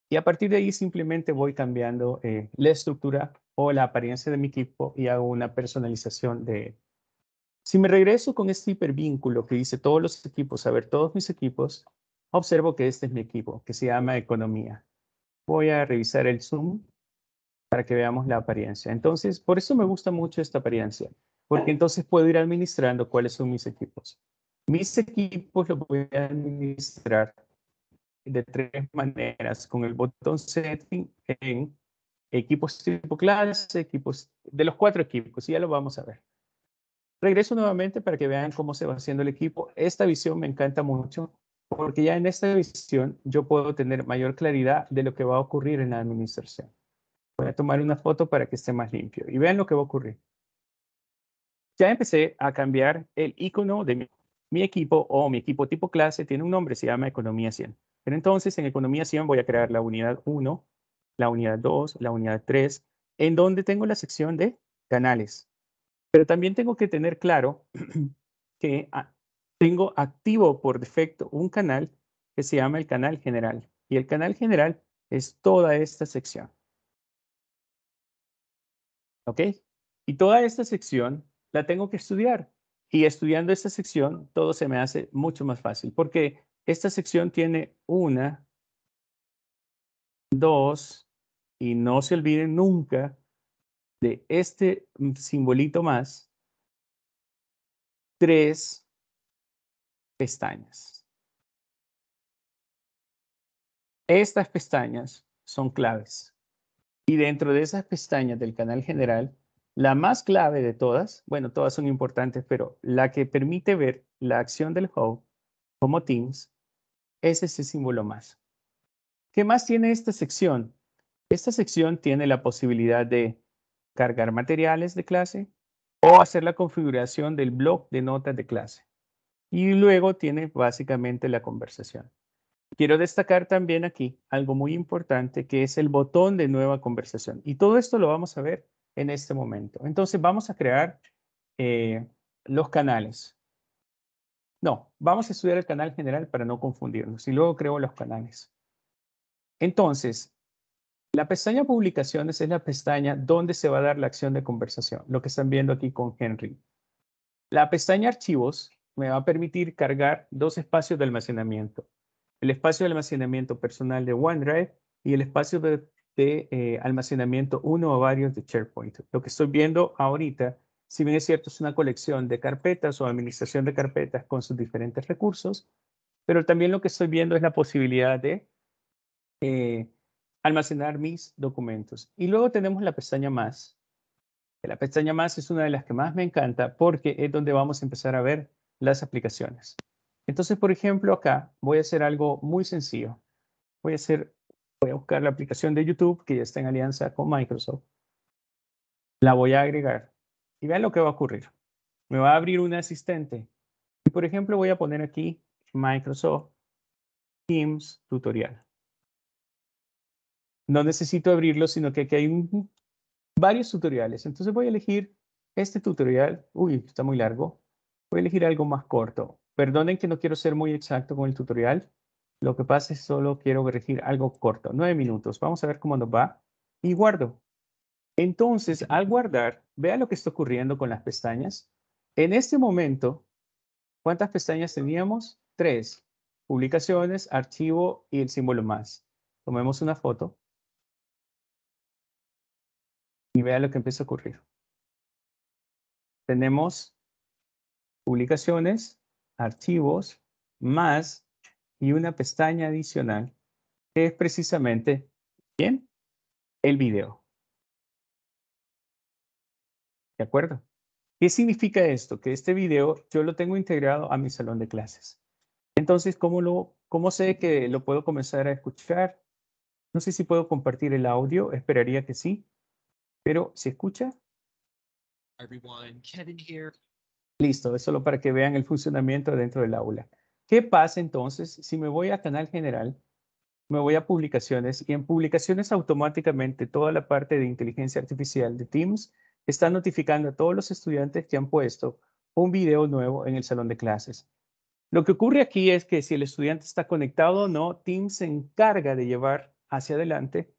Speaker 3: Y a partir de ahí simplemente voy cambiando eh, la estructura o la apariencia de mi equipo y hago una personalización de Si me regreso con este hipervínculo que dice todos los equipos, a ver, todos mis equipos, observo que este es mi equipo, que se llama economía. Voy a revisar el zoom para que veamos la apariencia. Entonces, por eso me gusta mucho esta apariencia, porque entonces puedo ir administrando cuáles son mis equipos. Mis equipos los voy a administrar de tres maneras, con el botón setting en equipos tipo clase, equipos de los cuatro equipos, y ya lo vamos a ver. Regreso nuevamente para que vean cómo se va haciendo el equipo. Esta visión me encanta mucho porque ya en esta visión yo puedo tener mayor claridad de lo que va a ocurrir en la administración. Voy a tomar una foto para que esté más limpio y vean lo que va a ocurrir. Ya empecé a cambiar el icono de mi mi equipo o mi equipo tipo clase tiene un nombre, se llama Economía 100. Pero entonces en Economía 100 voy a crear la unidad 1, la unidad 2, la unidad 3, en donde tengo la sección de canales. Pero también tengo que tener claro que ah, tengo activo por defecto un canal que se llama el canal general. Y el canal general es toda esta sección. ¿Ok? Y toda esta sección la tengo que estudiar y estudiando esta sección, todo se me hace mucho más fácil, porque esta sección tiene una, dos, y no se olviden nunca
Speaker 1: de este simbolito más, tres pestañas. Estas pestañas son claves. Y dentro de esas
Speaker 3: pestañas del canal general la más clave de todas, bueno, todas son importantes, pero la que permite ver la acción del how como Teams es ese símbolo más. ¿Qué más tiene esta sección? Esta sección tiene la posibilidad de cargar materiales de clase o hacer la configuración del blog de notas de clase. Y luego tiene básicamente la conversación. Quiero destacar también aquí algo muy importante que es el botón de nueva conversación. Y todo esto lo vamos a ver en este momento. Entonces vamos a crear eh, los canales. No, vamos a estudiar el canal general para no confundirnos y luego creo los canales. Entonces, la pestaña publicaciones es la pestaña donde se va a dar la acción de conversación, lo que están viendo aquí con Henry. La pestaña archivos me va a permitir cargar dos espacios de almacenamiento. El espacio de almacenamiento personal de OneDrive y el espacio de de eh, almacenamiento uno o varios de SharePoint. Lo que estoy viendo ahorita, si bien es cierto, es una colección de carpetas o administración de carpetas con sus diferentes recursos, pero también lo que estoy viendo es la posibilidad de eh, almacenar mis documentos. Y luego tenemos la pestaña más. La pestaña más es una de las que más me encanta porque es donde vamos a empezar a ver las aplicaciones. Entonces, por ejemplo, acá voy a hacer algo muy sencillo. Voy a hacer voy a buscar la aplicación de YouTube que ya está en alianza con Microsoft. La voy a agregar y vean lo que va a ocurrir. Me va a abrir un asistente. Y por ejemplo, voy a poner aquí Microsoft Teams Tutorial. No necesito abrirlo, sino que aquí hay varios tutoriales. Entonces voy a elegir este tutorial. Uy, está muy largo. Voy a elegir algo más corto. Perdonen que no quiero ser muy exacto con el tutorial, lo que pasa es solo quiero corregir algo corto, nueve minutos. Vamos a ver cómo nos va y guardo. Entonces, al guardar, vea lo que está ocurriendo con las pestañas. En este momento, ¿cuántas pestañas teníamos? Tres. Publicaciones, archivo
Speaker 1: y el símbolo más. Tomemos una foto. Y vea lo que empieza a ocurrir. Tenemos
Speaker 3: publicaciones, archivos, más y una pestaña adicional que es precisamente, ¿bien? El video. ¿De acuerdo? ¿Qué significa esto? Que este video yo lo tengo integrado a mi salón de clases. Entonces, ¿cómo, lo, cómo sé que lo puedo comenzar a escuchar? No sé si puedo compartir el audio, esperaría que sí. Pero, ¿se escucha? Listo, es solo para que vean el funcionamiento dentro del aula. ¿Qué pasa entonces si me voy a Canal General, me voy a Publicaciones y en Publicaciones automáticamente toda la parte de inteligencia artificial de Teams está notificando a todos los estudiantes que han puesto un video nuevo en el salón de clases? Lo que ocurre aquí es que si el estudiante está conectado o no, Teams se encarga de llevar hacia adelante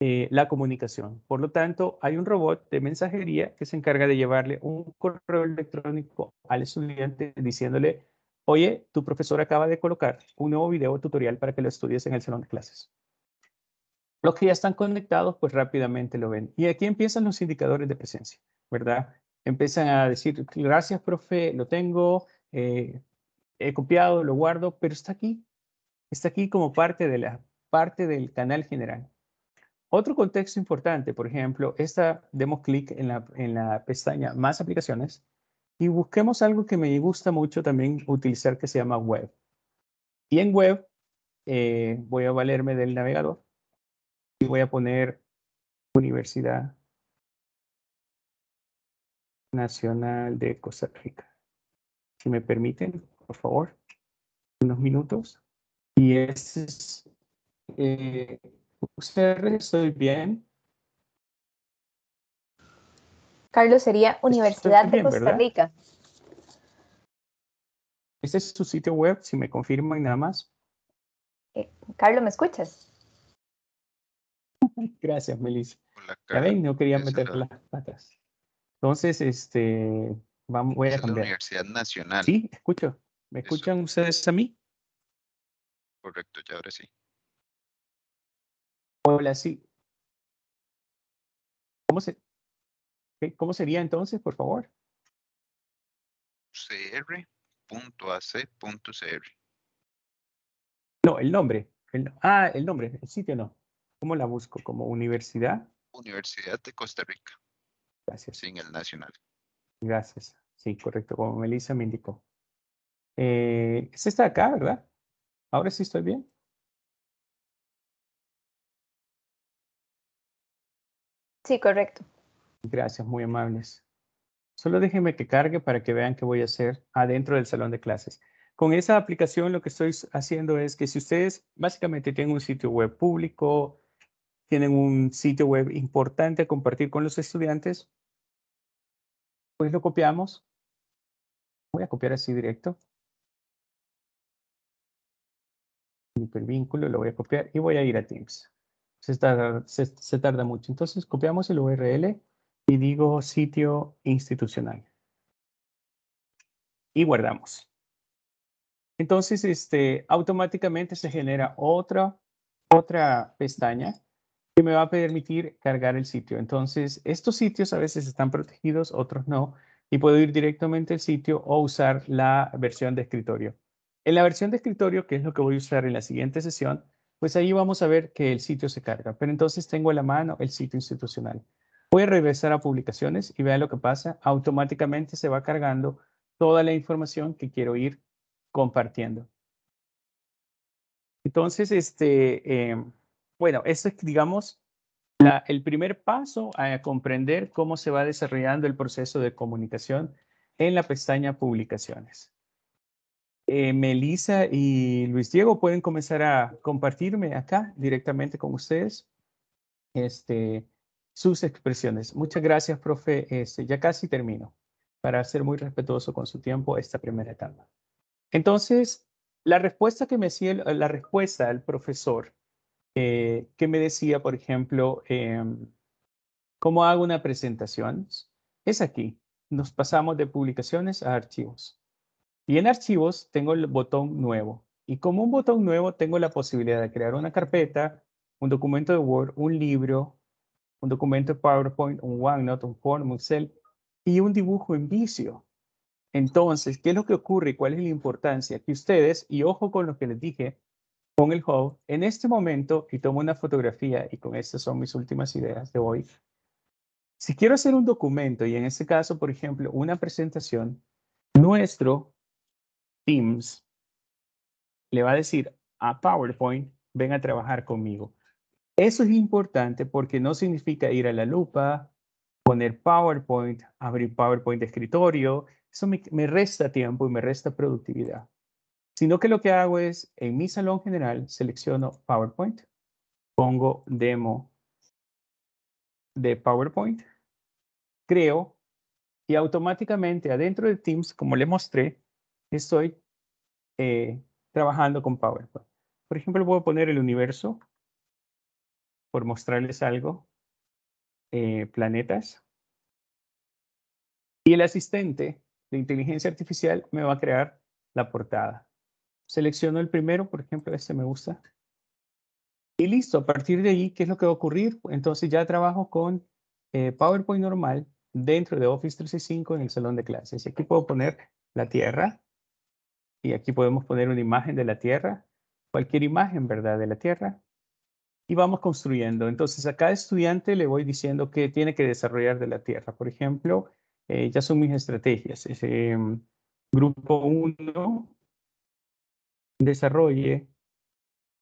Speaker 3: eh, la comunicación. Por lo tanto, hay un robot de mensajería que se encarga de llevarle un correo electrónico al estudiante diciéndole Oye, tu profesor acaba de colocar un nuevo video tutorial para que lo estudies en el salón de clases. Los que ya están conectados, pues rápidamente lo ven. Y aquí empiezan los indicadores de presencia, ¿verdad? Empiezan a decir, gracias, profe, lo tengo, eh, he copiado, lo guardo, pero está aquí. Está aquí como parte, de la, parte del canal general. Otro contexto importante, por ejemplo, esta, demos clic en la, en la pestaña Más aplicaciones y busquemos algo que me gusta mucho también utilizar que se llama web. Y en web eh, voy a valerme del navegador y voy a poner Universidad
Speaker 1: Nacional de Costa Rica. Si me permiten, por favor, unos minutos. Y es... Eh,
Speaker 3: estoy bien.
Speaker 2: Carlos, sería Universidad de Costa Rica.
Speaker 3: Este es su sitio web, si me confirman nada más.
Speaker 2: Eh, Carlos, ¿me escuchas?
Speaker 3: Gracias, Melissa.
Speaker 2: Ya ven, no quería meter las patas.
Speaker 3: Entonces, este, vamos, voy a Universidad
Speaker 1: Nacional. Sí, escucho. ¿Me escuchan ustedes a mí? Correcto, ya ahora sí. Hola, sí. ¿Cómo se, ¿Cómo sería entonces, por favor? cr.ac.cr. No, el nombre.
Speaker 3: ah, el nombre, el sitio no. ¿Cómo la busco? ¿Como universidad?
Speaker 2: Universidad de Costa Rica. Gracias. Sin el nacional.
Speaker 3: Gracias. Sí, correcto, como Melissa
Speaker 1: me indicó. Eh, es acá, ¿verdad? Ahora sí estoy bien. Sí, correcto. Gracias, muy amables. Solo déjenme que cargue para que vean qué voy a hacer
Speaker 3: adentro del salón de clases. Con esa aplicación lo que estoy haciendo es que si ustedes básicamente tienen un sitio web público, tienen un sitio web importante a compartir
Speaker 1: con los estudiantes, pues lo copiamos. Voy a copiar así directo. El
Speaker 3: vínculo lo voy a copiar y voy a ir a Teams. se tarda mucho. Entonces copiamos el URL y digo sitio institucional. Y guardamos. Entonces, este, automáticamente se genera otra, otra pestaña que me va a permitir cargar el sitio. Entonces, estos sitios a veces están protegidos, otros no, y puedo ir directamente al sitio o usar la versión de escritorio. En la versión de escritorio, que es lo que voy a usar en la siguiente sesión, pues ahí vamos a ver que el sitio se carga, pero entonces tengo a la mano el sitio institucional. Voy a regresar a publicaciones y vean lo que pasa. Automáticamente se va cargando toda la información que quiero ir compartiendo. Entonces, este, eh, bueno, eso es, digamos, la, el primer paso a comprender cómo se va desarrollando el proceso de comunicación en la pestaña Publicaciones. Eh, Melissa y Luis Diego pueden comenzar a compartirme acá directamente con ustedes este, sus expresiones. Muchas gracias, profe. Este, ya casi termino para ser muy respetuoso con su tiempo esta primera etapa. Entonces, la respuesta que me hacía, la respuesta al profesor eh, que me decía, por ejemplo, em, ¿cómo hago una presentación? Es aquí. Nos pasamos de publicaciones a archivos. Y en archivos tengo el botón nuevo. Y como un botón nuevo tengo la posibilidad de crear una carpeta, un documento de Word, un libro, un documento PowerPoint, un OneNote, un Form, un Excel y un dibujo en vicio. Entonces, ¿qué es lo que ocurre? ¿Cuál es la importancia? Que ustedes, y ojo con lo que les dije, con el hub, en este momento, y tomo una fotografía, y con estas son mis últimas ideas de hoy. Si quiero hacer un documento, y en este caso, por ejemplo, una presentación, nuestro Teams le va a decir a PowerPoint, ven a trabajar conmigo. Eso es importante porque no significa ir a la lupa, poner PowerPoint, abrir PowerPoint de escritorio. Eso me, resta tiempo y me resta productividad. Sino que lo que hago es, en mi salón general, selecciono PowerPoint, pongo demo de PowerPoint, creo y automáticamente adentro de Teams, como le mostré, estoy eh, trabajando con PowerPoint. Por ejemplo, puedo poner el universo por mostrarles algo, eh, planetas. Y el asistente de inteligencia artificial me va a crear la portada. Selecciono el primero, por ejemplo, este me gusta. Y listo, a partir de ahí, ¿qué es lo que va a ocurrir? Entonces ya trabajo con eh, PowerPoint normal dentro de Office 365 en el salón de clases. Aquí puedo poner la Tierra y aquí podemos poner una imagen de la Tierra, cualquier imagen, ¿verdad? De la Tierra y vamos construyendo. Entonces, a cada estudiante le voy diciendo qué tiene que desarrollar de la tierra. Por ejemplo, eh, ya son mis estrategias. Mm,
Speaker 1: grupo 1 desarrolle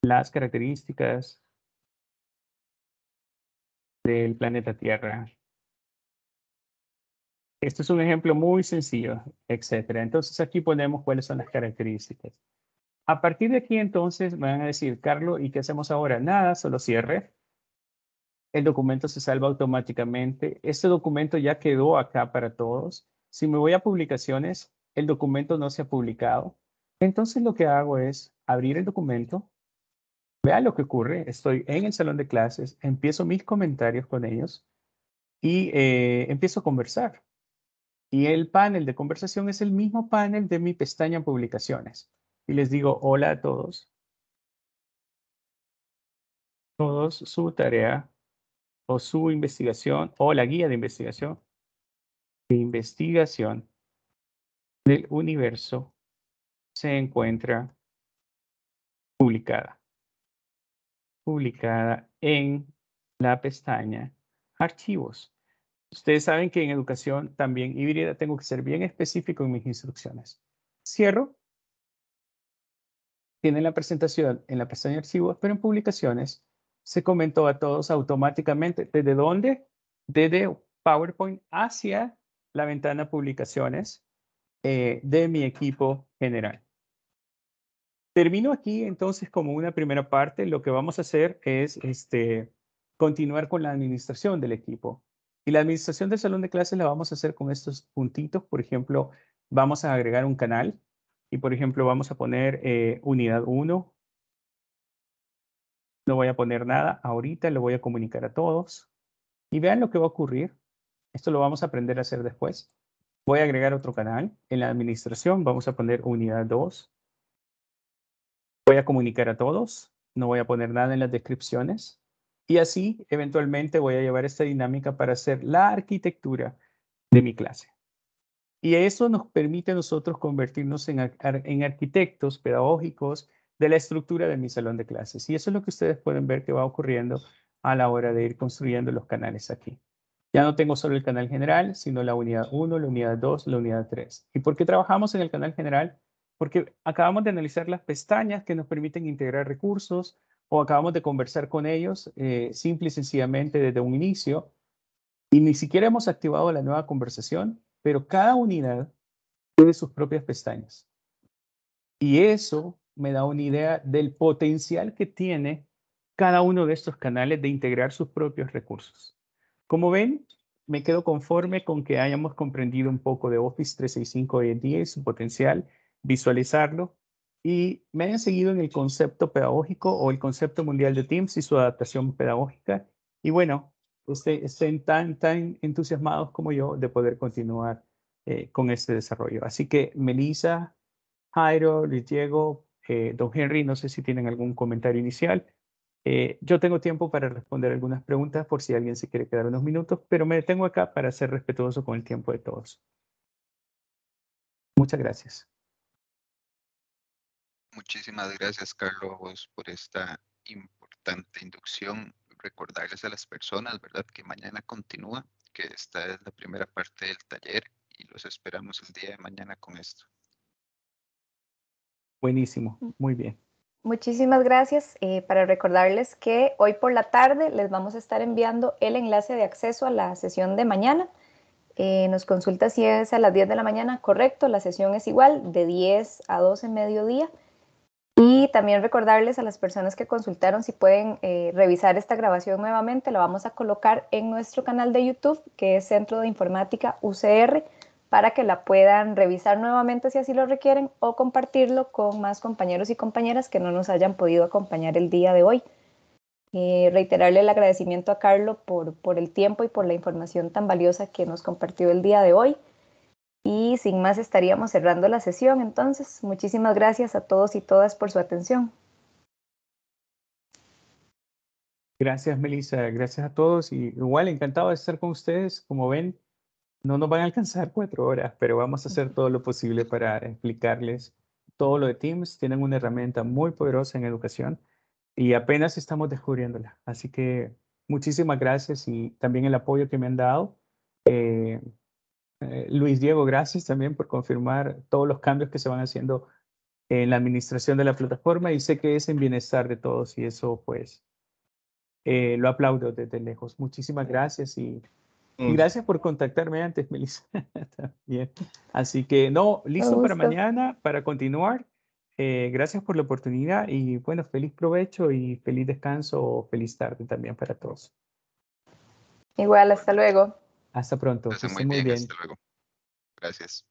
Speaker 1: las características del planeta Tierra. Este es un ejemplo muy sencillo, etcétera. Entonces
Speaker 3: aquí ponemos cuáles son las características. A partir de aquí entonces me van a decir, Carlos, ¿y qué hacemos ahora? Nada, solo cierre. El documento se salva automáticamente. Este documento ya quedó acá para todos. Si me voy a publicaciones, el documento no se ha publicado. Entonces lo que hago es abrir el documento. Vea lo que ocurre. Estoy en el salón de clases, empiezo mis comentarios con ellos y eh, empiezo a conversar. Y el panel de conversación es el mismo panel de mi pestaña publicaciones y les digo hola a todos. Todos su tarea o su investigación o la guía de investigación de investigación del universo se encuentra publicada. Publicada en la pestaña Archivos. Ustedes saben que en educación también híbrida tengo que ser bien específico en mis instrucciones. Cierro tienen la presentación en la pestaña de archivos, pero en publicaciones se comentó a todos automáticamente. ¿Desde dónde? Desde PowerPoint hacia la ventana publicaciones eh, de mi equipo general. Termino aquí entonces como una primera parte. Lo que vamos a hacer es este, continuar con la administración del equipo. Y la administración del salón de clases la vamos a hacer con estos puntitos. Por ejemplo, vamos a agregar un canal y por ejemplo, vamos a poner eh, unidad 1. No voy a poner nada. Ahorita lo voy a comunicar a todos. Y vean lo que va a ocurrir. Esto lo vamos a aprender a hacer después. Voy a agregar otro canal. En la administración vamos a poner unidad 2. Voy a comunicar a todos. No voy a poner nada en las descripciones. Y así, eventualmente, voy a llevar esta dinámica para hacer la arquitectura de mi clase. Y eso nos permite a nosotros convertirnos en, arquitectos pedagógicos de la estructura de mi salón de clases. Y eso es lo que ustedes pueden ver que va ocurriendo a la hora de ir construyendo los canales aquí. Ya no tengo solo el canal general, sino la unidad 1, la unidad 2, la unidad 3. ¿Y por qué trabajamos en el canal general? Porque acabamos de analizar las pestañas que nos permiten integrar recursos o acabamos de conversar con ellos eh, simple y sencillamente desde un inicio y ni siquiera hemos activado la nueva conversación pero cada unidad tiene sus propias pestañas. Y eso me da una idea del potencial que tiene cada uno de estos canales de integrar sus propios recursos. Como ven, me quedo conforme con que hayamos comprendido un poco de Office 365 hoy en día y su potencial, visualizarlo y me hayan seguido en el concepto pedagógico o el concepto mundial de Teams y su adaptación pedagógica. Y bueno, Ustedes estén tan, tan entusiasmados como yo de poder continuar eh, con este desarrollo. Así que Melissa, Jairo, Luis Diego, eh, don Henry, no sé si tienen algún comentario inicial. Eh, yo tengo tiempo para responder algunas preguntas por si alguien se quiere quedar unos minutos, pero me detengo acá para ser respetuoso con el tiempo de todos. Muchas gracias.
Speaker 1: Muchísimas gracias, Carlos, por esta
Speaker 2: importante inducción recordarles a las personas, ¿verdad? Que mañana continúa, que esta es la primera parte del taller y los esperamos el día de mañana con esto.
Speaker 3: Buenísimo, mm. muy bien.
Speaker 2: Muchísimas gracias. Eh, para recordarles que hoy por la tarde les vamos a estar enviando el enlace de acceso a la sesión de mañana. Eh, nos consulta si es a las 10 de la mañana, correcto, la sesión es igual, de 10 a 12 mediodía. Y también recordarles a las personas que consultaron si pueden eh, revisar esta grabación nuevamente, la vamos a colocar en nuestro canal de YouTube, que es Centro de Informática UCR, para que la puedan revisar nuevamente si así lo requieren o compartirlo con más compañeros y compañeras que no nos hayan podido acompañar el día de hoy. Eh, reiterarle el agradecimiento a Carlos por, por el tiempo y por la información tan valiosa que nos compartió el día de hoy. Y sin más estaríamos cerrando la sesión. Entonces, muchísimas gracias a todos y todas por su atención.
Speaker 3: Gracias, Melissa. Gracias a todos. Y igual, encantado de estar con ustedes. Como ven, no nos van a alcanzar cuatro horas, pero vamos a hacer todo lo posible para explicarles todo lo de Teams. Tienen una herramienta muy poderosa en educación y apenas estamos descubriéndola. Así que muchísimas gracias y también el apoyo que me han dado. Eh, eh, Luis Diego, gracias también por confirmar todos los cambios que se van haciendo en la administración de la plataforma y sé que es en bienestar de todos y eso pues eh, lo aplaudo desde lejos. Muchísimas gracias y, gracias por contactarme antes, Melissa. Así que no, listo para mañana, para continuar. Eh, gracias por la oportunidad y bueno, feliz provecho y feliz descanso, feliz tarde también para todos.
Speaker 2: Igual, hasta luego.
Speaker 1: Hasta pronto. Hasta muy bien. bien. Hasta luego. Gracias.